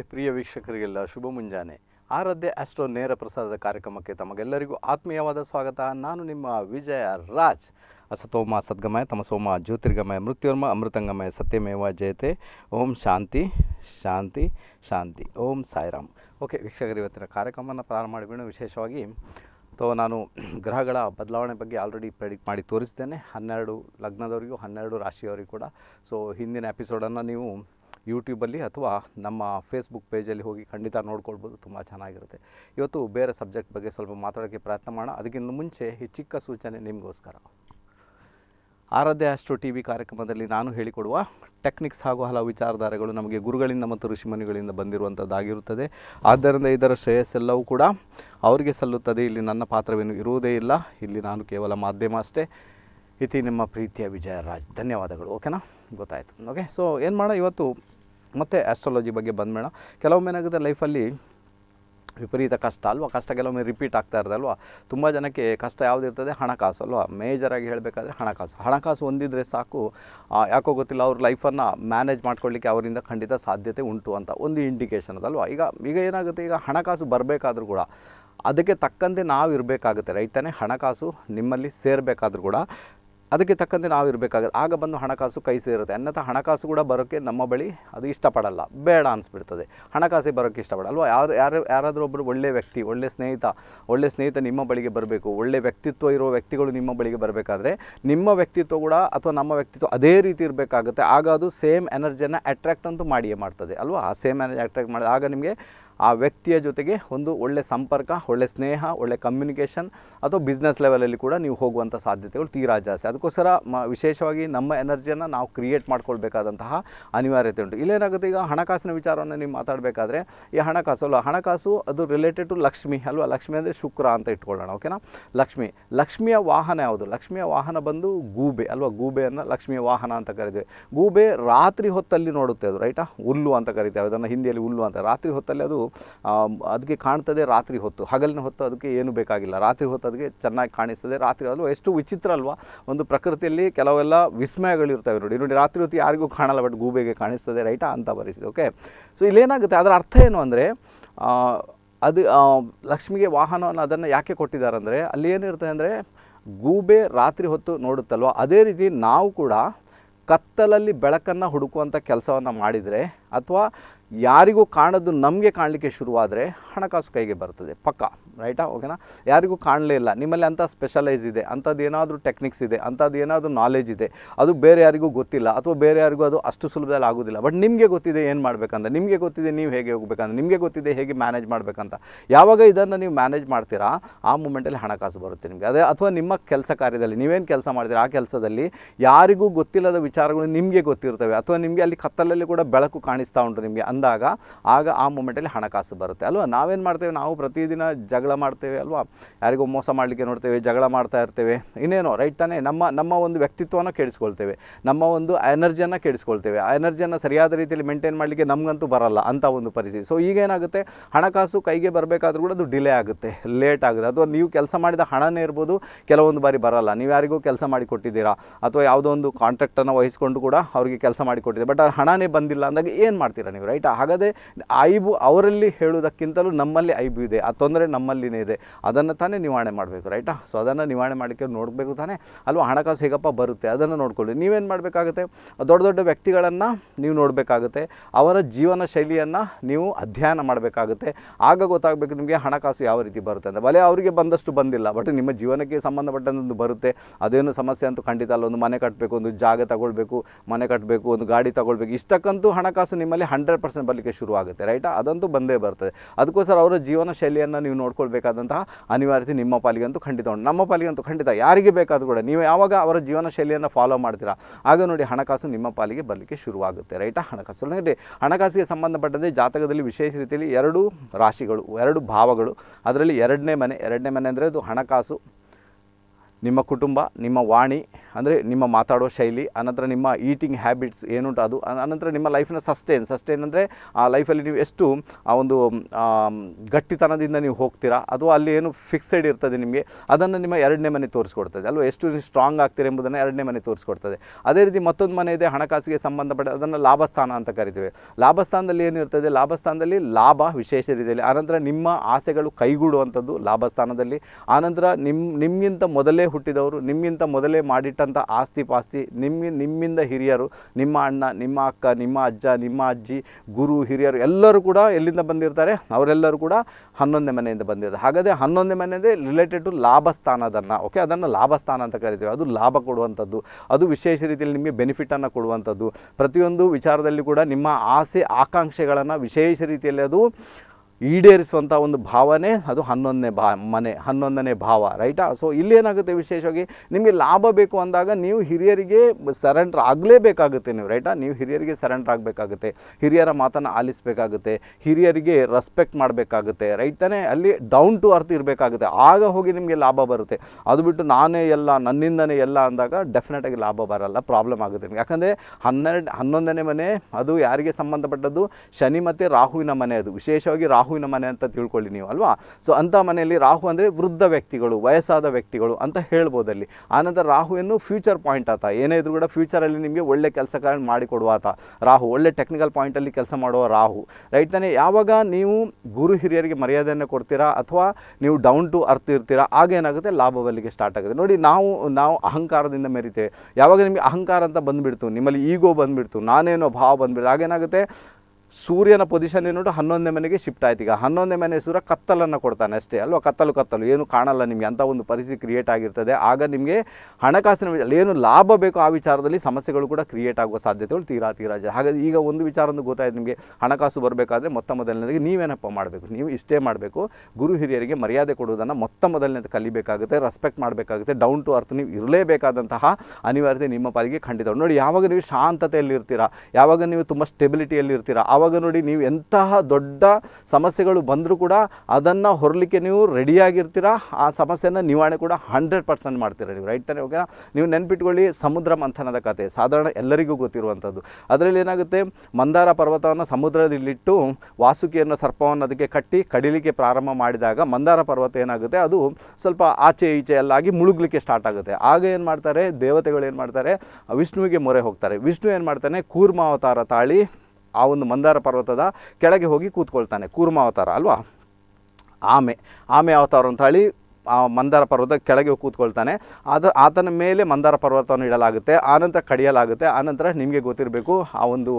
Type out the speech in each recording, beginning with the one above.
ನಮಸ್ತೆ ಪ್ರಿಯ ವೀಕ್ಷಕರಿಗೆಲ್ಲ ಶುಭ ಮುಂಜಾನೆ ಆರಾಧ್ಯ ಆಸ್ಟ್ರೋ ನೇರ ಪ್ರಸಾರದ ಕಾರ್ಯಕ್ರಮಕ್ಕೆ ತಮಗೆಲ್ಲರಿಗೂ ಆತ್ಮೀಯವಾದ ಸ್ವಾಗತ ನಾನು ನಿಮ್ಮ ವಿಜಯ ರಾಜ್ ಅಸತೋಮ ಸದ್ಗಮಯ ತಮಸೋಮ ಜ್ಯೋತಿರ್ಗಮಯ ಮೃತ್ಯುರ್ಮ ಅಮೃತಂಗಮಯ ಸತ್ಯಮೇವ ಜಯತೆ ಓಂ ಶಾಂತಿ ಶಾಂತಿ ಶಾಂತಿ ಓಂ ಸಾಯಿರಾಮ್ ಓಕೆ ವೀಕ್ಷಕರು ಇವತ್ತಿನ ಕಾರ್ಯಕ್ರಮವನ್ನು ಪ್ರಾರಂಭ ಮಾಡಿಬಿಡೋಣ ವಿಶೇಷವಾಗಿ ತೋ ನಾನು ಗ್ರಹಗಳ ಬದಲಾವಣೆ ಬಗ್ಗೆ ಆಲ್ರೆಡಿ ಪ್ರೆಡಿಕ್ಟ್ ಮಾಡಿ ತೋರಿಸಿದ್ದೇನೆ ಹನ್ನೆರಡು ಲಗ್ನದವರಿಗೂ ಹನ್ನೆರಡು ರಾಶಿಯವರಿಗೂ ಕೂಡ ಸೊ ಹಿಂದಿನ ಎಪಿಸೋಡನ್ನು ನೀವು ಯೂಟ್ಯೂಬಲ್ಲಿ ಅಥವಾ ನಮ್ಮ ಫೇಸ್ಬುಕ್ ಪೇಜಲ್ಲಿ ಹೋಗಿ ಖಂಡಿತ ನೋಡ್ಕೊಳ್ಬೋದು ತುಂಬ ಚೆನ್ನಾಗಿರುತ್ತೆ ಇವತ್ತು ಬೇರೆ ಸಬ್ಜೆಕ್ಟ್ ಬಗ್ಗೆ ಸ್ವಲ್ಪ ಮಾತಾಡೋಕ್ಕೆ ಪ್ರಯತ್ನ ಮಾಡೋಣ ಅದಕ್ಕಿಂತ ಮುಂಚೆ ಈ ಚಿಕ್ಕ ಸೂಚನೆ ನಿಮಗೋಸ್ಕರ ಆರಾಧ್ಯ ಅಷ್ಟು ಟಿ ವಿ ಕಾರ್ಯಕ್ರಮದಲ್ಲಿ ನಾನು ಹೇಳಿಕೊಡುವ ಟೆಕ್ನಿಕ್ಸ್ ಹಾಗೂ ಹಲವು ವಿಚಾರಧಾರೆಗಳು ನಮಗೆ ಗುರುಗಳಿಂದ ಮತ್ತು ಋಷಿಮುನಿಗಳಿಂದ ಬಂದಿರುವಂಥದ್ದಾಗಿರುತ್ತದೆ ಆದ್ದರಿಂದ ಇದರ ಶ್ರೇಯಸ್ಸೆಲ್ಲವೂ ಕೂಡ ಅವರಿಗೆ ಸಲ್ಲುತ್ತದೆ ಇಲ್ಲಿ ನನ್ನ ಪಾತ್ರವೇನು ಇರುವುದೇ ಇಲ್ಲ ಇಲ್ಲಿ ನಾನು ಕೇವಲ ಮಾಧ್ಯಮ ಅಷ್ಟೇ ಇತಿ ನಿಮ್ಮ ಪ್ರೀತಿಯ ವಿಜಯರಾಜ್ ಧನ್ಯವಾದಗಳು ಓಕೆನಾ ಗೊತ್ತಾಯಿತು ಓಕೆ ಸೊ ಏನು ಮಾಡೋಣ ಇವತ್ತು ಮತ್ತು ಆಸ್ಟ್ರಾಲಜಿ ಬಗ್ಗೆ ಮೇಡಮ್ ಕೆಲವೊಮ್ಮೆ ಏನಾಗುತ್ತೆ ಲೈಫಲ್ಲಿ ವಿಪರೀತ ಕಷ್ಟ ಅಲ್ವಾ ಕಷ್ಟ ಕೆಲವೊಮ್ಮೆ ರಿಪೀಟ್ ಆಗ್ತಾ ಇರೋದಲ್ವ ತುಂಬ ಜನಕ್ಕೆ ಕಷ್ಟ ಯಾವುದಿರ್ತದೆ ಹಣಕಾಸು ಅಲ್ವಾ ಮೇಜರಾಗಿ ಹೇಳಬೇಕಾದ್ರೆ ಹಣಕಾಸು ಹಣಕಾಸು ಹೊಂದಿದ್ರೆ ಸಾಕು ಯಾಕೋ ಗೊತ್ತಿಲ್ಲ ಅವ್ರ ಲೈಫನ್ನು ಮ್ಯಾನೇಜ್ ಮಾಡ್ಕೊಳ್ಳಿಕ್ಕೆ ಅವರಿಂದ ಖಂಡಿತ ಸಾಧ್ಯತೆ ಉಂಟು ಅಂತ ಒಂದು ಇಂಡಿಕೇಷನ್ ಅದಲ್ವಾ ಈಗ ಈಗ ಏನಾಗುತ್ತೆ ಈಗ ಹಣಕಾಸು ಬರಬೇಕಾದ್ರೂ ಕೂಡ ಅದಕ್ಕೆ ತಕ್ಕಂತೆ ನಾವು ಇರಬೇಕಾಗುತ್ತೆ ರೈತನೇ ಹಣಕಾಸು ನಿಮ್ಮಲ್ಲಿ ಸೇರಬೇಕಾದ್ರೂ ಕೂಡ ಅದಕ್ಕೆ ತಕ್ಕಂತೆ ನಾವು ಇರಬೇಕಾಗುತ್ತೆ ಆಗ ಬಂದು ಹಣಕಾಸು ಕೈ ಸೇರುತ್ತೆ ಅನ್ನತ ಹಣಕಾಸು ಕೂಡ ಬರೋಕ್ಕೆ ನಮ್ಮ ಬಳಿ ಅದು ಇಷ್ಟಪಡಲ್ಲ ಬೇಡ ಅನಿಸ್ಬಿಡ್ತದೆ ಹಣಕಾಸು ಬರೋಕ್ಕೆ ಇಷ್ಟಪಡೋ ಅಲ್ವಾ ಯಾರು ಯಾರು ಯಾರಾದರೂ ಒಬ್ಬರು ಒಳ್ಳೆಯ ವ್ಯಕ್ತಿ ಒಳ್ಳೆಯ ಸ್ನೇಹಿತ ಒಳ್ಳೆಯ ಸ್ನೇಹಿತ ನಿಮ್ಮ ಬಳಿಗೆ ಬರಬೇಕು ಒಳ್ಳೆಯ ವ್ಯಕ್ತಿತ್ವ ಇರುವ ವ್ಯಕ್ತಿಗಳು ನಿಮ್ಮ ಬಳಿಗೆ ಬರಬೇಕಾದ್ರೆ ನಿಮ್ಮ ವ್ಯಕ್ತಿತ್ವ ಕೂಡ ಅಥವಾ ನಮ್ಮ ವ್ಯಕ್ತಿತ್ವ ಅದೇ ರೀತಿ ಇರಬೇಕಾಗುತ್ತೆ ಆಗ ಅದು ಸೇಮ್ ಎನರ್ಜಿಯನ್ನು ಅಟ್ರ್ಯಾಕ್ಟ್ ಅಂತೂ ಮಾಡಿಯೇ ಮಾಡ್ತದೆ ಅಲ್ವಾ ಆ ಸೇಮ್ ಎನರ್ಜಿ ಅಟ್ರ್ಯಾಕ್ಟ್ ಮಾಡಿದ ಆಗ ನಿಮಗೆ ಆ ವ್ಯಕ್ತಿಯ ಜೊತೆಗೆ ಒಂದು ಒಳ್ಳೆ ಸಂಪರ್ಕ ಒಳ್ಳೆ ಸ್ನೇಹ ಒಳ್ಳೆ ಕಮ್ಯುನಿಕೇಷನ್ ಅಥವಾ ಬಿಸ್ನೆಸ್ ಲೆವೆಲಲ್ಲಿ ಕೂಡ ನೀವು ಹೋಗುವಂಥ ಸಾಧ್ಯತೆಗಳು ತೀರಾ ಜಾಸ್ತಿ ಅದಕ್ಕೋಸ್ಕರ ಮ ವಿಶೇಷವಾಗಿ ನಮ್ಮ ಎನರ್ಜಿಯನ್ನು ನಾವು ಕ್ರಿಯೇಟ್ ಮಾಡ್ಕೊಳ್ಬೇಕಾದಂತಹ ಅನಿವಾರ್ಯತೆ ಉಂಟು ಇಲ್ಲೇನಾಗುತ್ತೆ ಈಗ ಹಣಕಾಸಿನ ವಿಚಾರವನ್ನು ನೀವು ಮಾತಾಡಬೇಕಾದ್ರೆ ಈ ಹಣಕಾಸು ಅಲ್ಲ ಹಣಕಾಸು ಅದು ರಿಲೇಟೆಡ್ ಟು ಲಕ್ಷ್ಮಿ ಅಲ್ವಾ ಲಕ್ಷ್ಮಿ ಅಂದರೆ ಶುಕ್ರ ಅಂತ ಇಟ್ಕೊಳ್ಳೋಣ ಓಕೆನಾ ಲಕ್ಷ್ಮಿ ಲಕ್ಷ್ಮಿಯ ವಾಹನ ಯಾವುದು ಲಕ್ಷ್ಮಿಯ ವಾಹನ ಬಂದು ಗೂಬೆ ಅಲ್ವಾ ಗೂಬೆಯನ್ನು ಲಕ್ಷ್ಮಿಯ ವಾಹನ ಅಂತ ಕರಿತೀವಿ ಗೂಬೆ ರಾತ್ರಿ ಹೊತ್ತಲ್ಲಿ ನೋಡುತ್ತೆ ಅದು ರೈಟಾ ಹುಲ್ಲು ಅಂತ ಕರಿತೇವೆ ಅದನ್ನು ಹಿಂದಿಯಲ್ಲಿ ಹುಲ್ಲು ಅಂತ ರಾತ್ರಿ ಹೊತ್ತಲ್ಲಿ ಅದು ಅದಕ್ಕೆ ಕಾಣ್ತದೆ ರಾತ್ರಿ ಹೊತ್ತು ಹಗಲಿನ ಹೊತ್ತು ಅದಕ್ಕೆ ಏನು ಬೇಕಾಗಿಲ್ಲ ರಾತ್ರಿ ಹೊತ್ತು ಅದಕ್ಕೆ ಚೆನ್ನಾಗಿ ಕಾಣಿಸ್ತದೆ ರಾತ್ರಿ ಅಲ್ವ ಎಷ್ಟು ವಿಚಿತ್ರ ಅಲ್ವಾ ಒಂದು ಪ್ರಕೃತಿಯಲ್ಲಿ ಕೆಲವೆಲ್ಲ ವಿಸ್ಮಯಗಳಿರ್ತವೆ ನೋಡಿ ನೋಡಿ ರಾತ್ರಿ ಹೊತ್ತು ಯಾರಿಗೂ ಕಾಣಲ್ಲ ಬಟ್ ಗೂಬೆಗೆ ಕಾಣಿಸ್ತದೆ ರೈಟಾ ಅಂತ ಬರೆಸಿದೆ ಓಕೆ ಸೊ ಇಲ್ಲೇನಾಗುತ್ತೆ ಅದರ ಅರ್ಥ ಏನು ಅಂದರೆ ಅದು ಲಕ್ಷ್ಮಿಗೆ ವಾಹನವನ್ನು ಅದನ್ನು ಯಾಕೆ ಕೊಟ್ಟಿದ್ದಾರೆ ಅಂದರೆ ಅಲ್ಲಿ ಏನಿರ್ತದೆ ಅಂದರೆ ಗೂಬೆ ರಾತ್ರಿ ಹೊತ್ತು ನೋಡುತ್ತಲ್ವ ಅದೇ ರೀತಿ ನಾವು ಕೂಡ ಕತ್ತಲಲ್ಲಿ ಬೆಳಕನ್ನು ಹುಡುಕುವಂಥ ಕೆಲಸವನ್ನು ಮಾಡಿದರೆ ಅಥವಾ ಯಾರಿಗೂ ಕಾಣೋದು ನಮಗೆ ಕಾಣಲಿಕ್ಕೆ ಶುರುವಾದರೆ ಹಣಕಾಸು ಕೈಗೆ ಬರ್ತದೆ ಪಕ್ಕ ರೈಟಾ ಓಕೆನಾ ಯಾರಿಗೂ ಕಾಣಲೇ ಇಲ್ಲ ನಿಮ್ಮಲ್ಲಿ ಅಂಥ ಸ್ಪೆಷಲೈಸ್ ಇದೆ ಅಂಥದ್ದು ಏನಾದರೂ ಟೆಕ್ನಿಕ್ಸ್ ಇದೆ ಅಂಥದ್ದು ಏನಾದರೂ ನಾಲೆಜ್ ಇದೆ ಅದು ಬೇರೆ ಯಾರಿಗೂ ಗೊತ್ತಿಲ್ಲ ಅಥವಾ ಬೇರೆ ಯಾರಿಗೂ ಅದು ಅಷ್ಟು ಸುಲಭದಲ್ಲಿ ಆಗೋದಿಲ್ಲ ಬಟ್ ನಿಮಗೆ ಗೊತ್ತಿದೆ ಏನು ಮಾಡಬೇಕಂತ ನಿಮಗೆ ಗೊತ್ತಿದೆ ನೀವು ಹೇಗೆ ಹೋಗ್ಬೇಕಂತ ನಿಮಗೆ ಗೊತ್ತಿದೆ ಹೇಗೆ ಮ್ಯಾನೇಜ್ ಮಾಡಬೇಕಂತ ಯಾವಾಗ ಇದನ್ನು ನೀವು ಮ್ಯಾನೇಜ್ ಮಾಡ್ತೀರಾ ಆ ಮೂಮೆಂಟಲ್ಲಿ ಹಣಕಾಸು ಬರುತ್ತೆ ನಿಮಗೆ ಅದೇ ಅಥವಾ ನಿಮ್ಮ ಕೆಲಸ ಕಾರ್ಯದಲ್ಲಿ ನೀವೇನು ಕೆಲಸ ಮಾಡ್ತೀರಾ ಆ ಕೆಲಸದಲ್ಲಿ ಯಾರಿಗೂ ಗೊತ್ತಿಲ್ಲದ ವಿಚಾರಗಳು ನಿಮಗೆ ಗೊತ್ತಿರ್ತವೆ ಅಥವಾ ನಿಮಗೆ ಅಲ್ಲಿ ಕತ್ತಲಲ್ಲಿ ಕೂಡ ಬೆಳಕು ಕಾಣ ಕಾಣಿಸ್ತಾ ಉಂಟು ನಿಮಗೆ ಅಂದಾಗ ಆಗ ಆ ಮೂಮೆಂಟಲ್ಲಿ ಹಣಕಾಸು ಬರುತ್ತೆ ಅಲ್ವಾ ನಾವೇನು ಮಾಡ್ತೇವೆ ನಾವು ಪ್ರತಿದಿನ ಜಗಳ ಮಾಡ್ತೇವೆ ಅಲ್ವಾ ಯಾರಿಗೂ ಮೋಸ ಮಾಡಲಿಕ್ಕೆ ನೋಡ್ತೇವೆ ಜಗಳ ಮಾಡ್ತಾ ಇರ್ತೇವೆ ಇನ್ನೇನೋ ರೈಟ್ ತಾನೇ ನಮ್ಮ ನಮ್ಮ ಒಂದು ವ್ಯಕ್ತಿತ್ವನ ಕೆಡಿಸ್ಕೊಳ್ತೇವೆ ನಮ್ಮ ಒಂದು ಎನರ್ಜಿಯನ್ನು ಕೆಡಿಸ್ಕೊಳ್ತೇವೆ ಆ ಎನರ್ಜಿಯನ್ನು ಸರಿಯಾದ ರೀತಿಯಲ್ಲಿ ಮೇಂಟೈನ್ ಮಾಡಲಿಕ್ಕೆ ನಮಗಂತೂ ಬರಲ್ಲ ಅಂತ ಒಂದು ಪರಿಸ್ಥಿತಿ ಸೊ ಈಗೇನಾಗುತ್ತೆ ಹಣಕಾಸು ಕೈಗೆ ಬರಬೇಕಾದ್ರೂ ಕೂಡ ಅದು ಡಿಲೇ ಆಗುತ್ತೆ ಲೇಟ್ ಆಗುತ್ತೆ ಅಥವಾ ನೀವು ಕೆಲಸ ಮಾಡಿದ ಹಣನೇ ಇರ್ಬೋದು ಕೆಲವೊಂದು ಬಾರಿ ಬರಲ್ಲ ನೀವು ಯಾರಿಗೂ ಕೆಲಸ ಮಾಡಿ ಕೊಟ್ಟಿದ್ದೀರಾ ಅಥವಾ ಯಾವುದೋ ಒಂದು ಕಾಂಟ್ರಾಕ್ಟನ್ನು ವಹಿಸಿಕೊಂಡು ಕೂಡ ಅವರಿಗೆ ಕೆಲಸ ಮಾಡಿಕೊಟ್ಟಿದೆ ಬಟ್ ಹಣನೇ ಬಂದಿಲ್ಲ ಅಂದಾಗ ಏನು ಏನು ಮಾಡ್ತೀರಾ ನೀವು ರೈಟ್ ಹಾಗಾದರೆ ಐಬು ಅವರಲ್ಲಿ ಹೇಳುವುದಕ್ಕಿಂತಲೂ ನಮ್ಮಲ್ಲಿ ಐಬು ಇದೆ ಆ ತೊಂದರೆ ನಮ್ಮಲ್ಲಿನೇ ಇದೆ ಅದನ್ನು ತಾನೇ ನಿವಾರಣೆ ಮಾಡಬೇಕು ರೈಟಾ ಸೊ ಅದನ್ನು ನಿವಾರಣೆ ಮಾಡಿಕೆ ನೋಡಬೇಕು ತಾನೇ ಅಲ್ವಾ ಹಣಕಾಸು ಹೇಗಪ್ಪ ಬರುತ್ತೆ ಅದನ್ನು ನೋಡ್ಕೊಳ್ಳಿ ನೀವೇನು ಮಾಡಬೇಕಾಗುತ್ತೆ ದೊಡ್ಡ ದೊಡ್ಡ ವ್ಯಕ್ತಿಗಳನ್ನು ನೀವು ನೋಡಬೇಕಾಗುತ್ತೆ ಅವರ ಜೀವನ ಶೈಲಿಯನ್ನು ನೀವು ಅಧ್ಯಯನ ಮಾಡಬೇಕಾಗುತ್ತೆ ಆಗ ಗೊತ್ತಾಗಬೇಕು ನಿಮಗೆ ಹಣಕಾಸು ಯಾವ ರೀತಿ ಬರುತ್ತೆ ಅಂತ ಬಲೆ ಅವರಿಗೆ ಬಂದಷ್ಟು ಬಂದಿಲ್ಲ ಬಟ್ ನಿಮ್ಮ ಜೀವನಕ್ಕೆ ಸಂಬಂಧಪಟ್ಟಂತದ್ದು ಬರುತ್ತೆ ಅದೇನು ಸಮಸ್ಯೆ ಅಂತೂ ಖಂಡಿತ ಅಲ್ಲ ಒಂದು ಮನೆ ಕಟ್ಟಬೇಕು ಒಂದು ಜಾಗ ತಗೊಳ್ಬೇಕು ಮನೆ ಕಟ್ಟಬೇಕು ಒಂದು ಗಾಡಿ ತಗೊಳ್ಬೇಕು ಇಷ್ಟಕ್ಕಂತೂ ಹಣಕಾಸು ನಿಮ್ಮಲ್ಲಿ ಹಂಡ್ರೆಡ್ ಪರ್ಸೆಂಟ್ ಬರಲಿಕ್ಕೆ ಶುರುವಾಗುತ್ತೆ ರೈಟಾ ಅದಂತೂ ಬಂದೇ ಬರ್ತದೆ ಅದಕ್ಕೋಸ್ಕರ ಅವರ ಜೀವನ ಶೈಲಿಯನ್ನು ನೀವು ನೋಡ್ಕೊಳ್ಬೇಕಾದಂತಹ ಅನಿವಾರ್ಯತೆ ನಿಮ್ಮ ಅಂತೂ ಖಂಡಿತ ಉಂಟು ನಮ್ಮ ಅಂತೂ ಖಂಡಿತ ಯಾರಿಗೆ ಬೇಕಾದರೂ ಕೂಡ ನೀವು ಯಾವಾಗ ಅವರ ಜೀವನ ಶೈಲಿಯನ್ನು ಫಾಲೋ ಮಾಡ್ತೀರಾ ಆಗ ನೋಡಿ ಹಣಕಾಸು ನಿಮ್ಮ ಪಾಲಿಗೆ ಬರಲಿಕ್ಕೆ ಶುರುವಾಗುತ್ತೆ ರೈಟಾ ಹಣಕಾಸು ನೋಡಿ ಹಣಕಾಸಿಗೆ ಸಂಬಂಧಪಟ್ಟಂತೆ ಜಾತಕದಲ್ಲಿ ವಿಶೇಷ ರೀತಿಯಲ್ಲಿ ಎರಡು ರಾಶಿಗಳು ಎರಡು ಭಾವಗಳು ಅದರಲ್ಲಿ ಎರಡನೇ ಮನೆ ಎರಡನೇ ಮನೆ ಅಂದರೆ ಅದು ಹಣಕಾಸು ನಿಮ್ಮ ಕುಟುಂಬ ನಿಮ್ಮ ವಾಣಿ ಅಂದರೆ ನಿಮ್ಮ ಮಾತಾಡೋ ಶೈಲಿ ಅನಂತರ ನಿಮ್ಮ ಈಟಿಂಗ್ ಹ್ಯಾಬಿಟ್ಸ್ ಏನುಂಟು ಅದು ಅನಂತರ ನಿಮ್ಮ ಲೈಫಿನ ಸಸ್ಟೇನ್ ಸಸ್ಟೇನ್ ಅಂದರೆ ಆ ಲೈಫಲ್ಲಿ ನೀವು ಎಷ್ಟು ಆ ಒಂದು ಗಟ್ಟಿತನದಿಂದ ನೀವು ಹೋಗ್ತೀರಾ ಅದು ಅಲ್ಲಿ ಏನು ಫಿಕ್ಸೆಡ್ ಇರ್ತದೆ ನಿಮಗೆ ಅದನ್ನು ನಿಮ್ಮ ಎರಡನೇ ಮನೆ ತೋರಿಸ್ಕೊಡ್ತದೆ ಅಲ್ವಾ ಎಷ್ಟು ನೀವು ಸ್ಟ್ರಾಂಗ್ ಆಗ್ತೀರ ಎಂಬುದನ್ನು ಎರಡನೇ ಮನೆ ತೋರಿಸ್ಕೊಡ್ತದೆ ಅದೇ ರೀತಿ ಮತ್ತೊಂದು ಮನೆ ಇದೆ ಹಣಕಾಸಿಗೆ ಸಂಬಂಧಪಟ್ಟ ಅದನ್ನು ಲಾಭಸ್ಥಾನ ಅಂತ ಕರಿತೀವಿ ಲಾಭಸ್ಥಾನದಲ್ಲಿ ಏನಿರ್ತದೆ ಲಾಭಸ್ಥಾನದಲ್ಲಿ ಲಾಭ ವಿಶೇಷ ರೀತಿಯಲ್ಲಿ ಆನಂತರ ನಿಮ್ಮ ಆಸೆಗಳು ಕೈಗೂಡುವಂಥದ್ದು ಲಾಭಸ್ಥಾನದಲ್ಲಿ ಆನಂತರ ನಿಮ್ಮ ನಿಮಗಿಂತ ಮೊದಲೇ ಹುಟ್ಟಿದವರು ನಿಮ್ಮಿಂತ ಮೊದಲೇ ಮಾಡಿಟ್ಟಂಥ ಆಸ್ತಿ ಪಾಸ್ತಿ ನಿಮ್ಮ ನಿಮ್ಮಿಂದ ಹಿರಿಯರು ನಿಮ್ಮ ಅಣ್ಣ ನಿಮ್ಮ ಅಕ್ಕ ನಿಮ್ಮ ಅಜ್ಜ ನಿಮ್ಮ ಅಜ್ಜಿ ಗುರು ಹಿರಿಯರು ಎಲ್ಲರೂ ಕೂಡ ಎಲ್ಲಿಂದ ಬಂದಿರ್ತಾರೆ ಅವರೆಲ್ಲರೂ ಕೂಡ ಹನ್ನೊಂದನೇ ಮನೆಯಿಂದ ಬಂದಿರ್ತಾರೆ ಹಾಗಾದರೆ ಹನ್ನೊಂದನೇ ಮನೆಯದೇ ರಿಲೇಟೆಡ್ ಟು ಅದನ್ನು ಓಕೆ ಅದನ್ನು ಲಾಭಸ್ಥಾನ ಅಂತ ಕರಿತೀವಿ ಅದು ಲಾಭ ಕೊಡುವಂಥದ್ದು ಅದು ವಿಶೇಷ ರೀತಿಯಲ್ಲಿ ನಿಮಗೆ ಬೆನಿಫಿಟನ್ನು ಕೊಡುವಂಥದ್ದು ಪ್ರತಿಯೊಂದು ವಿಚಾರದಲ್ಲಿ ಕೂಡ ನಿಮ್ಮ ಆಸೆ ಆಕಾಂಕ್ಷೆಗಳನ್ನು ವಿಶೇಷ ರೀತಿಯಲ್ಲಿ ಅದು ಈಡೇರಿಸುವಂಥ ಒಂದು ಭಾವನೆ ಅದು ಹನ್ನೊಂದನೇ ಭಾ ಮನೆ ಹನ್ನೊಂದನೇ ಭಾವ ರೈಟಾ ಸೊ ಇಲ್ಲೇನಾಗುತ್ತೆ ವಿಶೇಷವಾಗಿ ನಿಮಗೆ ಲಾಭ ಬೇಕು ಅಂದಾಗ ನೀವು ಹಿರಿಯರಿಗೆ ಸರೆಂಡ್ರ್ ಆಗಲೇಬೇಕಾಗುತ್ತೆ ನೀವು ರೈಟಾ ನೀವು ಹಿರಿಯರಿಗೆ ಸರೆಂಡ್ರ್ ಆಗಬೇಕಾಗುತ್ತೆ ಹಿರಿಯರ ಮಾತನ್ನು ಆಲಿಸಬೇಕಾಗುತ್ತೆ ಹಿರಿಯರಿಗೆ ರೆಸ್ಪೆಕ್ಟ್ ಮಾಡಬೇಕಾಗುತ್ತೆ ರೈತನೇ ಅಲ್ಲಿ ಡೌನ್ ಟು ಅರ್ತ್ ಇರಬೇಕಾಗುತ್ತೆ ಆಗ ಹೋಗಿ ನಿಮಗೆ ಲಾಭ ಬರುತ್ತೆ ಅದು ಬಿಟ್ಟು ನಾನೇ ಎಲ್ಲ ನನ್ನಿಂದನೇ ಎಲ್ಲ ಅಂದಾಗ ಡೆಫಿನೆಟಾಗಿ ಲಾಭ ಬರಲ್ಲ ಪ್ರಾಬ್ಲಮ್ ಆಗುತ್ತೆ ನಿಮಗೆ ಯಾಕಂದರೆ ಹನ್ನೆರಡು ಹನ್ನೊಂದನೇ ಮನೆ ಅದು ಯಾರಿಗೆ ಸಂಬಂಧಪಟ್ಟದ್ದು ಶನಿ ಮತ್ತು ರಾಹುವಿನ ಮನೆ ಅದು ವಿಶೇಷವಾಗಿ ರಾಹು ರಾಹುವಿನ ಮನೆ ಅಂತ ತಿಳ್ಕೊಳ್ಳಿ ನೀವು ಅಲ್ವಾ ಸೊ ಅಂಥ ಮನೆಯಲ್ಲಿ ರಾಹು ಅಂದರೆ ವೃದ್ಧ ವ್ಯಕ್ತಿಗಳು ವಯಸ್ಸಾದ ವ್ಯಕ್ತಿಗಳು ಅಂತ ಅಲ್ಲಿ ಆನಂತರ ರಾಹುವನ್ನು ಫ್ಯೂಚರ್ ಪಾಯಿಂಟ್ ಆತ ಏನೇ ಇದ್ರು ಕೂಡ ಫ್ಯೂಚರಲ್ಲಿ ನಿಮಗೆ ಒಳ್ಳೆ ಕೆಲಸ ಕಾರಣ ಮಾಡಿಕೊಡುವ ಆತ ರಾಹು ಒಳ್ಳೆ ಟೆಕ್ನಿಕಲ್ ಪಾಯಿಂಟಲ್ಲಿ ಕೆಲಸ ಮಾಡುವ ರಾಹು ರೈಟ್ ತಾನೇ ಯಾವಾಗ ನೀವು ಗುರು ಹಿರಿಯರಿಗೆ ಮರ್ಯಾದೆಯನ್ನು ಕೊಡ್ತೀರಾ ಅಥವಾ ನೀವು ಡೌನ್ ಟು ಅರ್ತ್ ಇರ್ತೀರಾ ಆಗ ಏನಾಗುತ್ತೆ ಲಾಭವಲ್ಲಿಗೆ ಸ್ಟಾರ್ಟ್ ಆಗುತ್ತೆ ನೋಡಿ ನಾವು ನಾವು ಅಹಂಕಾರದಿಂದ ಮೆರಿತೇವೆ ಯಾವಾಗ ನಿಮಗೆ ಅಹಂಕಾರ ಅಂತ ಬಂದುಬಿಡ್ತು ನಿಮ್ಮಲ್ಲಿ ಈಗೋ ಬಂದುಬಿಡ್ತು ನಾನೇನೋ ಭಾವ ಬಂದುಬಿಡ್ತು ಆಗೇನಾಗುತ್ತೆ ಸೂರ್ಯನ ಪೊಸಿಷನ್ ಏನುಂಟು ಹನ್ನೊಂದನೇ ಮನೆಗೆ ಶಿಫ್ಟ್ ಆಯ್ತು ಈಗ ಹನ್ನೊಂದನೇ ಮನೆ ಸೂರ್ಯ ಕತ್ತಲನ್ನು ಕೊಡ್ತಾನೆ ಅಷ್ಟೇ ಅಲ್ವಾ ಕತ್ತಲು ಕತ್ತಲು ಏನು ಕಾಣಲ್ಲ ನಿಮಗೆ ಅಂಥ ಒಂದು ಪರಿಸ್ಥಿತಿ ಕ್ರಿಯೇಟ್ ಆಗಿರ್ತದೆ ಆಗ ನಿಮಗೆ ಹಣಕಾಸಿನ ಏನು ಲಾಭ ಬೇಕೋ ಆ ವಿಚಾರದಲ್ಲಿ ಸಮಸ್ಯೆಗಳು ಕೂಡ ಕ್ರಿಯೇಟ್ ಆಗುವ ಸಾಧ್ಯತೆಗಳು ತೀರಾ ತೀರಾ ಹಾಗಾಗಿ ಈಗ ಒಂದು ವಿಚಾರ ಒಂದು ನಿಮಗೆ ಹಣಕಾಸು ಬರಬೇಕಾದ್ರೆ ಮೊತ್ತ ಮೊದಲನೇದಾಗಿ ನೀವೇನಪ್ಪ ಮಾಡಬೇಕು ನೀವು ಇಷ್ಟೇ ಮಾಡಬೇಕು ಗುರು ಹಿರಿಯರಿಗೆ ಮರ್ಯಾದೆ ಕೊಡುವುದನ್ನು ಮೊತ್ತ ಮೊದಲನೇದು ಕಲಿಬೇಕಾಗುತ್ತೆ ರೆಸ್ಪೆಕ್ಟ್ ಮಾಡಬೇಕಾಗುತ್ತೆ ಡೌನ್ ಟು ಅರ್ತ್ ನೀವು ಇರಲೇಬೇಕಾದಂತಹ ಅನಿವಾರ್ಯತೆ ನಿಮ್ಮ ಪಾಲಿಗೆ ಖಂಡಿತ ನೋಡಿ ಯಾವಾಗ ನೀವು ಶಾಂತತೆಯಲ್ಲಿ ಇರ್ತೀರಾ ಯಾವಾಗ ನೀವು ತುಂಬ ಸ್ಟೆಬಿಲಿಟಿಯಲ್ಲಿ ಇರ್ತೀರಾ ಅವಾಗ ನೋಡಿ ನೀವು ಎಂತಹ ದೊಡ್ಡ ಸಮಸ್ಯೆಗಳು ಬಂದರೂ ಕೂಡ ಅದನ್ನು ಹೊರಲಿಕ್ಕೆ ನೀವು ರೆಡಿಯಾಗಿರ್ತೀರ ಆ ಸಮಸ್ಯೆನ ನಿವಾರಣೆ ಕೂಡ ಹಂಡ್ರೆಡ್ ಪರ್ಸೆಂಟ್ ಮಾಡ್ತೀರಾ ನೀವು ರೈಟ್ ತಾನೇ ಓಕೆನಾ ನೀವು ನೆನ್ಪಿಟ್ಕೊಳ್ಳಿ ಸಮುದ್ರ ಮಂಥನದ ಕತೆ ಸಾಧಾರಣ ಎಲ್ಲರಿಗೂ ಗೊತ್ತಿರುವಂಥದ್ದು ಅದರಲ್ಲಿ ಏನಾಗುತ್ತೆ ಮಂದಾರ ಪರ್ವತವನ್ನು ಸಮುದ್ರದಲ್ಲಿಟ್ಟು ವಾಸುಕಿಯನ್ನು ಸರ್ಪವನ್ನು ಅದಕ್ಕೆ ಕಟ್ಟಿ ಕಡಿಲಿಕ್ಕೆ ಪ್ರಾರಂಭ ಮಾಡಿದಾಗ ಮಂದಾರ ಪರ್ವತ ಏನಾಗುತ್ತೆ ಅದು ಸ್ವಲ್ಪ ಆಚೆ ಈಚೆ ಆಗಿ ಮುಳುಗ್ಲಿಕ್ಕೆ ಸ್ಟಾರ್ಟ್ ಆಗುತ್ತೆ ಆಗ ಏನು ಮಾಡ್ತಾರೆ ದೇವತೆಗಳು ಏನು ಮಾಡ್ತಾರೆ ವಿಷ್ಣುವಿಗೆ ಮೊರೆ ಹೋಗ್ತಾರೆ ವಿಷ್ಣು ಏನು ಮಾಡ್ತಾನೆ ಕೂರ್ಮಾವತಾರ ತಾಳಿ ಆ ಒಂದು ಮಂದಾರ ಪರ್ವತದ ಕೆಳಗೆ ಹೋಗಿ ಕೂತ್ಕೊಳ್ತಾನೆ ಅವತಾರ ಅಲ್ವಾ ಆಮೆ ಆಮೆ ಅವತಾರ ಅಂತ ಹೇಳಿ ಆ ಮಂದಾರ ಪರ್ವತ ಕೆಳಗೆ ಕೂತ್ಕೊಳ್ತಾನೆ ಆದರೆ ಆತನ ಮೇಲೆ ಮಂದಾರ ಪರ್ವತವನ್ನು ಇಡಲಾಗುತ್ತೆ ಆನಂತರ ಕಡಿಯಲಾಗುತ್ತೆ ಆನಂತರ ನಿಮಗೆ ಗೊತ್ತಿರಬೇಕು ಆ ಒಂದು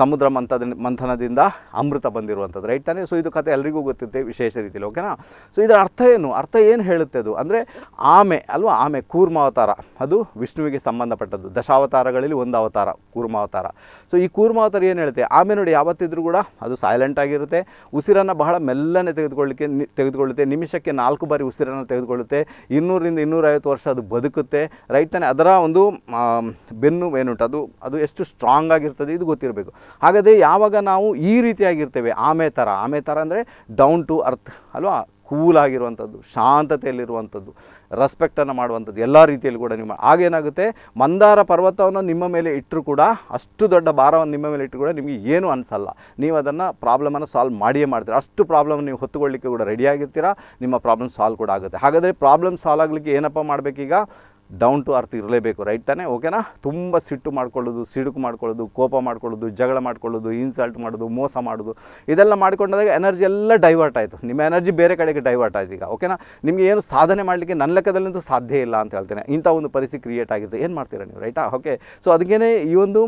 ಸಮುದ್ರ ಮಂಥದ ಮಂಥನದಿಂದ ಅಮೃತ ಬಂದಿರುವಂಥದ್ದು ರೈಟ್ ತಾನೇ ಸೊ ಇದು ಕತೆ ಎಲ್ರಿಗೂ ಗೊತ್ತಿರುತ್ತೆ ವಿಶೇಷ ರೀತಿಯಲ್ಲಿ ಓಕೆನಾ ಸೊ ಇದರ ಅರ್ಥ ಏನು ಅರ್ಥ ಏನು ಹೇಳುತ್ತೆ ಅದು ಅಂದರೆ ಆಮೆ ಅಲ್ವಾ ಆಮೆ ಕೂರ್ಮ ಅವತಾರ ಅದು ವಿಷ್ಣುವಿಗೆ ಸಂಬಂಧಪಟ್ಟದ್ದು ದಶಾವತಾರಗಳಲ್ಲಿ ಒಂದು ಅವತಾರ ಕೂರ್ಮಾವತಾರ ಸೊ ಈ ಕೂರ್ಮಾವತಾರ ಏನು ಹೇಳುತ್ತೆ ಆಮೆ ನೋಡಿ ಯಾವತ್ತಿದ್ರೂ ಕೂಡ ಅದು ಸೈಲೆಂಟ್ ಆಗಿರುತ್ತೆ ಉಸಿರನ್ನು ಬಹಳ ಮೆಲ್ಲನೆ ತೆಗೆದುಕೊಳ್ಳಿಕ್ಕೆ ತೆಗೆದುಕೊಳ್ಳುತ್ತೆ ನಿಮಿಷಕ್ಕೆ ನಾಲ್ಕು ಬಾರಿ ಉಸಿರನ್ನು ತೆಗೆದುಕೊಳ್ಳುತ್ತೆ ಇನ್ನೂರಿಂದ ಇನ್ನೂರೈವತ್ತು ವರ್ಷ ಅದು ಬದುಕುತ್ತೆ ರೈತನೇ ಅದರ ಒಂದು ಬೆನ್ನು ಏನುಂಟು ಅದು ಅದು ಎಷ್ಟು ಸ್ಟ್ರಾಂಗ್ ಆಗಿರ್ತದೆ ಇದು ಗೊತ್ತಿರಬೇಕು ಹಾಗಾದರೆ ಯಾವಾಗ ನಾವು ಈ ರೀತಿಯಾಗಿರ್ತೇವೆ ಆಮೆ ಥರ ಆಮೆ ಥರ ಅಂದರೆ ಡೌನ್ ಟು ಅರ್ತ್ ಅಲ್ವಾ ಕೂಲಾಗಿರುವಂಥದ್ದು ಶಾಂತತೆಯಲ್ಲಿರುವಂಥದ್ದು ರೆಸ್ಪೆಕ್ಟನ್ನು ಮಾಡುವಂಥದ್ದು ಎಲ್ಲ ರೀತಿಯಲ್ಲಿ ಕೂಡ ನಿಮ್ಮ ಆಗೇನಾಗುತ್ತೆ ಮಂದಾರ ಪರ್ವತವನ್ನು ನಿಮ್ಮ ಮೇಲೆ ಇಟ್ಟರು ಕೂಡ ಅಷ್ಟು ದೊಡ್ಡ ಭಾರವನ್ನು ನಿಮ್ಮ ಮೇಲೆ ಇಟ್ಟು ಕೂಡ ನಿಮಗೆ ಏನೂ ಅನಿಸಲ್ಲ ನೀವು ಅದನ್ನು ಪ್ರಾಬ್ಲಮನ್ನು ಸಾಲ್ವ್ ಮಾಡಿಯೇ ಮಾಡ್ತೀರಾ ಅಷ್ಟು ಪ್ರಾಬ್ಲಮ್ ನೀವು ಹೊತ್ತುಕೊಳ್ಳಿಕ್ಕೆ ಕೂಡ ರೆಡಿಯಾಗಿರ್ತೀರಾ ನಿಮ್ಮ ಪ್ರಾಬ್ಲಮ್ ಸಾಲ್ವ್ ಕೂಡ ಆಗುತ್ತೆ ಹಾಗಾದರೆ ಪ್ರಾಬ್ಲಮ್ ಸಾಲ್ವ್ ಆಗಲಿಕ್ಕೆ ಏನಪ್ಪ ಮಾಡಬೇಕೀಗ ಡೌನ್ ಟು ಅರ್ತ್ ಇರಲೇಬೇಕು ರೈಟ್ ತಾನೇ ಓಕೆನಾ ತುಂಬ ಸಿಟ್ಟು ಮಾಡ್ಕೊಳ್ಳೋದು ಸಿಡುಕು ಮಾಡ್ಕೊಳ್ಳೋದು ಕೋಪ ಮಾಡ್ಕೊಳ್ಳೋದು ಜಗಳ ಮಾಡ್ಕೊಳ್ಳೋದು ಇನ್ಸಲ್ಟ್ ಮಾಡೋದು ಮೋಸ ಮಾಡೋದು ಇದೆಲ್ಲ ಮಾಡ್ಕೊಂಡಾಗ ಎನರ್ಜಿ ಎಲ್ಲ ಡೈವರ್ಟ್ ಆಯಿತು ನಿಮ್ಮ ಎನರ್ಜಿ ಬೇರೆ ಕಡೆಗೆ ಡೈವರ್ಟ್ ಆಯಿತು ಈಗ ಓಕೆನಾ ನಿಮಗೆ ಏನು ಸಾಧನೆ ಮಾಡಲಿಕ್ಕೆ ನನ್ನ ಲೆಕ್ಕದಲ್ಲಂತೂ ಸಾಧ್ಯ ಇಲ್ಲ ಅಂತ ಹೇಳ್ತೇನೆ ಇಂಥ ಒಂದು ಪರಿಸ್ಥಿತಿ ಕ್ರಿಯೇಟ್ ಆಗಿರುತ್ತೆ ಏನು ಮಾಡ್ತೀರಾ ನೀವು ರೈಟಾ ಓಕೆ ಸೊ ಅದಕ್ಕೇ ಈ ಒಂದು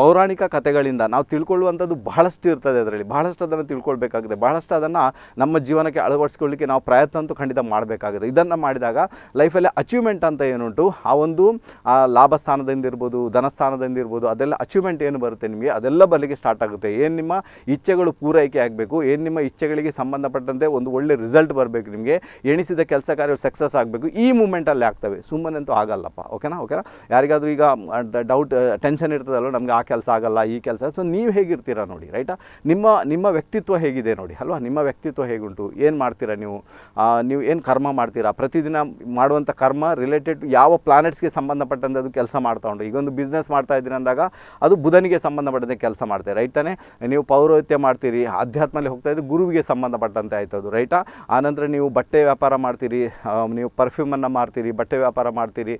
ಪೌರಾಣಿಕ ಕಥೆಗಳಿಂದ ನಾವು ತಿಳ್ಕೊಳ್ಳುವಂಥದ್ದು ಬಹಳಷ್ಟು ಇರ್ತದೆ ಅದರಲ್ಲಿ ಬಹಳಷ್ಟು ಅದನ್ನು ತಿಳ್ಕೊಳ್ಬೇಕಾಗುತ್ತೆ ಬಹಳಷ್ಟು ಅದನ್ನು ನಮ್ಮ ಜೀವನಕ್ಕೆ ಅಳವಡಿಸ್ಕೊಳ್ಳಿಕ್ಕೆ ನಾವು ಪ್ರಯತ್ನ ಅಂತೂ ಖಂಡಿತ ಮಾಡಬೇಕಾಗುತ್ತೆ ಇದನ್ನು ಮಾಡಿದಾಗ ಲೈಫಲ್ಲಿ ಅಚೀವ್ಮೆಂಟ್ ಅಂತ ಏನು ಏನುಂಟು ಆ ಒಂದು ಆ ಲಾಭ ಸ್ಥಾನದಿಂದ ಇರ್ಬೋದು ಧನಸ್ಥಾನದಿಂದ ಇರ್ಬೋದು ಅದೆಲ್ಲ ಅಚೀವ್ಮೆಂಟ್ ಏನು ಬರುತ್ತೆ ನಿಮಗೆ ಅದೆಲ್ಲ ಬಲಿಗೆ ಸ್ಟಾರ್ಟ್ ಆಗುತ್ತೆ ಏನು ನಿಮ್ಮ ಇಚ್ಛೆಗಳು ಪೂರೈಕೆ ಆಗಬೇಕು ಏನು ನಿಮ್ಮ ಇಚ್ಛೆಗಳಿಗೆ ಸಂಬಂಧಪಟ್ಟಂತೆ ಒಂದು ಒಳ್ಳೆ ರಿಸಲ್ಟ್ ಬರಬೇಕು ನಿಮಗೆ ಎಣಿಸಿದ ಕೆಲಸ ಕಾರ್ಯಗಳು ಸಕ್ಸಸ್ ಆಗಬೇಕು ಈ ಮೂಮೆಂಟಲ್ಲಿ ಆಗ್ತವೆ ಸುಮ್ಮನೆ ಅಂತೂ ಆಗಲ್ಲಪ್ಪ ಓಕೆನಾ ಓಕೆನಾ ಯಾರಿಗಾದರೂ ಈಗ ಡೌಟ್ ಟೆನ್ಷನ್ ಇರ್ತದಲ್ಲ ನಮಗೆ ಆ ಕೆಲಸ ಆಗಲ್ಲ ಈ ಕೆಲಸ ಸೊ ನೀವು ಹೇಗಿರ್ತೀರಾ ನೋಡಿ ರೈಟ ನಿಮ್ಮ ನಿಮ್ಮ ವ್ಯಕ್ತಿತ್ವ ಹೇಗಿದೆ ನೋಡಿ ಅಲ್ವಾ ನಿಮ್ಮ ವ್ಯಕ್ತಿತ್ವ ಹೇಗುಂಟು ಏನು ಮಾಡ್ತೀರಾ ನೀವು ನೀವು ಏನು ಕರ್ಮ ಮಾಡ್ತೀರಾ ಪ್ರತಿದಿನ ಮಾಡುವಂಥ ಕರ್ಮ ರಿಲೇಟೆಡ್ ಯಾವ ಪ್ಲಾನೆಟ್ಸ್ಗೆ ಅದು ಕೆಲಸ ಮಾಡ್ತಾ ಉಂಟು ಈಗೊಂದು ಬಿಸ್ನೆಸ್ ಮಾಡ್ತಾ ಇದ್ದೀನಿ ಅಂದಾಗ ಅದು ಬುಧನಿಗೆ ಸಂಬಂಧಪಟ್ಟಂತೆ ಕೆಲಸ ಮಾಡ್ತೀವಿ ರೈಟ್ ತಾನೇ ನೀವು ಪೌರೋಹಿತ್ಯ ಮಾಡ್ತೀರಿ ಆಧ್ಯಾತ್ಮಲ್ಲಿ ಹೋಗ್ತಾ ಇದ್ದು ಗುರುವಿಗೆ ಸಂಬಂಧಪಟ್ಟಂತೆ ಅದು ರೈಟಾ ಆನಂತರ ನೀವು ಬಟ್ಟೆ ವ್ಯಾಪಾರ ಮಾಡ್ತೀರಿ ನೀವು ಪರ್ಫ್ಯೂಮನ್ನು ಮಾಡ್ತೀರಿ ಬಟ್ಟೆ ವ್ಯಾಪಾರ ಮಾಡ್ತೀರಿ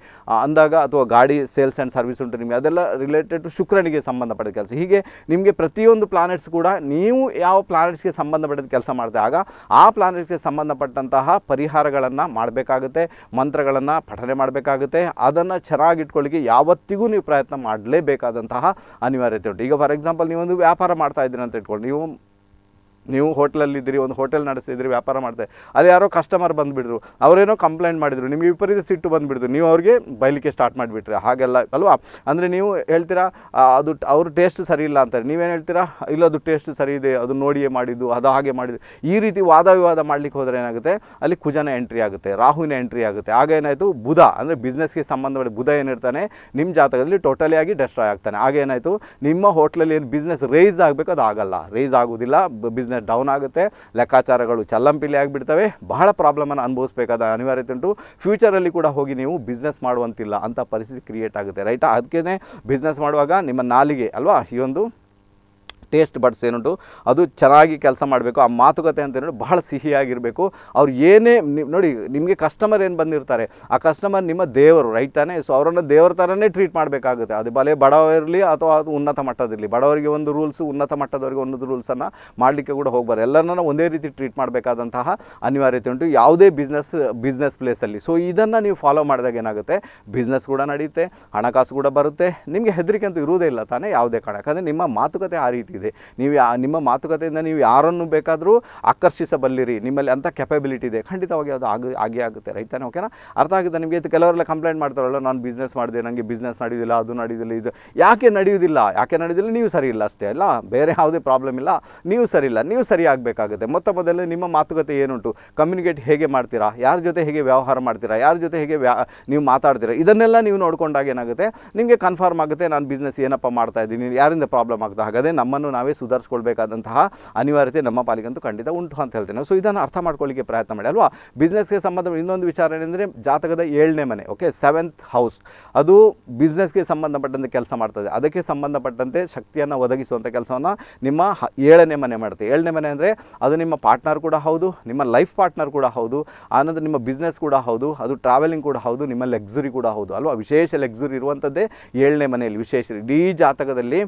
ಅಂದಾಗ ಅಥವಾ ಗಾಡಿ ಸೇಲ್ಸ್ ಆ್ಯಂಡ್ ಸರ್ವಿಸ್ ಉಂಟು ನಿಮಗೆ ಅದೆಲ್ಲ ರಿಲೇಟೆಡ್ ಟು ಶುಕ್ರನಿಗೆ ಸಂಬಂಧಪಟ್ಟ ಕೆಲಸ ಹೀಗೆ ನಿಮಗೆ ಪ್ರತಿಯೊಂದು ಪ್ಲಾನೆಟ್ಸ್ ಕೂಡ ನೀವು ಯಾವ ಪ್ಲಾನೆಟ್ಸ್ಗೆ ಸಂಬಂಧಪಟ್ಟಂಥ ಕೆಲಸ ಮಾಡಿದೆ ಆಗ ಆ ಪ್ಲಾನೆಟ್ಸ್ಗೆ ಸಂಬಂಧಪಟ್ಟಂತಹ ಪರಿಹಾರಗಳನ್ನು ಮಾಡಬೇಕಾಗುತ್ತೆ ಮಂತ್ರಗಳನ್ನು ಪಠನೆ ಮಾಡಬೇಕು ಮಾಡಬೇಕಾಗುತ್ತೆ ಅದನ್ನು ಚೆನ್ನಾಗಿ ಇಟ್ಕೊಳ್ಳಿಕ್ಕೆ ಯಾವತ್ತಿಗೂ ನೀವು ಪ್ರಯತ್ನ ಮಾಡಲೇಬೇಕಾದಂತಹ ಅನಿವಾರ್ಯತೆ ಉಂಟು ಈಗ ಫಾರ್ ಎಕ್ಸಾಂಪಲ್ ನೀವೊಂದು ವ್ಯಾಪಾರ ಮಾಡ್ತಾ ಇದ್ದೀರಿ ಅಂತ ಇಟ್ಕೊಂಡು ನೀವು ನೀವು ಹೋಟ್ಲಲ್ಲಿದ್ದೀರಿ ಒಂದು ಹೋಟೆಲ್ ನಡೆಸಿದ್ರಿ ವ್ಯಾಪಾರ ಮಾಡ್ತಾರೆ ಅಲ್ಲಿ ಯಾರೋ ಕಸ್ಟಮರ್ ಬಂದುಬಿಡ್ರು ಅವರೇನೋ ಕಂಪ್ಲೇಂಟ್ ಮಾಡಿದ್ರು ನಿಮಗೆ ವಿಪರೀತ ಸಿಟ್ಟು ಬಂದುಬಿಡ್ತು ನೀವು ಅವ್ರಿಗೆ ಬೈಲಿಕ್ಕೆ ಸ್ಟಾರ್ಟ್ ಮಾಡಿಬಿಟ್ರಿ ಹಾಗೆಲ್ಲ ಅಲ್ವಾ ಅಂದರೆ ನೀವು ಹೇಳ್ತೀರಾ ಅದು ಅವ್ರ ಟೇಸ್ಟ್ ಸರಿ ಇಲ್ಲ ಅಂತಾರೆ ನೀವೇನು ಹೇಳ್ತೀರಾ ಇಲ್ಲ ಅದು ಟೇಸ್ಟ್ ಸರಿ ಇದೆ ಅದು ನೋಡಿಯೇ ಮಾಡಿದ್ದು ಅದು ಹಾಗೆ ಮಾಡಿದ್ದು ಈ ರೀತಿ ವಾದ ವಿವಾದ ಮಾಡಲಿಕ್ಕೆ ಹೋದರೆ ಏನಾಗುತ್ತೆ ಅಲ್ಲಿ ಕುಜನ ಎಂಟ್ರಿ ಆಗುತ್ತೆ ರಾಹುವಿನ ಎಂಟ್ರಿ ಆಗುತ್ತೆ ಆಗ ಏನಾಯಿತು ಬುಧ ಅಂದರೆ ಬಿಸ್ನೆಸ್ಗೆ ಸಂಬಂಧಪಟ್ಟ ಬುಧ ಏನಿರ್ತಾನೆ ನಿಮ್ಮ ಜಾತಕದಲ್ಲಿ ಟೋಟಲಿಯಾಗಿ ಡೆಸ್ಟ್ರಾಯ್ ಆಗ್ತಾನೆ ಹಾಗೇನಾಯಿತು ನಿಮ್ಮ ಹೋಟ್ಲಲ್ಲಿ ಏನು ಬಿಸ್ನೆಸ್ ರೈಸ್ ಆಗಬೇಕು ಅದು ಆಗಲ್ಲ ರೈಸ್ ಆಗೋದಿಲ್ಲ ಬಿಸ್ನೆಸ್ ಬಿಸ್ನೆಸ್ ಡೌನ್ ಆಗುತ್ತೆ ಲೆಕ್ಕಾಚಾರಗಳು ಚಲ್ಲಂಪಿಲಿ ಆಗಿಬಿಡ್ತವೆ ಬಹಳ ಪ್ರಾಬ್ಲಮನ್ನು ಅನುಭವಿಸಬೇಕಾದ ಅನಿವಾರ್ಯತೆ ಉಂಟು ಫ್ಯೂಚರಲ್ಲಿ ಕೂಡ ಹೋಗಿ ನೀವು ಬಿಸ್ನೆಸ್ ಮಾಡುವಂತಿಲ್ಲ ಅಂತ ಪರಿಸ್ಥಿತಿ ಕ್ರಿಯೇಟ್ ಆಗುತ್ತೆ ರೈಟ್ ಅದಕ್ಕೇ ಬಿಸ್ನೆಸ್ ಮಾಡುವಾಗ ನಿಮ್ಮ ನಾಲಿಗೆ ಅಲ್ವಾ ಈ ಒಂದು ಟೇಸ್ಟ್ ಬಡ್ಸ್ ಏನುಂಟು ಅದು ಚೆನ್ನಾಗಿ ಕೆಲಸ ಮಾಡಬೇಕು ಆ ಮಾತುಕತೆ ಅಂತ ಬಹಳ ಸಿಹಿಯಾಗಿರಬೇಕು ಅವ್ರು ಏನೇ ನೋಡಿ ನಿಮಗೆ ಕಸ್ಟಮರ್ ಏನು ಬಂದಿರ್ತಾರೆ ಆ ಕಸ್ಟಮರ್ ನಿಮ್ಮ ದೇವರು ರೈಟ್ ತಾನೇ ಸೊ ಅವರನ್ನು ದೇವರ ಥರನೇ ಟ್ರೀಟ್ ಮಾಡಬೇಕಾಗುತ್ತೆ ಅದು ಬಲೆ ಬಡವರಿರಲಿ ಅಥವಾ ಅದು ಉನ್ನತ ಮಟ್ಟದಿರಲಿ ಬಡವರಿಗೆ ಒಂದು ರೂಲ್ಸ್ ಉನ್ನತ ಮಟ್ಟದವರಿಗೆ ಒಂದು ರೂಲ್ಸನ್ನು ಮಾಡಲಿಕ್ಕೆ ಕೂಡ ಹೋಗ್ಬಾರ್ದು ಎಲ್ಲರನ್ನ ಒಂದೇ ರೀತಿ ಟ್ರೀಟ್ ಮಾಡಬೇಕಾದಂತಹ ಅನಿವಾರ್ಯತೆ ಉಂಟು ಯಾವುದೇ ಬಿಸ್ನೆಸ್ ಬಿಸ್ನೆಸ್ ಪ್ಲೇಸಲ್ಲಿ ಸೊ ಇದನ್ನು ನೀವು ಫಾಲೋ ಮಾಡಿದಾಗ ಏನಾಗುತ್ತೆ ಬಿಸ್ನೆಸ್ ಕೂಡ ನಡೆಯುತ್ತೆ ಹಣಕಾಸು ಕೂಡ ಬರುತ್ತೆ ನಿಮಗೆ ಹೆದರಿಕೆ ಅಂತೂ ಇರುವುದೇ ಇಲ್ಲ ತಾನೇ ಯಾವುದೇ ಕಾರಣಕ್ಕೆ ಅಂದರೆ ನಿಮ್ಮ ಮಾತುಕತೆ ಆ ರೀತಿ ಇದೆ ಇದೆ ನೀವು ಯಾ ನಿಮ್ಮ ಮಾತುಕತೆಯಿಂದ ನೀವು ಯಾರನ್ನು ಬೇಕಾದರೂ ಆಕರ್ಷಿಸಬಲ್ಲಿರಿ ನಿಮ್ಮಲ್ಲಿ ಅಂಥ ಕೆಪಬಿಲಿಟಿ ಇದೆ ಖಂಡಿತವಾಗಿ ಅದು ಆಗ ಆಗಿ ಆಗುತ್ತೆ ರೈತಾನೆ ಓಕೆನಾ ಅರ್ಥ ಆಗುತ್ತೆ ನಿಮಗೆ ಕೆಲವರೆಲ್ಲ ಕಂಪ್ಲೇಂಟ್ ಮಾಡ್ತಾರಲ್ಲ ನಾನು ಬಿಸ್ನೆಸ್ ಮಾಡಿದೆ ನನಗೆ ಬಿಸ್ನೆಸ್ ನಡೆಯೋದಿಲ್ಲ ಅದು ನಡೆಯೋದಿಲ್ಲ ಇದು ಯಾಕೆ ನಡೆಯುವುದಿಲ್ಲ ಯಾಕೆ ನಡೆಯೋದಿಲ್ಲ ನೀವು ಸರಿ ಇಲ್ಲ ಅಷ್ಟೇ ಅಲ್ಲ ಬೇರೆ ಯಾವುದೇ ಪ್ರಾಬ್ಲಮ್ ಇಲ್ಲ ನೀವು ಸರಿ ಇಲ್ಲ ನೀವು ಸರಿ ಆಗಬೇಕಾಗುತ್ತೆ ಮೊತ್ತ ಮೊದಲು ನಿಮ್ಮ ಮಾತುಕತೆ ಏನುಂಟು ಕಮ್ಯುನಿಕೇಟ್ ಹೇಗೆ ಮಾಡ್ತೀರಾ ಯಾರ ಜೊತೆ ಹೇಗೆ ವ್ಯವಹಾರ ಮಾಡ್ತೀರಾ ಯಾರ ಜೊತೆ ಹೇಗೆ ವ್ಯಾ ನೀವು ಮಾತಾಡ್ತೀರಾ ಇದನ್ನೆಲ್ಲ ನೀವು ನೋಡಿಕೊಂಡಾಗ ಏನಾಗುತ್ತೆ ನಿಮಗೆ ಕನ್ಫರ್ಮ್ ಆಗುತ್ತೆ ನಾನು ಬಿಸ್ನೆಸ್ ಏನಪ್ಪ ಮಾಡ್ತಾ ಇದ್ದೀನಿ ಯಾರಿಂದ ಪ್ರಾಬ್ಲಮ್ ಆಗ್ತಾ ಹಾಗಾದರೆ ನಮ್ಮನ್ನು ನಾವೇ ಸುಧಾರಿಸ್ಕೊಳ್ಬೇಕಾದಂತಹ ಅನಿವಾರ್ಯತೆ ನಮ್ಮ ಪಾಲಿಗಂತೂ ಖಂಡಿತ ಉಂಟು ಅಂತ ಹೇಳ್ತೇನೆ ಸೊ ಇದನ್ನು ಅರ್ಥ ಮಾಡ್ಕೊಳ್ಳಿಕ್ಕೆ ಪ್ರಯತ್ನ ಮಾಡಿ ಅಲ್ವಾ ಬಿಸ್ನೆಸ್ಗೆ ಸಂಬಂಧ ಇನ್ನೊಂದು ವಿಚಾರ ಏನಂದರೆ ಜಾತಕದ ಏಳನೇ ಮನೆ ಓಕೆ ಸೆವೆಂತ್ ಹೌಸ್ ಅದು ಬಿಸ್ನೆಸ್ಗೆ ಸಂಬಂಧಪಟ್ಟಂತೆ ಕೆಲಸ ಮಾಡ್ತದೆ ಅದಕ್ಕೆ ಸಂಬಂಧಪಟ್ಟಂತೆ ಶಕ್ತಿಯನ್ನು ಒದಗಿಸುವಂಥ ಕೆಲಸವನ್ನು ನಿಮ್ಮ ಏಳನೇ ಮನೆ ಮಾಡುತ್ತೆ ಏಳನೇ ಮನೆ ಅಂದರೆ ಅದು ನಿಮ್ಮ ಪಾರ್ಟ್ನರ್ ಕೂಡ ಹೌದು ನಿಮ್ಮ ಲೈಫ್ ಪಾರ್ಟ್ನರ್ ಕೂಡ ಹೌದು ಆನಂತರ ನಿಮ್ಮ ಬಿಸ್ನೆಸ್ ಕೂಡ ಹೌದು ಅದು ಟ್ರಾವೆಲಿಂಗ್ ಕೂಡ ಹೌದು ನಿಮ್ಮ ಲೆಕ್ಸುರಿ ಕೂಡ ಹೌದು ಅಲ್ವಾ ವಿಶೇಷ ಲೆಕ್ಸುರಿ ಇರುವಂಥದ್ದೇ ಏಳನೇ ಮನೆಯಲ್ಲಿ ವಿಶೇಷ ಇಡೀ ಜಾತಕದಲ್ಲಿ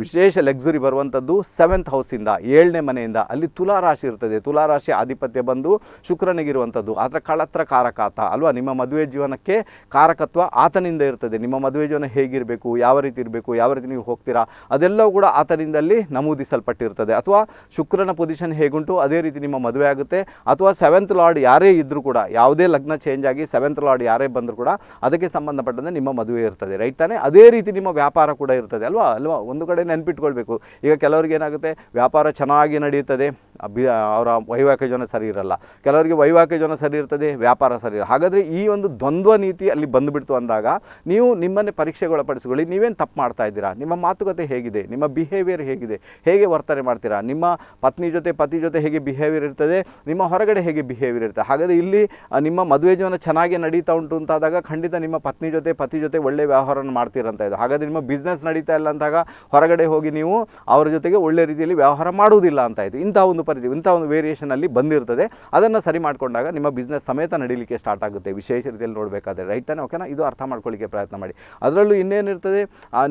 ವಿಶೇಷ ಲಕ್ಸುರಿ ಬರುವಂಥದ್ದು ಸೆವೆಂತ್ ಹೌಸಿಂದ ಏಳನೇ ಮನೆಯಿಂದ ಅಲ್ಲಿ ತುಲಾರಾಶಿ ಇರ್ತದೆ ತುಲಾರಾಶಿ ಆಧಿಪತ್ಯ ಬಂದು ಶುಕ್ರನಿಗಿರುವಂಥದ್ದು ಆದರೆ ಕಳತ್ರ ಕಾರಕಾತ ಅಲ್ವಾ ನಿಮ್ಮ ಮದುವೆ ಜೀವನಕ್ಕೆ ಕಾರಕತ್ವ ಆತನಿಂದ ಇರ್ತದೆ ನಿಮ್ಮ ಮದುವೆ ಜೀವನ ಹೇಗಿರಬೇಕು ಯಾವ ರೀತಿ ಇರಬೇಕು ಯಾವ ರೀತಿ ನೀವು ಹೋಗ್ತೀರಾ ಅದೆಲ್ಲವೂ ಕೂಡ ಆತನಿಂದಲ್ಲಿ ನಮೂದಿಸಲ್ಪಟ್ಟಿರ್ತದೆ ಅಥವಾ ಶುಕ್ರನ ಪೊಸಿಷನ್ ಹೇಗುಂಟು ಅದೇ ರೀತಿ ನಿಮ್ಮ ಮದುವೆ ಆಗುತ್ತೆ ಅಥವಾ ಸೆವೆಂತ್ ಲಾರ್ಡ್ ಯಾರೇ ಇದ್ದರೂ ಕೂಡ ಯಾವುದೇ ಲಗ್ನ ಚೇಂಜ್ ಆಗಿ ಸೆವೆಂತ್ ಲಾರ್ಡ್ ಯಾರೇ ಬಂದರೂ ಕೂಡ ಅದಕ್ಕೆ ಸಂಬಂಧಪಟ್ಟಂತೆ ನಿಮ್ಮ ಮದುವೆ ಇರ್ತದೆ ರೈಟ್ ತಾನೇ ಅದೇ ರೀತಿ ನಿಮ್ಮ ವ್ಯಾಪಾರ ಕೂಡ ಇರ್ತದೆ ಅಲ್ವಾ ಅಲ್ವಾ ಒಂದು ಕಡೆ ನೆನಪಿಟ್ಕೊಳ್ಬೇಕು ಈಗ ಕೆಲವ್ರಿಗೆ ಏನಾಗುತ್ತೆ ವ್ಯಾಪಾರ ಚೆನ್ನಾಗಿ ನಡೆಯುತ್ತದೆ ಬಿ ಅವರ ವೈವಾಹಿಕ ಜೀವನ ಸರಿ ಇರಲ್ಲ ಕೆಲವರಿಗೆ ವೈವಾಹಿಕ ಜೀವನ ಸರಿ ಇರ್ತದೆ ವ್ಯಾಪಾರ ಸರಿ ಇರಲ್ಲ ಹಾಗಾದರೆ ಈ ಒಂದು ದ್ವಂದ್ವ ನೀತಿ ಅಲ್ಲಿ ಬಂದುಬಿಡ್ತು ಅಂದಾಗ ನೀವು ನಿಮ್ಮನ್ನೇ ಪರೀಕ್ಷೆಗೊಳಪಡಿಸಿಕೊಳ್ಳಿ ನೀವೇನು ತಪ್ಪು ಮಾಡ್ತಾ ಇದ್ದೀರಾ ನಿಮ್ಮ ಮಾತುಕತೆ ಹೇಗಿದೆ ನಿಮ್ಮ ಬಿಹೇವಿಯರ್ ಹೇಗಿದೆ ಹೇಗೆ ವರ್ತನೆ ಮಾಡ್ತೀರಾ ನಿಮ್ಮ ಪತ್ನಿ ಜೊತೆ ಪತಿ ಜೊತೆ ಹೇಗೆ ಬಿಹೇವಿಯರ್ ಇರ್ತದೆ ನಿಮ್ಮ ಹೊರಗಡೆ ಹೇಗೆ ಬಿಹೇವಿಯರ್ ಇರ್ತದೆ ಹಾಗಾದರೆ ಇಲ್ಲಿ ನಿಮ್ಮ ಮದುವೆ ಜೀವನ ಚೆನ್ನಾಗಿ ನಡೀತಾ ಉಂಟು ಅಂತಾದಾಗ ಖಂಡಿತ ನಿಮ್ಮ ಪತ್ನಿ ಜೊತೆ ಪತಿ ಜೊತೆ ಒಳ್ಳೆಯ ವ್ಯವಹಾರವನ್ನು ಮಾಡ್ತೀರಂತ ಇದು ಹಾಗಾದರೆ ನಿಮ್ಮ ಬಿಸ್ನೆಸ್ ನಡೀತಾ ಇಲ್ಲ ಅಂತಾಗ ಹೊರಗಡೆ ಹೋಗಿ ನೀವು ಅವರ ಜೊತೆಗೆ ಒಳ್ಳೆ ರೀತಿಯಲ್ಲಿ ವ್ಯವಹಾರ ಮಾಡುವುದಿಲ್ಲ ಅಂತ ಇದು ಇಂಥ ಒಂದು ಪರಿಚಯ ಇಂಥ ಒಂದು ವೇರಿಯೇಷನಲ್ಲಿ ಬಂದಿರ್ತದೆ ಅದನ್ನು ಸರಿ ಮಾಡಿಕೊಂಡಾಗ ನಿಮ್ಮ ಬಿಸ್ನೆಸ್ ಸಮೇತ ನಡೀಲಿಕ್ಕೆ ಸ್ಟಾರ್ಟ್ ಆಗುತ್ತೆ ವಿಶೇಷ ರೀತಿಯಲ್ಲಿ ನೋಡಬೇಕಾದ್ರೆ ರೈಟ್ ತಾನೆ ಓಕೆನಾ ಇದು ಅರ್ಥ ಮಾಡ್ಕೊಳ್ಳಿಕ್ಕೆ ಪ್ರಯತ್ನ ಮಾಡಿ ಅದರಲ್ಲೂ ಇನ್ನೇನಿರ್ತದೆ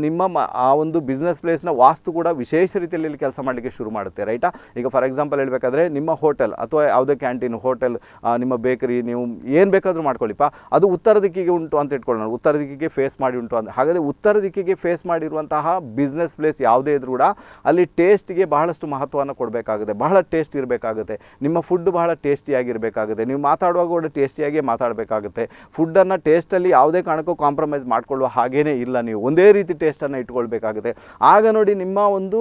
ನಿಮ್ಮ ಆ ಒಂದು ಬಿಸ್ನೆಸ್ ಪ್ಲೇಸ್ನ ವಾಸ್ತು ಕೂಡ ವಿಶೇಷ ರೀತಿಯಲ್ಲಿ ಕೆಲಸ ಮಾಡಲಿಕ್ಕೆ ಶುರು ಮಾಡುತ್ತೆ ರೈಟಾ ಈಗ ಫಾರ್ ಎಕ್ಸಾಂಪಲ್ ಹೇಳಬೇಕಾದ್ರೆ ನಿಮ್ಮ ಹೋಟೆಲ್ ಅಥವಾ ಯಾವುದೇ ಕ್ಯಾಂಟೀನ್ ಹೋಟೆಲ್ ನಿಮ್ಮ ಬೇಕರಿ ನೀವು ಏನು ಬೇಕಾದರೂ ಮಾಡ್ಕೊಳ್ಳಿಪ್ಪ ಅದು ಉತ್ತರ ದಿಕ್ಕಿಗೆ ಉಂಟು ಅಂತ ಇಟ್ಕೊಳ್ಳೋಣ ಉತ್ತರ ದಿಕ್ಕಿಗೆ ಫೇಸ್ ಮಾಡಿ ಉಂಟು ಅಂತ ಹಾಗಾದರೆ ಉತ್ತರ ದಿಕ್ಕಿಗೆ ಫೇಸ್ ಮಾಡಿರುವಂತಹ ಬಿಸ್ನೆಸ್ ಪ್ಲೇಸ್ ಯಾವುದೇ ಇದ್ರೂ ಕೂಡ ಅಲ್ಲಿ ಟೇಸ್ಟ್ಗೆ ಬಹಳಷ್ಟು ಮಹತ್ವವನ್ನು ಕೊಡಬೇಕಾಗುತ್ತೆ ಬಹಳ ಟೇಸ್ಟ್ ಇರಬೇಕಾಗುತ್ತೆ ನಿಮ್ಮ ಫುಡ್ ಬಹಳ ಟೇಸ್ಟಿಯಾಗಿರಬೇಕಾಗುತ್ತೆ ನೀವು ಮಾತಾಡುವಾಗ ಕೂಡ ಟೇಸ್ಟಿಯಾಗಿ ಮಾತಾಡಬೇಕಾಗುತ್ತೆ ಫುಡ್ಡನ್ನು ಟೇಸ್ಟಲ್ಲಿ ಯಾವುದೇ ಕಾರಣಕ್ಕೂ ಕಾಂಪ್ರಮೈಸ್ ಮಾಡಿಕೊಳ್ಳುವ ಹಾಗೇ ಇಲ್ಲ ನೀವು ಒಂದೇ ರೀತಿ ಟೇಸ್ಟನ್ನು ಇಟ್ಕೊಳ್ಬೇಕಾಗುತ್ತೆ ಆಗ ನೋಡಿ ನಿಮ್ಮ ಒಂದು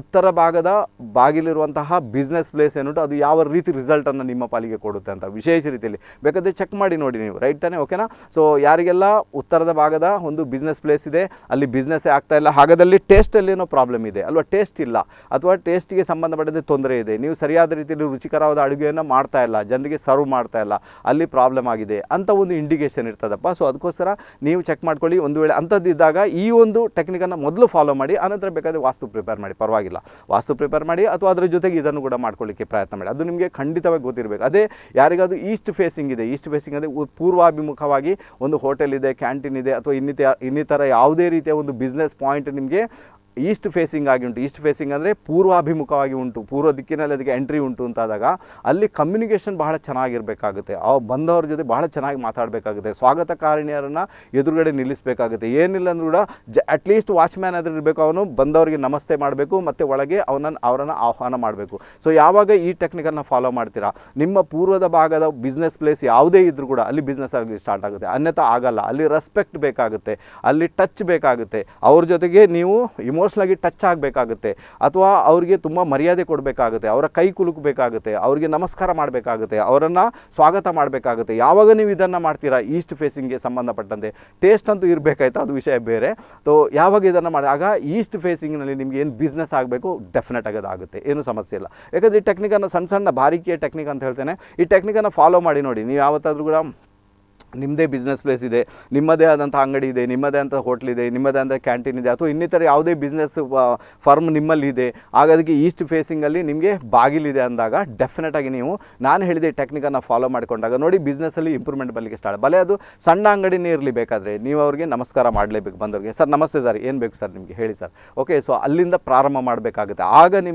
ಉತ್ತರ ಭಾಗದ ಬಾಗಿಲಿರುವಂತಹ ಬಿಸ್ನೆಸ್ ಪ್ಲೇಸ್ ಏನುಂಟು ಅದು ಯಾವ ರೀತಿ ರಿಸಲ್ಟನ್ನು ನಿಮ್ಮ ಪಾಲಿಗೆ ಕೊಡುತ್ತೆ ಅಂತ ವಿಶೇಷ ರೀತಿಯಲ್ಲಿ ಬೇಕಾದರೆ ಚೆಕ್ ಮಾಡಿ ನೋಡಿ ನೀವು ರೈಟ್ ತಾನೇ ಓಕೆನಾ ಸೊ ಯಾರಿಗೆಲ್ಲ ಉತ್ತರದ ಭಾಗದ ಒಂದು ಬಿಸ್ನೆಸ್ ಪ್ಲೇಸ್ ಇದೆ ಅಲ್ಲಿ ಬಿಸ್ನೆಸ್ಸೇ ಆಗ್ತಾ ಇಲ್ಲ ಹಾಗಾದಲ್ಲಿ ಟೇಸ್ಟಲ್ಲಿ ಏನೋ ಪ್ರಾಬ್ಲಮ್ ಇದೆ ಅಲ್ವಾ ಟೇಸ್ಟ್ ಇಲ್ಲ ಅಥವಾ ಟೇಸ್ಟಿಗೆ ಸಂಬಂಧಪಟ್ಟ ತೊಂದರೆ ಇದೆ ನೀವು ಸರಿಯಾದ ರೀತಿಯಲ್ಲಿ ರುಚಿಕರವಾದ ಅಡುಗೆಯನ್ನು ಮಾಡ್ತಾ ಇಲ್ಲ ಜನರಿಗೆ ಸರ್ವ್ ಮಾಡ್ತಾ ಇಲ್ಲ ಅಲ್ಲಿ ಪ್ರಾಬ್ಲಮ್ ಆಗಿದೆ ಅಂತ ಒಂದು ಇಂಡಿಕೇಷನ್ ಇರ್ತದಪ್ಪ ಸೊ ಅದಕ್ಕೋಸ್ಕರ ನೀವು ಚೆಕ್ ಮಾಡ್ಕೊಳ್ಳಿ ಒಂದು ವೇಳೆ ಅಂಥದ್ದಿದ್ದಾಗ ಈ ಒಂದು ಟೆಕ್ನಿಕನ್ನು ಮೊದಲು ಫಾಲೋ ಮಾಡಿ ಆನಂತರ ಬೇಕಾದರೆ ವಾಸ್ತು ಪ್ರಿಪೇರ್ ಮಾಡಿ ಪರವಾಗಿಲ್ಲ ವಾಸ್ತು ಪ್ರಿಪೇರ್ ಮಾಡಿ ಅಥವಾ ಅದರ ಜೊತೆಗೆ ಇದನ್ನು ಕೂಡ ಮಾಡ್ಕೊಳ್ಳಿಕ್ಕೆ ಪ್ರಯತ್ನ ಮಾಡಿ ಅದು ನಿಮಗೆ ಖಂಡಿತವಾಗಿ ಗೊತ್ತಿರಬೇಕು ಅದೇ ಯಾರಿಗಾದರೂ ಈಸ್ಟ್ ಫೇಸಿಂಗ್ ಇದೆ ಈಸ್ಟ್ ಫೇಸಿಂಗ್ ಅಂದರೆ ಪೂರ್ವಾಭಿಮುಖವಾಗಿ ಒಂದು ಹೋಟೆಲ್ ಇದೆ ಕ್ಯಾಂಟೀನ್ ಇದೆ ಅಥವಾ ಇನ್ನಿತರ ಇನ್ನಿತರ ಯಾವುದೇ ರೀತಿಯ ಒಂದು ಬಿಸ್ನೆಸ್ ಪಾಯಿಂಟ್ ನಿಮಗೆ ಈಸ್ಟ್ ಫೇಸಿಂಗ್ ಆಗಿ ಉಂಟು ಈಸ್ಟ್ ಫೇಸಿಂಗ್ ಅಂದರೆ ಪೂರ್ವಾಭಿಮುಖವಾಗಿ ಉಂಟು ಪೂರ್ವ ದಿಕ್ಕಿನಲ್ಲಿ ಅದಕ್ಕೆ ಎಂಟ್ರಿ ಉಂಟು ಅಂತಾದಾಗ ಅಲ್ಲಿ ಕಮ್ಯುನಿಕೇಷನ್ ಬಹಳ ಚೆನ್ನಾಗಿರಬೇಕಾಗುತ್ತೆ ಆ ಬಂದವ್ರ ಜೊತೆ ಬಹಳ ಚೆನ್ನಾಗಿ ಮಾತಾಡಬೇಕಾಗುತ್ತೆ ಸ್ವಾಗತ ಕಾರಣಿಯರನ್ನು ಎದುರುಗಡೆ ನಿಲ್ಲಿಸಬೇಕಾಗುತ್ತೆ ಏನಿಲ್ಲ ಅಂದ್ರೂ ಕೂಡ ಜ ಅಟ್ಲೀಸ್ಟ್ ವಾಚ್ಮ್ಯಾನ್ ಆದರೂ ಇರಬೇಕು ಅವನು ಬಂದವರಿಗೆ ನಮಸ್ತೆ ಮಾಡಬೇಕು ಮತ್ತು ಒಳಗೆ ಅವನನ್ನು ಅವರನ್ನು ಆಹ್ವಾನ ಮಾಡಬೇಕು ಸೊ ಯಾವಾಗ ಈ ಟೆಕ್ನಿಕನ್ನು ಫಾಲೋ ಮಾಡ್ತೀರಾ ನಿಮ್ಮ ಪೂರ್ವದ ಭಾಗದ ಬಿಸ್ನೆಸ್ ಪ್ಲೇಸ್ ಯಾವುದೇ ಇದ್ದರೂ ಕೂಡ ಅಲ್ಲಿ ಬಿಸ್ನೆಸ್ ಆಗಲಿ ಸ್ಟಾರ್ಟ್ ಆಗುತ್ತೆ ಅನ್ಯಥಾ ಆಗಲ್ಲ ಅಲ್ಲಿ ರೆಸ್ಪೆಕ್ಟ್ ಬೇಕಾಗುತ್ತೆ ಅಲ್ಲಿ ಟಚ್ ಬೇಕಾಗುತ್ತೆ ಅವ್ರ ಜೊತೆಗೆ ನೀವು ಇಮೋ ಪರ್ಸ್ನಲಾಗಿ ಟಚ್ ಆಗಬೇಕಾಗುತ್ತೆ ಅಥವಾ ಅವರಿಗೆ ತುಂಬ ಮರ್ಯಾದೆ ಕೊಡಬೇಕಾಗುತ್ತೆ ಅವರ ಕೈ ಕುಲುಕಬೇಕಾಗುತ್ತೆ ಅವರಿಗೆ ನಮಸ್ಕಾರ ಮಾಡಬೇಕಾಗುತ್ತೆ ಅವರನ್ನು ಸ್ವಾಗತ ಮಾಡಬೇಕಾಗುತ್ತೆ ಯಾವಾಗ ನೀವು ಇದನ್ನು ಮಾಡ್ತೀರಾ ಈಸ್ಟ್ ಫೇಸಿಂಗ್ಗೆ ಸಂಬಂಧಪಟ್ಟಂತೆ ಟೇಸ್ಟ್ ಅಂತೂ ಇರಬೇಕಾಯ್ತು ಅದು ವಿಷಯ ಬೇರೆ ಸೊ ಯಾವಾಗ ಇದನ್ನು ಮಾಡಿ ಆಗ ಈಸ್ಟ್ ಫೇಸಿಂಗ್ನಲ್ಲಿ ನಿಮಗೆ ಏನು ಬಿಸ್ನೆಸ್ ಆಗಬೇಕು ಡೆಫಿನೆಟ್ ಆಗೋದಾಗುತ್ತೆ ಏನೂ ಸಮಸ್ಯೆ ಇಲ್ಲ ಯಾಕಂದರೆ ಈ ಟೆಕ್ನಿಕನ್ನು ಸಣ್ಣ ಸಣ್ಣ ಬಾರಿಕೆಯ ಟೆಕ್ನಿಕ್ ಅಂತ ಹೇಳ್ತೇನೆ ಈ ಟೆಕ್ನಿಕನ್ನು ಫಾಲೋ ಮಾಡಿ ನೋಡಿ ನೀವು ಯಾವತ್ತಾದರೂ ಕೂಡ ನಿಮ್ಮದೇ ಬಿಸ್ನೆಸ್ ಪ್ಲೇಸ್ ಇದೆ ನಿಮ್ಮದೇ ಆದಂಥ ಅಂಗಡಿ ಇದೆ ನಿಮ್ಮದೇ ಅಂತ ಹೋಟ್ಲಿದೆ ನಿಮ್ಮದೇ ಆದಂಥ ಕ್ಯಾಂಟೀನ್ ಇದೆ ಅಥವಾ ಇನ್ನಿತರ ಯಾವುದೇ ಬಿಸ್ನೆಸ್ ಫರ್ಮ್ ನಿಮ್ಮಲ್ಲಿದೆ ಹಾಗಾಗಿ ಈಸ್ಟ್ ಫೇಸಿಂಗಲ್ಲಿ ನಿಮಗೆ ಬಾಗಿಲಿದೆ ಅಂದಾಗ ಡೆಫಿನೆಟಾಗಿ ನೀವು ನಾನು ಹೇಳಿದೆ ಟೆಕ್ನಿಕನ್ನು ಫಾಲೋ ಮಾಡಿಕೊಂಡಾಗ ನೋಡಿ ಬಿಸ್ನೆಸ್ಸಲ್ಲಿ ಇಂಪ್ರೂವ್ಮೆಂಟ್ ಬರಲಿಕ್ಕೆ ಸ್ಟಾರ್ಟ್ ಬಲೆ ಅದು ಸಣ್ಣ ಅಂಗಡಿನೇ ಇರಲಿ ಬೇಕಾದರೆ ನೀವು ಅವರಿಗೆ ನಮಸ್ಕಾರ ಮಾಡಲೇಬೇಕು ಬಂದವರಿಗೆ ಸರ್ ನಮಸ್ತೆ ಸರ್ ಏನು ಬೇಕು ಸರ್ ನಿಮಗೆ ಹೇಳಿ ಸರ್ ಓಕೆ ಸೊ ಅಲ್ಲಿಂದ ಪ್ರಾರಂಭ ಮಾಡಬೇಕಾಗುತ್ತೆ ಆಗ ನಿಮ್ಮ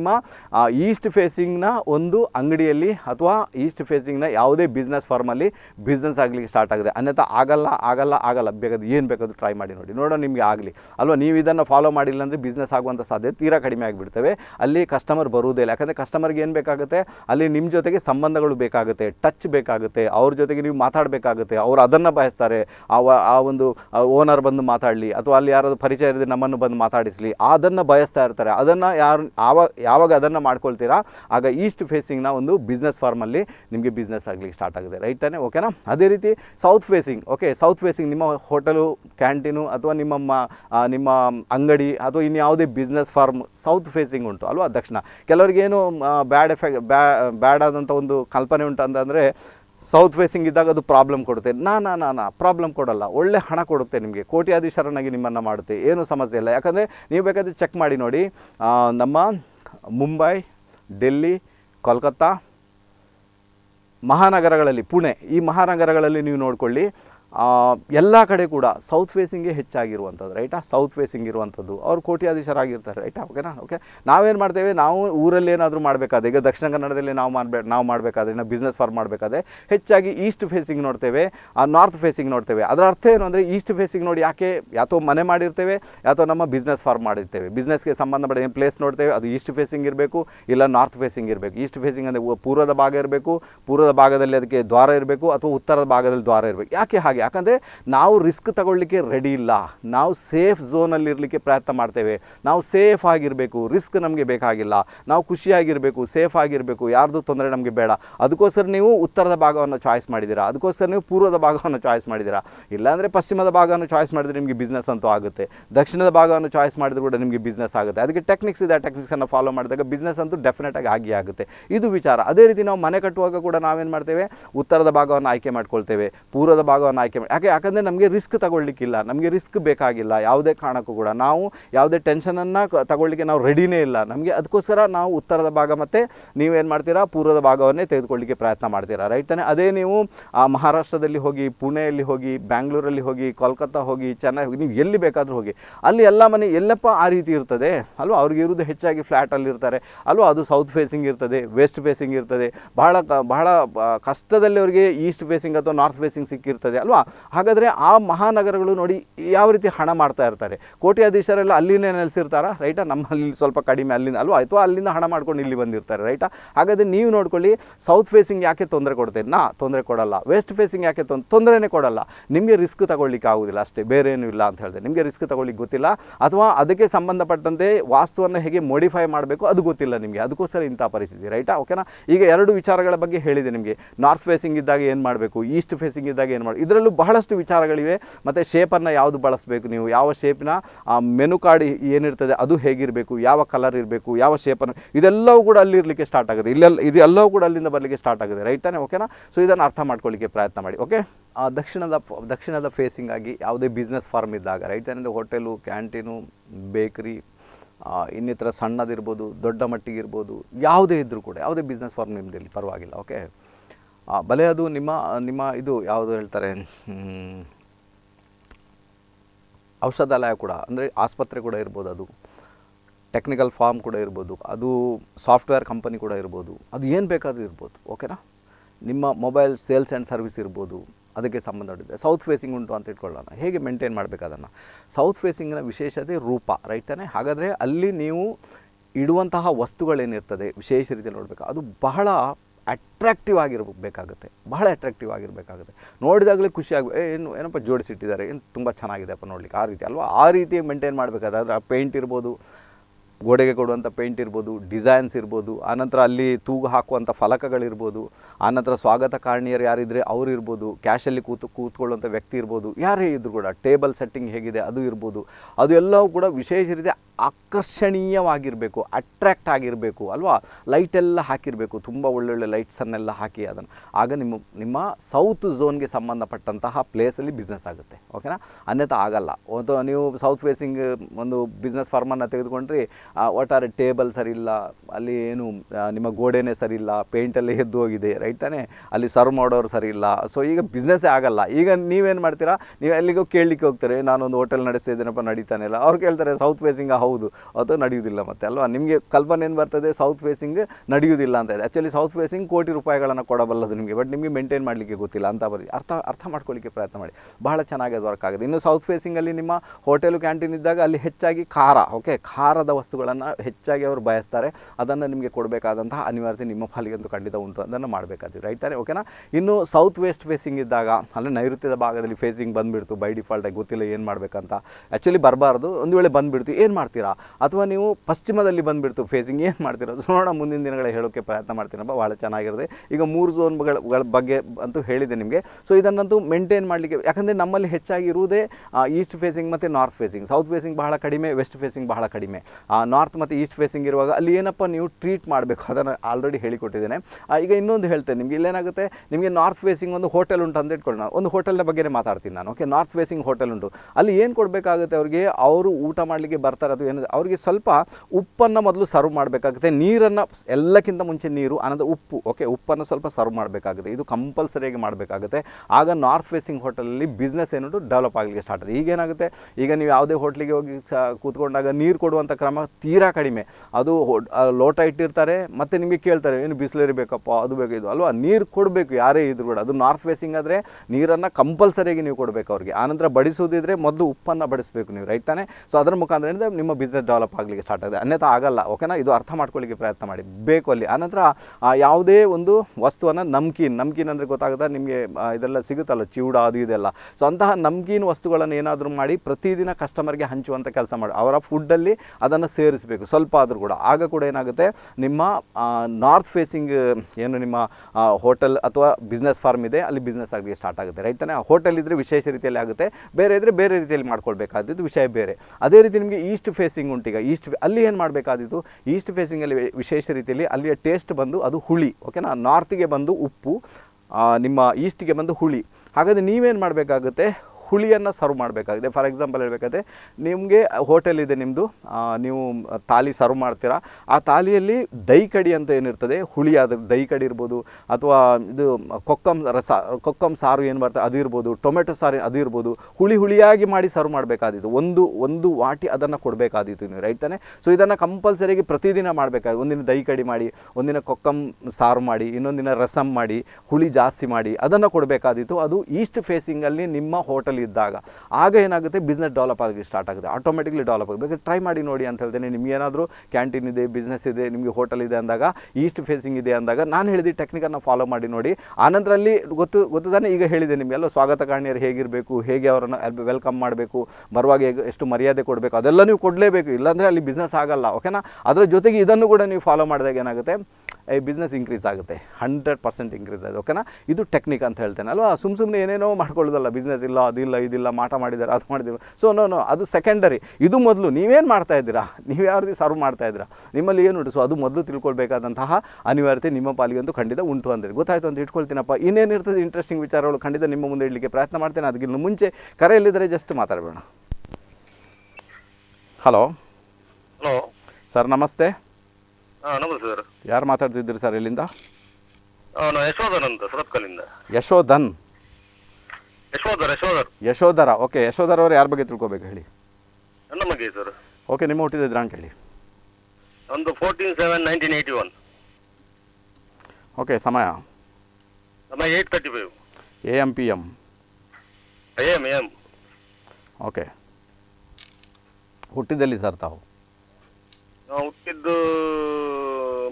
ಈಸ್ಟ್ ಫೇಸಿಂಗ್ನ ಒಂದು ಅಂಗಡಿಯಲ್ಲಿ ಅಥವಾ ಈಸ್ಟ್ ಫೇಸಿಂಗ್ನ ಯಾವುದೇ ಬಿಸ್ನೆಸ್ ಫಾರ್ಮಲ್ಲಿ ಬಿಸ್ನೆಸ್ ಆಗಲಿಕ್ಕೆ ಸ್ಟಾರ್ಟ್ ಆಗುತ್ತೆ ಆಗಿದೆ ಅನ್ಯಥಾ ಆಗಲ್ಲ ಆಗಲ್ಲ ಆಗಲ್ಲ ಬೇಕಾದ್ರೆ ಏನು ಬೇಕಾದ್ರೂ ಟ್ರೈ ಮಾಡಿ ನೋಡಿ ನೋಡೋಣ ನಿಮಗೆ ಆಗಲಿ ಅಲ್ವಾ ನೀವು ಇದನ್ನು ಫಾಲೋ ಮಾಡಿಲ್ಲ ಅಂದರೆ ಬಿಸ್ನೆಸ್ ಆಗುವಂಥ ಸಾಧ್ಯತೆ ತೀರಾ ಕಡಿಮೆ ಆಗಿಬಿಡ್ತವೆ ಅಲ್ಲಿ ಕಸ್ಟಮರ್ ಬರುವುದೇ ಇಲ್ಲ ಯಾಕಂದರೆ ಕಸ್ಟಮರ್ಗೆ ಏನು ಬೇಕಾಗುತ್ತೆ ಅಲ್ಲಿ ನಿಮ್ಮ ಜೊತೆಗೆ ಸಂಬಂಧಗಳು ಬೇಕಾಗುತ್ತೆ ಟಚ್ ಬೇಕಾಗುತ್ತೆ ಅವ್ರ ಜೊತೆಗೆ ನೀವು ಮಾತಾಡಬೇಕಾಗುತ್ತೆ ಅವರು ಅದನ್ನು ಬಯಸ್ತಾರೆ ಆ ಒಂದು ಓನರ್ ಬಂದು ಮಾತಾಡಲಿ ಅಥವಾ ಅಲ್ಲಿ ಯಾರಾದರೂ ಪರಿಚಯ ಇರದೆ ನಮ್ಮನ್ನು ಬಂದು ಮಾತಾಡಿಸಲಿ ಅದನ್ನು ಬಯಸ್ತಾ ಇರ್ತಾರೆ ಅದನ್ನು ಯಾರು ಆವಾಗ ಯಾವಾಗ ಅದನ್ನು ಮಾಡ್ಕೊಳ್ತೀರಾ ಆಗ ಈಸ್ಟ್ ಫೇಸಿಂಗ್ನ ಒಂದು ಬಿಸ್ನೆಸ್ ಫಾರ್ಮಲ್ಲಿ ನಿಮಗೆ ಬಿಸ್ನೆಸ್ ಆಗಲಿಕ್ಕೆ ಸ್ಟಾರ್ಟ್ ಆಗುತ್ತೆ ರೈಟ್ ತಾನೆ ಓಕೆನಾ ಅದೇ ರೀತಿ south facing okay south facing ನಿಮ್ಮ ಹೋಟೆಲು ಕ್ಯಾಂಟೀನು ಅಥವಾ ನಿಮ್ಮ ನಿಮ್ಮ ಅಂಗಡಿ ಅಥವಾ ಇನ್ಯಾವುದೇ ಬಿಸ್ನೆಸ್ ಫಾರ್ಮ್ ಸೌತ್ ಫೇಸಿಂಗ್ ಉಂಟು ಅಲ್ವಾ ದಕ್ಷಿಣ ಕೆಲವರಿಗೇನು ಬ್ಯಾಡ್ ಎಫೆಕ್ಟ್ ಬ್ಯಾ ಬ್ಯಾಡ್ ಆದಂಥ ಒಂದು ಕಲ್ಪನೆ ಉಂಟು ಅಂತಂದರೆ ಸೌತ್ ಫೇಸಿಂಗ್ ಇದ್ದಾಗ ಅದು ಪ್ರಾಬ್ಲಮ್ ಕೊಡುತ್ತೆ ನಾ ನಾ ನಾ ಪ್ರಾಬ್ಲಮ್ ಕೊಡಲ್ಲ ಒಳ್ಳೆ ಹಣ ಕೊಡುತ್ತೆ ನಿಮಗೆ ಕೋಟ್ಯಾಧೀಶರನ್ನಾಗಿ ನಿಮ್ಮನ್ನು ಮಾಡುತ್ತೆ ಏನೂ ಸಮಸ್ಯೆ ಇಲ್ಲ ಯಾಕಂದರೆ ನೀವು ಬೇಕಾದರೆ ಚೆಕ್ ಮಾಡಿ ನೋಡಿ ನಮ್ಮ ಮುಂಬೈ ಡೆಲ್ಲಿ ಕೋಲ್ಕತ್ತಾ ಮಹಾನಗರಗಳಲ್ಲಿ ಪುಣೆ ಈ ಮಹಾನಗರಗಳಲ್ಲಿ ನೀವು ನೋಡಿಕೊಳ್ಳಿ ಎಲ್ಲ ಕಡೆ ಕೂಡ ಸೌತ್ ಫೇಸಿಂಗೆ ಹೆಚ್ಚಾಗಿರುವಂಥದ್ದು ರೈಟಾ ಸೌತ್ ಫೇಸಿಂಗ್ ಇರುವಂಥದ್ದು ಅವರು ಕೋಟ್ಯಾಧೀಶರಾಗಿರ್ತಾರೆ ರೈಟಾ ಓಕೆನಾ ಓಕೆ ನಾವೇನು ಮಾಡ್ತೇವೆ ನಾವು ಊರಲ್ಲಿ ಏನಾದರೂ ಮಾಡಬೇಕಾದ್ರೆ ಈಗ ದಕ್ಷಿಣ ಕನ್ನಡದಲ್ಲಿ ನಾವು ಮಾಡಬೇ ನಾವು ಮಾಡಬೇಕಾದ್ರೆ ನಾವು ಬಿಸ್ನೆಸ್ ಫಾರ್ಮ್ ಮಾಡಬೇಕಾದ್ರೆ ಹೆಚ್ಚಾಗಿ ಈಸ್ಟ್ ಫೇಸಿಂಗ್ ನೋಡ್ತೇವೆ ಆ ನಾರ್ತ್ ಫೇಸಿಂಗ್ ನೋಡ್ತೇವೆ ಅದರ ಅರ್ಥ ಏನು ಅಂದರೆ ಈಸ್ಟ್ ಫೇಸಿಂಗ್ ನೋಡಿ ಯಾಕೆ ಯಾತೋ ಮನೆ ಮಾಡಿರ್ತೇವೆ ಯಾತೋ ನಮ್ಮ ಬಿಸ್ನೆಸ್ ಫಾರ್ಮ್ ಮಾಡಿರ್ತೇವೆ ಬಿಸ್ನೆಸ್ಗೆ ಸಂಬಂಧಪಟ್ಟ ಪ್ಲೇಸ್ ನೋಡ್ತೇವೆ ಅದು ಈಸ್ಟ್ ಫೇಸಿಂಗ್ ಇರಬೇಕು ಇಲ್ಲ ನಾರ್ತ್ ಫೇಸಿಂಗ್ ಇರಬೇಕು ಈಸ್ಟ್ ಫೇಸಿಂಗ್ ಅಂದರೆ ಪೂರ್ವದ ಭಾಗ ಇರಬೇಕು ಪೂರ್ವದ ಭಾಗದಲ್ಲಿ ಅದಕ್ಕೆ ದ್ವಾರ ಇರಬೇಕು ಅಥವಾ ಉತ್ತರದ ಭಾಗದಲ್ಲಿ ದ್ವಾರ ಇರಬೇಕು ಯಾಕೆ ಹಾಗೆ ಯಾಕಂದರೆ ನಾವು ರಿಸ್ಕ್ ತಗೊಳ್ಳಿಕ್ಕೆ ರೆಡಿ ಇಲ್ಲ ನಾವು ಸೇಫ್ ಝೋನಲ್ಲಿರಲಿಕ್ಕೆ ಪ್ರಯತ್ನ ಮಾಡ್ತೇವೆ ನಾವು ಸೇಫ್ ಆಗಿರಬೇಕು ರಿಸ್ಕ್ ನಮಗೆ ಬೇಕಾಗಿಲ್ಲ ನಾವು ಖುಷಿಯಾಗಿರಬೇಕು ಸೇಫ್ ಆಗಿರಬೇಕು ಯಾರ್ದು ತೊಂದರೆ ನಮಗೆ ಬೇಡ ಅದಕ್ಕೋಸ್ಕರ ನೀವು ಉತ್ತರದ ಭಾಗವನ್ನು ಚಾಯ್ಸ್ ಮಾಡಿದ್ದೀರಾ ಅದಕ್ಕೋಸ್ಕರ ನೀವು ಪೂರ್ವದ ಭಾಗವನ್ನು ಚಾಯ್ಸ್ ಮಾಡಿದ್ದೀರಾ ಇಲ್ಲಾಂದರೆ ಪಶ್ಚಿಮದ ಭಾಗವನ್ನು ಚಾಯ್ಸ್ ಮಾಡಿದರೆ ನಿಮಗೆ ಬಿಸ್ನೆಸ್ ಅಂತೂ ಆಗುತ್ತೆ ದಕ್ಷಿಣದ ಭಾಗವನ್ನು ಚಾಯ್ಸ್ ಮಾಡಿದ್ರು ಕೂಡ ನಿಮಗೆ ಬಿಸ್ನೆಸ್ ಆಗುತ್ತೆ ಅದಕ್ಕೆ ಟೆಕ್ನಿಕ್ಸ್ ಇದೆ ಟೆಕ್ನಿಕ್ಸನ್ನು ಫಾಲೋ ಮಾಡಿದಾಗ ಬಿಸ್ನೆಸ್ ಅಂತೂ ಡೆಫಿನೆಟಾಗಿ ಆಗಿ ಆಗುತ್ತೆ ಇದು ವಿಚಾರ ಅದೇ ರೀತಿ ನಾವು ಮನೆ ಕಟ್ಟುವಾಗ ಕೂಡ ನಾವೇನು ಮಾಡ್ತೇವೆ ಉತ್ತರದ ಭಾಗವನ್ನು ಆಯ್ಕೆ ಮಾಡ್ಕೊಳ್ತೇವೆ ಪೂರ್ವದ ಭಾಗವನ್ನು ಆಯ್ಕೆ ಆಯ್ಕೆ ಮಾಡಿ ಯಾಕೆ ಯಾಕಂದರೆ ನಮಗೆ ರಿಸ್ಕ್ ತಗೊಳ್ಳಿಕ್ಕಿಲ್ಲ ನಮಗೆ ರಿಸ್ಕ್ ಬೇಕಾಗಿಲ್ಲ ಯಾವುದೇ ಕಾರಣಕ್ಕೂ ಕೂಡ ನಾವು ಯಾವುದೇ ಟೆನ್ಷನನ್ನು ತಗೊಳ್ಳಿಕ್ಕೆ ನಾವು ರೆಡಿನೇ ಇಲ್ಲ ನಮಗೆ ಅದಕ್ಕೋಸ್ಕರ ನಾವು ಉತ್ತರದ ಭಾಗ ಮತ್ತು ನೀವೇನು ಮಾಡ್ತೀರಾ ಪೂರ್ವದ ಭಾಗವನ್ನೇ ತೆಗೆದುಕೊಳ್ಳಿಕ್ಕೆ ಪ್ರಯತ್ನ ಮಾಡ್ತೀರಾ ರೈಟ್ ತಾನೆ ಅದೇ ನೀವು ಆ ಮಹಾರಾಷ್ಟ್ರದಲ್ಲಿ ಹೋಗಿ ಪುಣೆಯಲ್ಲಿ ಹೋಗಿ ಬ್ಯಾಂಗ್ಳೂರಲ್ಲಿ ಹೋಗಿ ಕೋಲ್ಕತ್ತಾ ಹೋಗಿ ಚೆನ್ನೈ ಹೋಗಿ ನೀವು ಎಲ್ಲಿ ಬೇಕಾದರೂ ಹೋಗಿ ಅಲ್ಲಿ ಎಲ್ಲ ಮನೆ ಎಲ್ಲಪ್ಪ ಆ ರೀತಿ ಇರ್ತದೆ ಅಲ್ವಾ ಅವ್ರಿಗೆ ಇರೋದು ಹೆಚ್ಚಾಗಿ ಫ್ಲ್ಯಾಟಲ್ಲಿ ಇರ್ತಾರೆ ಅಲ್ವಾ ಅದು ಸೌತ್ ಫೇಸಿಂಗ್ ಇರ್ತದೆ ವೆಸ್ಟ್ ಫೇಸಿಂಗ್ ಇರ್ತದೆ ಬಹಳ ಬಹಳ ಕಷ್ಟದಲ್ಲಿ ಅವರಿಗೆ ಈಸ್ಟ್ ಫೇಸಿಂಗ್ ಅಥವಾ ನಾರ್ತ್ ಫೇಸಿಂಗ್ ಸಿಕ್ಕಿರ್ತದೆ ಅಲ್ವಾ ಹಾಗಾದರೆ ಆ ಮಹಾನಗರಗಳು ನೋಡಿ ಯಾವ ರೀತಿ ಹಣ ಮಾಡ್ತಾ ಇರ್ತಾರೆ ಕೋಟ್ಯಾಧೀಶರೆಲ್ಲ ಅಲ್ಲಿನೇ ನೆಲೆಸಿರ್ತಾರ ರೈಟಾ ನಮ್ಮಲ್ಲಿ ಸ್ವಲ್ಪ ಕಡಿಮೆ ಅಲ್ಲಿಂದ ಅಲ್ವಾ ಅಥವಾ ಅಲ್ಲಿಂದ ಹಣ ಮಾಡ್ಕೊಂಡು ಇಲ್ಲಿ ಬಂದಿರ್ತಾರೆ ರೈಟಾ ಹಾಗಾದರೆ ನೀವು ನೋಡ್ಕೊಳ್ಳಿ ಸೌತ್ ಫೇಸಿಂಗ್ ಯಾಕೆ ತೊಂದರೆ ಕೊಡ್ತೇನೆ ನಾ ತೊಂದರೆ ಕೊಡಲ್ಲ ವೆಸ್ಟ್ ಫೇಸಿಂಗ್ ಯಾಕೆ ತೊಂದರೆ ತೊಂದರೆನೇ ಕೊಡಲ್ಲ ನಿಮಗೆ ರಿಸ್ಕ್ ತಗೊಳ್ಳಿಕ್ಕೆ ಆಗೋದಿಲ್ಲ ಅಷ್ಟೇ ಬೇರೆ ಏನೂ ಇಲ್ಲ ಅಂತ ಹೇಳಿದೆ ನಿಮಗೆ ರಿಸ್ಕ್ ತಗೊಳ್ಳಿಕ್ಕೆ ಗೊತ್ತಿಲ್ಲ ಅಥವಾ ಅದಕ್ಕೆ ಸಂಬಂಧಪಟ್ಟಂತೆ ವಾಸ್ತುವನ್ನು ಹೇಗೆ ಮೋಡಿಫೈ ಮಾಡಬೇಕು ಅದು ಗೊತ್ತಿಲ್ಲ ನಿಮಗೆ ಅದಕ್ಕೋಸ್ಕರ ಇಂಥ ಪರಿಸ್ಥಿತಿ ರೈಟಾ ಓಕೆನಾ ಈಗ ಎರಡು ವಿಚಾರಗಳ ಬಗ್ಗೆ ಹೇಳಿದೆ ನಿಮಗೆ ನಾರ್ತ್ ಫೇಸಿಂಗ್ ಇದ್ದಾಗ ಏನು ಮಾಡಬೇಕು ಈಸ್ಟ್ ಫೇಸಿಂಗ್ ಇದ್ದಾಗ ಏನು ಮಾಡಿ ಇದರಲ್ಲೂ ಬಹಳಷ್ಟು ವಿಚಾರಗಳಿವೆ ಮತ್ತು ಶೇಪನ್ನು ಯಾವುದು ಬಳಸಬೇಕು ನೀವು ಯಾವ ಶೇಪಿನ ಮೆನು ಕಾರ್ಡ್ ಏನಿರ್ತದೆ ಅದು ಹೇಗಿರಬೇಕು ಯಾವ ಕಲರ್ ಇರಬೇಕು ಯಾವ ಶೇಪನ್ನು ಇದೆಲ್ಲವೂ ಕೂಡ ಅಲ್ಲಿ ಇರಲಿಕ್ಕೆ ಸ್ಟಾರ್ಟ್ ಆಗುತ್ತೆ ಇಲ್ಲೆಲ್ಲ ಇದೆಲ್ಲವೂ ಕೂಡ ಅಲ್ಲಿಂದ ಬರಲಿಕ್ಕೆ ಸ್ಟಾರ್ಟ್ ಆಗುತ್ತೆ ರೈಟ್ ತಾನೆ ಓಕೆನಾ ಸೊ ಇದನ್ನು ಅರ್ಥ ಮಾಡ್ಕೊಳ್ಳಿಕ್ಕೆ ಪ್ರಯತ್ನ ಮಾಡಿ ಓಕೆ ದಕ್ಷಿಣದ ದಕ್ಷಿಣದ ಫೇಸಿಂಗ್ ಆಗಿ ಯಾವುದೇ ಬಿಸ್ನೆಸ್ ಫಾರ್ಮ್ ಇದ್ದಾಗ ರೈಟ್ ಏನಂದರೆ ಹೋಟೆಲು ಕ್ಯಾಂಟೀನು ಬೇಕ್ರಿ ಇನ್ನಿತರ ಸಣ್ಣದಿರ್ಬೋದು ದೊಡ್ಡ ಮಟ್ಟಿಗೆ ಇರ್ಬೋದು ಯಾವುದೇ ಇದ್ದರೂ ಕೂಡ ಯಾವುದೇ ಬಿಸ್ನೆಸ್ ಫಾರ್ಮ್ ಇಲ್ಲಿ ಪರವಾಗಿಲ್ಲ ಓಕೆ ಬಲೆ ಅದು ನಿಮ್ಮ ನಿಮ್ಮ ಇದು ಯಾವುದು ಹೇಳ್ತಾರೆ ಔಷಧಾಲಯ ಕೂಡ ಅಂದರೆ ಆಸ್ಪತ್ರೆ ಕೂಡ ಇರ್ಬೋದು ಅದು ಟೆಕ್ನಿಕಲ್ ಫಾರ್ಮ್ ಕೂಡ ಇರ್ಬೋದು ಅದು ಸಾಫ್ಟ್ವೇರ್ ಕಂಪನಿ ಕೂಡ ಇರ್ಬೋದು ಅದು ಏನು ಬೇಕಾದರೂ ಇರ್ಬೋದು ಓಕೆನಾ ನಿಮ್ಮ ಮೊಬೈಲ್ ಸೇಲ್ಸ್ ಆ್ಯಂಡ್ ಸರ್ವಿಸ್ ಇರ್ಬೋದು ಅದಕ್ಕೆ ಸಂಬಂಧಪಟ್ಟಿದೆ ಸೌತ್ ಫೇಸಿಂಗ್ ಉಂಟು ಅಂತ ಇಟ್ಕೊಳ್ಳೋಣ ಹೇಗೆ ಮೇಂಟೈನ್ ಮಾಡಬೇಕು ಅದನ್ನು ಸೌತ್ ಫೇಸಿಂಗ್ನ ವಿಶೇಷತೆ ರೂಪ ರೈಟ್ ತಾನೆ ಹಾಗಾದರೆ ಅಲ್ಲಿ ನೀವು ಇಡುವಂತಹ ವಸ್ತುಗಳೇನಿರ್ತದೆ ವಿಶೇಷ ರೀತಿಯಲ್ಲಿ ನೋಡಬೇಕು ಅದು ಬಹಳ ಅಟ್ರಾಕ್ಟಿವ್ ಆಗಿರಬೇಕಾಗುತ್ತೆ ಬಹಳ ಅಟ್ರಾಕ್ಟಿವ್ ಆಗಿರಬೇಕಾಗುತ್ತೆ ನೋಡಿದಾಗಲೇ ಖುಷಿಯಾಗಿ ಏನು ಏನಪ್ಪ ಜೋಡಿಸಿಟ್ಟಿದ್ದಾರೆ ಏನು ತುಂಬ ಚೆನ್ನಾಗಿದೆಪ್ಪ ನೋಡಲಿಕ್ಕೆ ಆ ರೀತಿ ಅಲ್ವಾ ಆ ರೀತಿ ಮೇಂಟೈನ್ ಮಾಡಬೇಕಾದ್ರೆ ಆ ಪೇಂಟ್ ಇರ್ಬೋದು ಗೋಡೆಗೆ ಕೊಡುವಂಥ ಪೇಂಟ್ ಇರ್ಬೋದು ಡಿಸೈನ್ಸ್ ಇರ್ಬೋದು ಆನಂತರ ಅಲ್ಲಿ ತೂಗು ಹಾಕುವಂಥ ಫಲಕಗಳಿರ್ಬೋದು ಆನಂತರ ಸ್ವಾಗತ ಕಾರಣೀಯರು ಯಾರಿದ್ರೆ ಅವರು ಕ್ಯಾಶಲ್ಲಿ ಕೂತು ಕೂತ್ಕೊಳ್ಳುವಂಥ ವ್ಯಕ್ತಿ ಇರ್ಬೋದು ಯಾರೇ ಇದ್ರು ಕೂಡ ಟೇಬಲ್ ಸೆಟ್ಟಿಂಗ್ ಹೇಗಿದೆ ಅದು ಇರ್ಬೋದು ಅದು ಎಲ್ಲವೂ ಕೂಡ ವಿಶೇಷ ರೀತಿ ಆಕರ್ಷಣೀಯವಾಗಿರಬೇಕು ಅಟ್ರ್ಯಾಕ್ಟ್ ಆಗಿರಬೇಕು ಅಲ್ವಾ ಲೈಟೆಲ್ಲ ಹಾಕಿರಬೇಕು ತುಂಬ ಒಳ್ಳೊಳ್ಳೆ ಲೈಟ್ಸನ್ನೆಲ್ಲ ಹಾಕಿ ಅದನ್ನು ಆಗ ನಿಮ್ಮ ನಿಮ್ಮ ಸೌತ್ ಝೋನ್ಗೆ ಸಂಬಂಧಪಟ್ಟಂತಹ ಪ್ಲೇಸಲ್ಲಿ ಬಿಸ್ನೆಸ್ ಆಗುತ್ತೆ ಓಕೆನಾ ಅನ್ಯತ ಆಗಲ್ಲ ಒಂದು ನೀವು ಸೌತ್ ಫೇಸಿಂಗ್ ಒಂದು ಬಿಸ್ನೆಸ್ ಫಾರ್ಮನ್ನು ತೆಗೆದುಕೊಂಡ್ರೆ ಒಟ್ಟಾರೆ ಟೇಬಲ್ ಸರಿಯಿಲ್ಲ ಅಲ್ಲಿ ಏನು ನಿಮ್ಮ ಗೋಡೆನೇ ಸರಿಯಿಲ್ಲ ಪೇಂಟಲ್ಲಿ ಎದ್ದು ಹೋಗಿದೆ ರೈಟ್ ತಾನೇ ಅಲ್ಲಿ ಸರ್ವ್ ಮಾಡೋರು ಸರಿಯಿಲ್ಲ ಸೊ ಈಗ ಬಿಸ್ನೆಸ್ಸೇ ಆಗಲ್ಲ ಈಗ ನೀವೇನು ಮಾಡ್ತೀರಾ ನೀವು ಎಲ್ಲಿಗೋ ಕೇಳಲಿಕ್ಕೆ ಹೋಗ್ತಾರೆ ನಾನೊಂದು ಹೋಟೆಲ್ ನಡೆಸ್ತಿದ್ದೀನಪ್ಪ ನಡೀತಾನೆ ಇಲ್ಲ ಅವ್ರು ಕೇಳ್ತಾರೆ ಸೌತ್ ಫೇಸಿಂಗ ಹೌದು ಅದು ನಡೆಯುವುದಿಲ್ಲ ಮತ್ತೆ ಅಲ್ವಾ ನಿಮಗೆ ಕಲ್ಪನೆ ಏನು ಬರ್ತದೆ ಸೌತ್ ಫೇಸಿಂಗ್ ನಡೆಯುವುದಿಲ್ಲ ಅಂತ ಇದೆ ಆ್ಯಕ್ಚುಲಿ ಸೌತ್ ಫೇಸಿಂಗ್ ಕೋಟಿ ರೂಪಾಯಿಗಳನ್ನು ಕೊಡಬಲ್ಲದು ನಿಮಗೆ ಬಟ್ ನಿಮಗೆ ಮೇಂಟೈನ್ ಮಾಡಲಿಕ್ಕೆ ಗೊತ್ತಿಲ್ಲ ಅಂತ ಬರೀ ಅರ್ಥ ಅರ್ಥ ಮಾಡ್ಕೊಳ್ಳಿಕ್ಕೆ ಪ್ರಯತ್ನ ಮಾಡಿ ಬಹಳ ಚೆನ್ನಾಗಿ ಅದು ವರ್ಕ್ ಆಗಿದೆ ಇನ್ನು ಸೌತ್ ಫೇಸಿಂಗಲ್ಲಿ ನಿಮ್ಮ ಹೋಟೆಲು ಕ್ಯಾಂಟೀನ್ ಇದ್ದಾಗ ಅಲ್ಲಿ ಹೆಚ್ಚಾಗಿ ಖಾರ ಓಕೆ ಖಾರದ ವಸ್ತು ವಸ್ತುಗಳನ್ನು ಹೆಚ್ಚಾಗಿ ಅವರು ಬಯಸ್ತಾರೆ ಅದನ್ನು ನಿಮಗೆ ಕೊಡಬೇಕಾದಂತಹ ಅನಿವಾರ್ಯತೆ ನಿಮ್ಮ ಅಂತೂ ಖಂಡಿತ ಉಂಟು ಅದನ್ನು ಮಾಡಬೇಕಾಗ್ತದೆ ರೈಟ್ ಓಕೆನಾ ಇನ್ನು ಸೌತ್ ವೆಸ್ಟ್ ಫೇಸಿಂಗ್ ಇದ್ದಾಗ ಅಂದರೆ ನೈಋತ್ಯದ ಭಾಗದಲ್ಲಿ ಫೇಸಿಂಗ್ ಬಂದುಬಿಡ್ತು ಬೈ ಡಿಫಾಲ್ಟಾಗಿ ಗೊತ್ತಿಲ್ಲ ಏನು ಮಾಡಬೇಕಂತ ಆ್ಯಕ್ಚುಲಿ ಬರಬಾರ್ದು ಒಂದು ವೇಳೆ ಬಂದುಬಿಡ್ತು ಏನು ಮಾಡ್ತೀರಾ ಅಥವಾ ನೀವು ಪಶ್ಚಿಮದಲ್ಲಿ ಬಂದುಬಿಡ್ತು ಫೇಸಿಂಗ್ ಏನು ಮಾಡ್ತೀರಾ ನೋಡೋಣ ಮುಂದಿನ ದಿನಗಳ ಹೇಳೋಕ್ಕೆ ಪ್ರಯತ್ನ ಮಾಡ್ತೀನಪ್ಪ ಭಾಳ ಚೆನ್ನಾಗಿರುತ್ತೆ ಈಗ ಮೂರು ಝೋನ್ಗಳ ಬಗ್ಗೆ ಅಂತೂ ಹೇಳಿದೆ ನಿಮಗೆ ಸೊ ಇದನ್ನಂತೂ ಮೇಂಟೈನ್ ಮಾಡಲಿಕ್ಕೆ ಯಾಕಂದರೆ ನಮ್ಮಲ್ಲಿ ಹೆಚ್ಚಾಗಿ ಇರುವುದೇ ಈಸ್ಟ್ ಫೇಸಿಂಗ್ ಮತ್ತು ನಾರ್ತ್ ಫೇಸಿಂಗ್ ಸೌತ್ ಫೇಸಿಂಗ್ ಬಹಳ ಕಡಿಮೆ ವೆಸ್ಟ್ ಫೇಸಿಂಗ್ ಬಹಳ ಕಡಿಮೆ ನಾರ್ತ್ ಮತ್ತು ಈಸ್ಟ್ ಫೇಸಿಂಗ್ ಇರುವಾಗ ಅಲ್ಲಿ ಏನಪ್ಪ ನೀವು ಟ್ರೀಟ್ ಮಾಡಬೇಕು ಅದನ್ನು ಆಲ್ರೆಡಿ ಹೇಳಿಕೊಟ್ಟಿದ್ದೇನೆ ಈಗ ಇನ್ನೊಂದು ಹೇಳ್ತೇನೆ ನಿಮಗೆ ಇಲ್ಲೇನಾಗುತ್ತೆ ನಿಮಗೆ ನಾರ್ತ್ ಫೇಸಿಂಗ್ ಒಂದು ಹೋಟೆಲ್ ಉಂಟು ಅಂತ ಇಟ್ಕೊಳ್ಳೋಣ ಒಂದು ಹೋಟೆಲ್ನ ಬಗ್ಗೆ ಮಾತಾಡ್ತೀನಿ ನಾನು ಓಕೆ ನಾರ್ತ್ ಫೇಸಿಂಗ್ ಹೋಟೆಲ್ ಉಂಟು ಅಲ್ಲಿ ಏನು ಕೊಡಬೇಕಾಗುತ್ತೆ ಅವರಿಗೆ ಅವರು ಊಟ ಮಾಡಲಿಕ್ಕೆ ಬರ್ತಾರೆ ಅದು ಏನು ಅವರಿಗೆ ಸ್ವಲ್ಪ ಉಪ್ಪನ್ನು ಮೊದಲು ಸರ್ವ್ ಮಾಡಬೇಕಾಗುತ್ತೆ ನೀರನ್ನು ಎಲ್ಲಕ್ಕಿಂತ ಮುಂಚೆ ನೀರು ಅನ್ನೋದು ಉಪ್ಪು ಓಕೆ ಉಪ್ಪನ್ನು ಸ್ವಲ್ಪ ಸರ್ವ್ ಮಾಡಬೇಕಾಗುತ್ತೆ ಇದು ಕಂಪಲ್ಸರಿಯಾಗಿ ಮಾಡಬೇಕಾಗುತ್ತೆ ಆಗ ನಾರ್ತ್ ಫೇಸಿಂಗ್ ಹೋಟೆಲಲ್ಲಿ ಬಿಸ್ನೆಸ್ ಏನುಂಟು ಡೆವಲಪ್ ಆಗಲಿಕ್ಕೆ ಸ್ಟಾರ್ಟ್ ಆಗುತ್ತೆ ಈಗೇನಾಗುತ್ತೆ ಈಗ ನೀವು ಯಾವುದೇ ಹೋಟ್ಲಿಗೆ ಹೋಗಿ ಕೂತ್ಕೊಂಡಾಗ ನೀರು ಕೊಡುವಂಥ ಕ್ರಮ ತೀರಾ ಕಡಿಮೆ ಅದು ಲೋಟ ಇಟ್ಟಿರ್ತಾರೆ ಮತ್ತು ನಿಮಗೆ ಕೇಳ್ತಾರೆ ಏನು ಬಿಸಿಲೇರಿ ಬೇಕಪ್ಪ ಅದು ಬೇಕು ಇದು ಅಲ್ವಾ ನೀರು ಕೊಡಬೇಕು ಯಾರೇ ಇದ್ರು ಕೂಡ ಅದು ನಾರ್ತ್ ಫೇಸಿಂಗ್ ಆದರೆ ನೀರನ್ನು ಕಂಪಲ್ಸರಿಯಾಗಿ ನೀವು ಕೊಡಬೇಕು ಅವ್ರಿಗೆ ಆನಂತರ ಬಡಿಸೋದಿದ್ರೆ ಮೊದಲು ಉಪ್ಪನ್ನು ಬಡಿಸಬೇಕು ನೀವು ರೈಟ್ ತಾನೆ ಸೊ ಅದರ ಮುಖಾಂತರ ಏನಿದೆ ನಿಮ್ಮ ಬಿಸ್ನೆಸ್ ಡೆವಲಪ್ ಆಗಲಿಕ್ಕೆ ಸ್ಟಾರ್ಟ್ ಆಗಿದೆ ಅನ್ಯಥ ಆಗಲ್ಲ ಓಕೆನಾ ಇದು ಅರ್ಥ ಮಾಡ್ಕೊಳ್ಳಿಕ್ಕೆ ಪ್ರಯತ್ನ ಮಾಡಿ ಬೇಕು ಅಲ್ಲಿ ಆನಂತರ ಯಾವುದೇ ಒಂದು ವಸ್ತುವನ್ನು ನಮ್ಕೀನ್ ನಮ್ಕೀನ್ ಅಂದರೆ ಗೊತ್ತಾಗುತ್ತೆ ನಿಮಗೆ ಇದೆಲ್ಲ ಸಿಗುತ್ತಲ್ಲ ಚಿವುಡ ಅದು ಇದೆಲ್ಲ ಸೊ ಅಂತಹ ನಮ್ಕೀನ್ ವಸ್ತುಗಳನ್ನು ಏನಾದರೂ ಮಾಡಿ ಪ್ರತಿದಿನ ಕಸ್ಟಮರ್ಗೆ ಹಂಚುವಂಥ ಕೆಲಸ ಮಾಡಿ ಅವರ ಫುಡ್ಡಲ್ಲಿ ಅದನ್ನು ಸೇರಿಸಬೇಕು ಸ್ವಲ್ಪ ಆದರೂ ಕೂಡ ಆಗ ಕೂಡ ಏನಾಗುತ್ತೆ ನಿಮ್ಮ ನಾರ್ತ್ ಫೇಸಿಂಗ್ ಏನು ನಿಮ್ಮ ಹೋಟೆಲ್ ಅಥವಾ ಬಿಸ್ನೆಸ್ ಫಾರ್ಮ್ ಇದೆ ಅಲ್ಲಿ ಬಿಸ್ನೆಸ್ ಆಗಲಿಕ್ಕೆ ಸ್ಟಾರ್ಟ್ ಆಗುತ್ತೆ ರೈಟ್ ತಾನೇ ಹೋಟೆಲ್ ಇದ್ದರೆ ವಿಶೇಷ ರೀತಿಯಲ್ಲಿ ಆಗುತ್ತೆ ಬೇರೆ ಇದ್ದರೆ ಬೇರೆ ರೀತಿಯಲ್ಲಿ ಮಾಡ್ಕೊಳ್ಬೇಕಾದಿದ್ದು ವಿಷಯ ಬೇರೆ ಅದೇ ರೀತಿ ನಿಮಗೆ ಈಸ್ಟ್ ಫೇಸಿಂಗ್ ಉಂಟೀಗ ಈಸ್ಟ್ ಅಲ್ಲಿ ಏನು ಮಾಡಬೇಕಾದಿತ್ತು ಈಸ್ಟ್ ಫೇಸಿಂಗಲ್ಲಿ ವಿಶೇಷ ರೀತಿಯಲ್ಲಿ ಅಲ್ಲಿಯ ಟೇಸ್ಟ್ ಬಂದು ಅದು ಹುಳಿ ಓಕೆನಾ ನಾರ್ತ್ಗೆ ಬಂದು ಉಪ್ಪು ನಿಮ್ಮ ಈಸ್ಟಿಗೆ ಬಂದು ಹುಳಿ ಹಾಗಾದರೆ ನೀವೇನು ಮಾಡಬೇಕಾಗುತ್ತೆ ಹುಳಿಯನ್ನು ಸರ್ವ್ ಮಾಡಬೇಕಾಗಿದೆ ಫಾರ್ ಎಕ್ಸಾಂಪಲ್ ಹೇಳಬೇಕಾದ್ರೆ ನಿಮಗೆ ಹೋಟೆಲ್ ಇದೆ ನಿಮ್ಮದು ನೀವು ತಾಲಿ ಸರ್ವ್ ಮಾಡ್ತೀರಾ ಆ ತಾಲಿಯಲ್ಲಿ ದಹಿ ಕಡಿ ಅಂತ ಏನಿರ್ತದೆ ಹುಳಿ ಅದ್ರ ದಹಿ ಕಡಿ ಇರ್ಬೋದು ಅಥವಾ ಇದು ಕೊಕ್ಕಂ ರಸ ಕೊಕ್ಕಂ ಸಾರು ಏನು ಬರ್ತದೆ ಅದು ಇರ್ಬೋದು ಟೊಮೆಟೊ ಸಾರು ಅದು ಇರ್ಬೋದು ಹುಳಿ ಹುಳಿಯಾಗಿ ಮಾಡಿ ಸರ್ವ್ ಮಾಡಬೇಕಾದಿತ್ತು ಒಂದು ಒಂದು ವಾಟಿ ಅದನ್ನು ಕೊಡಬೇಕಾದಿತ್ತು ನೀವು ರೈಟ್ ತಾನೆ ಸೊ ಇದನ್ನು ಕಂಪಲ್ಸರಿಯಾಗಿ ಪ್ರತಿದಿನ ಮಾಡಬೇಕಾದ ಒಂದಿನ ದಹಿ ಕಡಿ ಮಾಡಿ ಒಂದಿನ ಕೊಕ್ಕಂ ಸಾರು ಮಾಡಿ ಇನ್ನೊಂದಿನ ರಸಮ್ ಮಾಡಿ ಹುಳಿ ಜಾಸ್ತಿ ಮಾಡಿ ಅದನ್ನು ಕೊಡಬೇಕಾದಿತ್ತು ಅದು ಈಸ್ಟ್ ಫೇಸಿಂಗಲ್ಲಿ ನಿಮ್ಮ ಹೋಟೆಲ್ ಇದ್ದಾಗ ಆಗ ಏನಾಗುತ್ತೆ ಬಿಸ್ನೆಸ್ ಡೆವಲಪ್ ಆಗಿ ಸ್ಟಾರ್ಟ್ ಆಗುತ್ತೆ ಆಟೋಮೆಟಿಕ್ಲಿ ಡೆವಲಪ್ ಆಗಬೇಕು ಟ್ರೈ ಮಾಡಿ ನೋಡಿ ಅಂತ ಹೇಳ್ತೇನೆ ಏನಾದರೂ ಕ್ಯಾಂಟೀನ್ ಇದೆ ಬಿಸ್ನೆಸ್ ಇದೆ ನಿಮಗೆ ಹೋಟೆಲ್ ಇದೆ ಅಂದಾಗ ಈಸ್ಟ್ ಫೇಸಿಂಗ್ ಇದೆ ಅಂದಾಗ ನಾನು ಹೇಳಿದ ಟೆಕ್ನಿಕನ್ನು ಫಾಲೋ ಮಾಡಿ ನೋಡಿ ಆನಂತರ ಅಲ್ಲಿ ಗೊತ್ತು ಗೊತ್ತದಾನೆ ಈಗ ಹೇಳಿದೆ ನಿಮಗೆಲ್ಲ ಸ್ವಾಗತ ಕಾಣಿಯರು ಹೇಗಿರಬೇಕು ಹೇಗೆ ಅವರನ್ನು ವೆಲ್ಕಮ್ ಮಾಡಬೇಕು ಬರುವಾಗ ಎಷ್ಟು ಮರ್ಯಾದೆ ಕೊಡಬೇಕು ಅದೆಲ್ಲ ನೀವು ಕೊಡಲೇಬೇಕು ಇಲ್ಲಾಂದರೆ ಅಲ್ಲಿ ಬಿಸ್ನೆಸ್ ಆಗಲ್ಲ ಓಕೆನಾ ಅದರ ಜೊತೆಗೆ ಇದನ್ನು ಕೂಡ ನೀವು ಫಾಲೋ ಮಾಡಿದಾಗ ಏನಾಗುತ್ತೆ ಈ ಬಿಸ್ನೆಸ್ ಇನ್ಕ್ರೀಸ್ ಆಗುತ್ತೆ ಹಂಡ್ರೆಡ್ ಪರ್ಸೆಂಟ್ ಇನ್ಕ್ರೀಸ್ ಆಯಿತು ಓಕೆನಾ ಇದು ಟೆಕ್ನಿಕ್ ಅಂತ ಹೇಳ್ತೇನೆ ಅಲ್ವಾ ಸುಮ್ಮ ಸುಮ್ಮನೆ ಏನೇನೋ ಮಾಡ್ಕೊಳ್ಳೋದಲ್ಲ ಬಿಸ್ನೆಸ್ ಇಲ್ಲ ಅದಿಲ್ಲ ಇದಿಲ್ಲ ಮಾಟ ಮಾಡಿದಾರೆ ಅದು ಮಾಡಿದ್ರು ಸೊ ನೋ ನೋ ಅದು ಸೆಕೆಂಡರಿ ಇದು ಮೊದಲು ನೀವೇನು ಮಾಡ್ತಾ ಇದ್ದೀರಾ ನೀವು ಯಾವ ರೀತಿ ಸರ್ವ್ ಮಾಡ್ತಾ ಇದ್ದೀರಾ ನಿಮ್ಮಲ್ಲಿ ಏನು ಉಂಟು ಸೊ ಅದು ಮೊದಲು ತಿಳ್ಕೊಳ್ಬೇಕಾದಂತಹ ಅನಿವಾರ್ಯತೆ ನಿಮ್ಮ ಪಾಲಿಗಂತೂ ಖಂಡಿತ ಉಂಟು ಅಂದರೆ ಗೊತ್ತಾಯ್ತು ಅಂತ ಇಟ್ಕೊಳ್ತೀನಪ್ಪ ಇನ್ನೇನಿರ್ತದೆ ಇಂಟ್ರೆಸ್ಟಿಂಗ್ ವಿಚಾರಗಳು ಖಂಡಿತ ನಿಮ್ಮ ಮುಂದೆ ಇಡಲಿಕ್ಕೆ ಪ್ರಯತ್ನ ಮಾಡ್ತೇನೆ ಅದಕ್ಕಿಂತ ಮುಂಚೆ ಕರೆಯಲ್ಲಿದ್ದರೆ ಜಸ್ಟ್ ಮಾತಾಡಬೇಡ ಹಲೋ ಹಲೋ ಸರ್ ನಮಸ್ತೆ ನಮಸ್ತೆ ಸರ್ ಯಾರು ಮಾತಾಡ್ತಿದ್ದೀರಿ ಸರ್ ಇಲ್ಲಿಂದ ಯಶೋಧನ್ ಅಂತ ಸುರತ್ಕಲಿಂದ ಯಶೋಧನ್ ಯಶೋಧರ್ ಯಶೋಧರ್ ಯಶೋಧರ ಓಕೆ ಯಶೋಧರ್ ಅವರು ಯಾರ ಬಗ್ಗೆ ತಿಳ್ಕೋಬೇಕು ಹೇಳಿ ನನ್ನ ಬಗ್ಗೆ ಸರ್ ಓಕೆ ನಿಮ್ಮ ಹುಟ್ಟಿದ ಅಂತ ಹೇಳಿ ಒಂದು fourteen seven nineteen eighty one okay ಸಮಯ ಸಮಯ eight thirty five A M P M A M M okay ಹುಟ್ಟಿದಲ್ಲಿ ಸರ್ ತಾವು ನಾವು ಹುಟ್ಟಿದ್ದು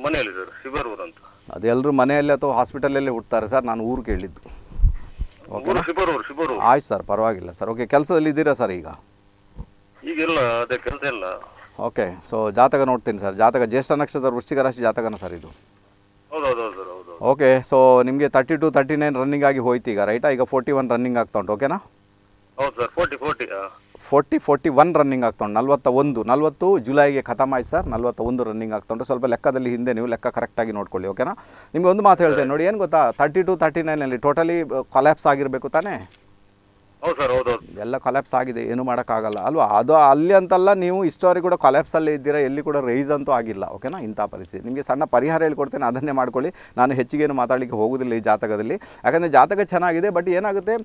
ಮನೆಯಲ್ಲಿ ಸರ್ ಶಿಬರೂರ್ ಅಂತ ಅದು ಮನೆಯಲ್ಲಿ ಅಥವಾ ಹಾಸ್ಪಿಟಲಲ್ಲೇ ಸರ್ ನಾನು ಊರು ಕೇಳಿದ್ದು ಆಯ್ತು ಸರ್ ಪರವಾಗಿಲ್ಲ ಸರ್ ಓಕೆ ಕೆಲಸದಲ್ಲಿ ಇದ್ದೀರಾ ಸರ್ ಈಗ ಅದೇ ಕೆಲಸ ಇಲ್ಲ ಓಕೆ ಸೊ ಜಾತಕ ನೋಡ್ತೀನಿ ಸರ್ ಜಾತಕ ಜ್ಯೇಷ್ಠ ನಕ್ಷತ್ರ ವೃಷ್ಟಿಕ ರಾಶಿ ಜಾತಕನ ಸರ್ ಇದು ಓಕೆ ಸೊ ನಿಮಗೆ thirty to thirty nine running ಆಗಿ ಹೋಯ್ತು ಈಗ ರೈಟಾ ಈಗ ಫೋರ್ಟಿ ಒನ್ ರನ್ನಿಂಗ್ ಆಗ್ತಾ ಉಂಟು ಓಕೆನಾ ಹೌದು sir forty forty forty forty one running ಆಗ್ತೊಂಡು ನಲ್ವತ್ತ ಒಂದು ನಲ್ವತ್ತು ಜುಲೈಗೆ ಖತಮ್ ಆಯ್ತು ಸರ್ ನಲ್ವತ್ತ ಒಂದು ರನ್ನಿಂಗ್ ಆಗ್ತೊಂಡು ಸ್ವಲ್ಪ ಲೆಕ್ಕದಲ್ಲಿ ಹಿಂದೆ ನೀವು ಲೆಕ್ಕ ಕರೆಕ್ಟಾಗಿ ನೋಡ್ಕೊಳ್ಳಿ ಓಕೆನಾ ನಿಮಗೆ ಒಂದು ಮಾತು ಹೇಳ್ತೇನೆ ನೋಡಿ ಏನು ಗೊತ್ತಾ ತರ್ಟಿ ಟು ತರ್ಟಿ ನೈನಲ್ಲಿ ಟೋಟಲಿ ಕೊಲ್ಯಾಪ್ಸ್ ಆಗಿರಬೇಕು ತಾನೇ ಎಲ್ಲ ಕೊಲ್ಯಾಪ್ಸ್ ಆಗಿದೆ ಏನು ಮಾಡೋಕ್ಕಾಗಲ್ಲ ಅಲ್ವಾ ಅದು ಅಲ್ಲಿ ಅಂತಲ್ಲ ನೀವು ಇಷ್ಟೋರಿ ಕೂಡ ಅಲ್ಲಿ ಇದ್ದೀರಾ ಎಲ್ಲಿ ಕೂಡ ರೈಸ್ ಅಂತೂ ಆಗಿಲ್ಲ ಓಕೆನಾ ಇಂಥ ಪರಿಸ್ಥಿತಿ ನಿಮಗೆ ಸಣ್ಣ ಪರಿಹಾರ ಹೇಳ್ಕೊಡ್ತೇನೆ ಅದನ್ನೇ ಮಾಡ್ಕೊಳ್ಳಿ ನಾನು ಹೆಚ್ಚಿಗೇನು ಮಾತಾಡಲಿಕ್ಕೆ ಹೋಗೋದಿಲ್ಲ ಈ ಜಾತಕದಲ್ಲಿ ಯಾಕಂದರೆ ಜಾತಕ ಚೆನ್ನಾಗಿದೆ ಬಟ್ ಏನಾಗುತ್ತೆ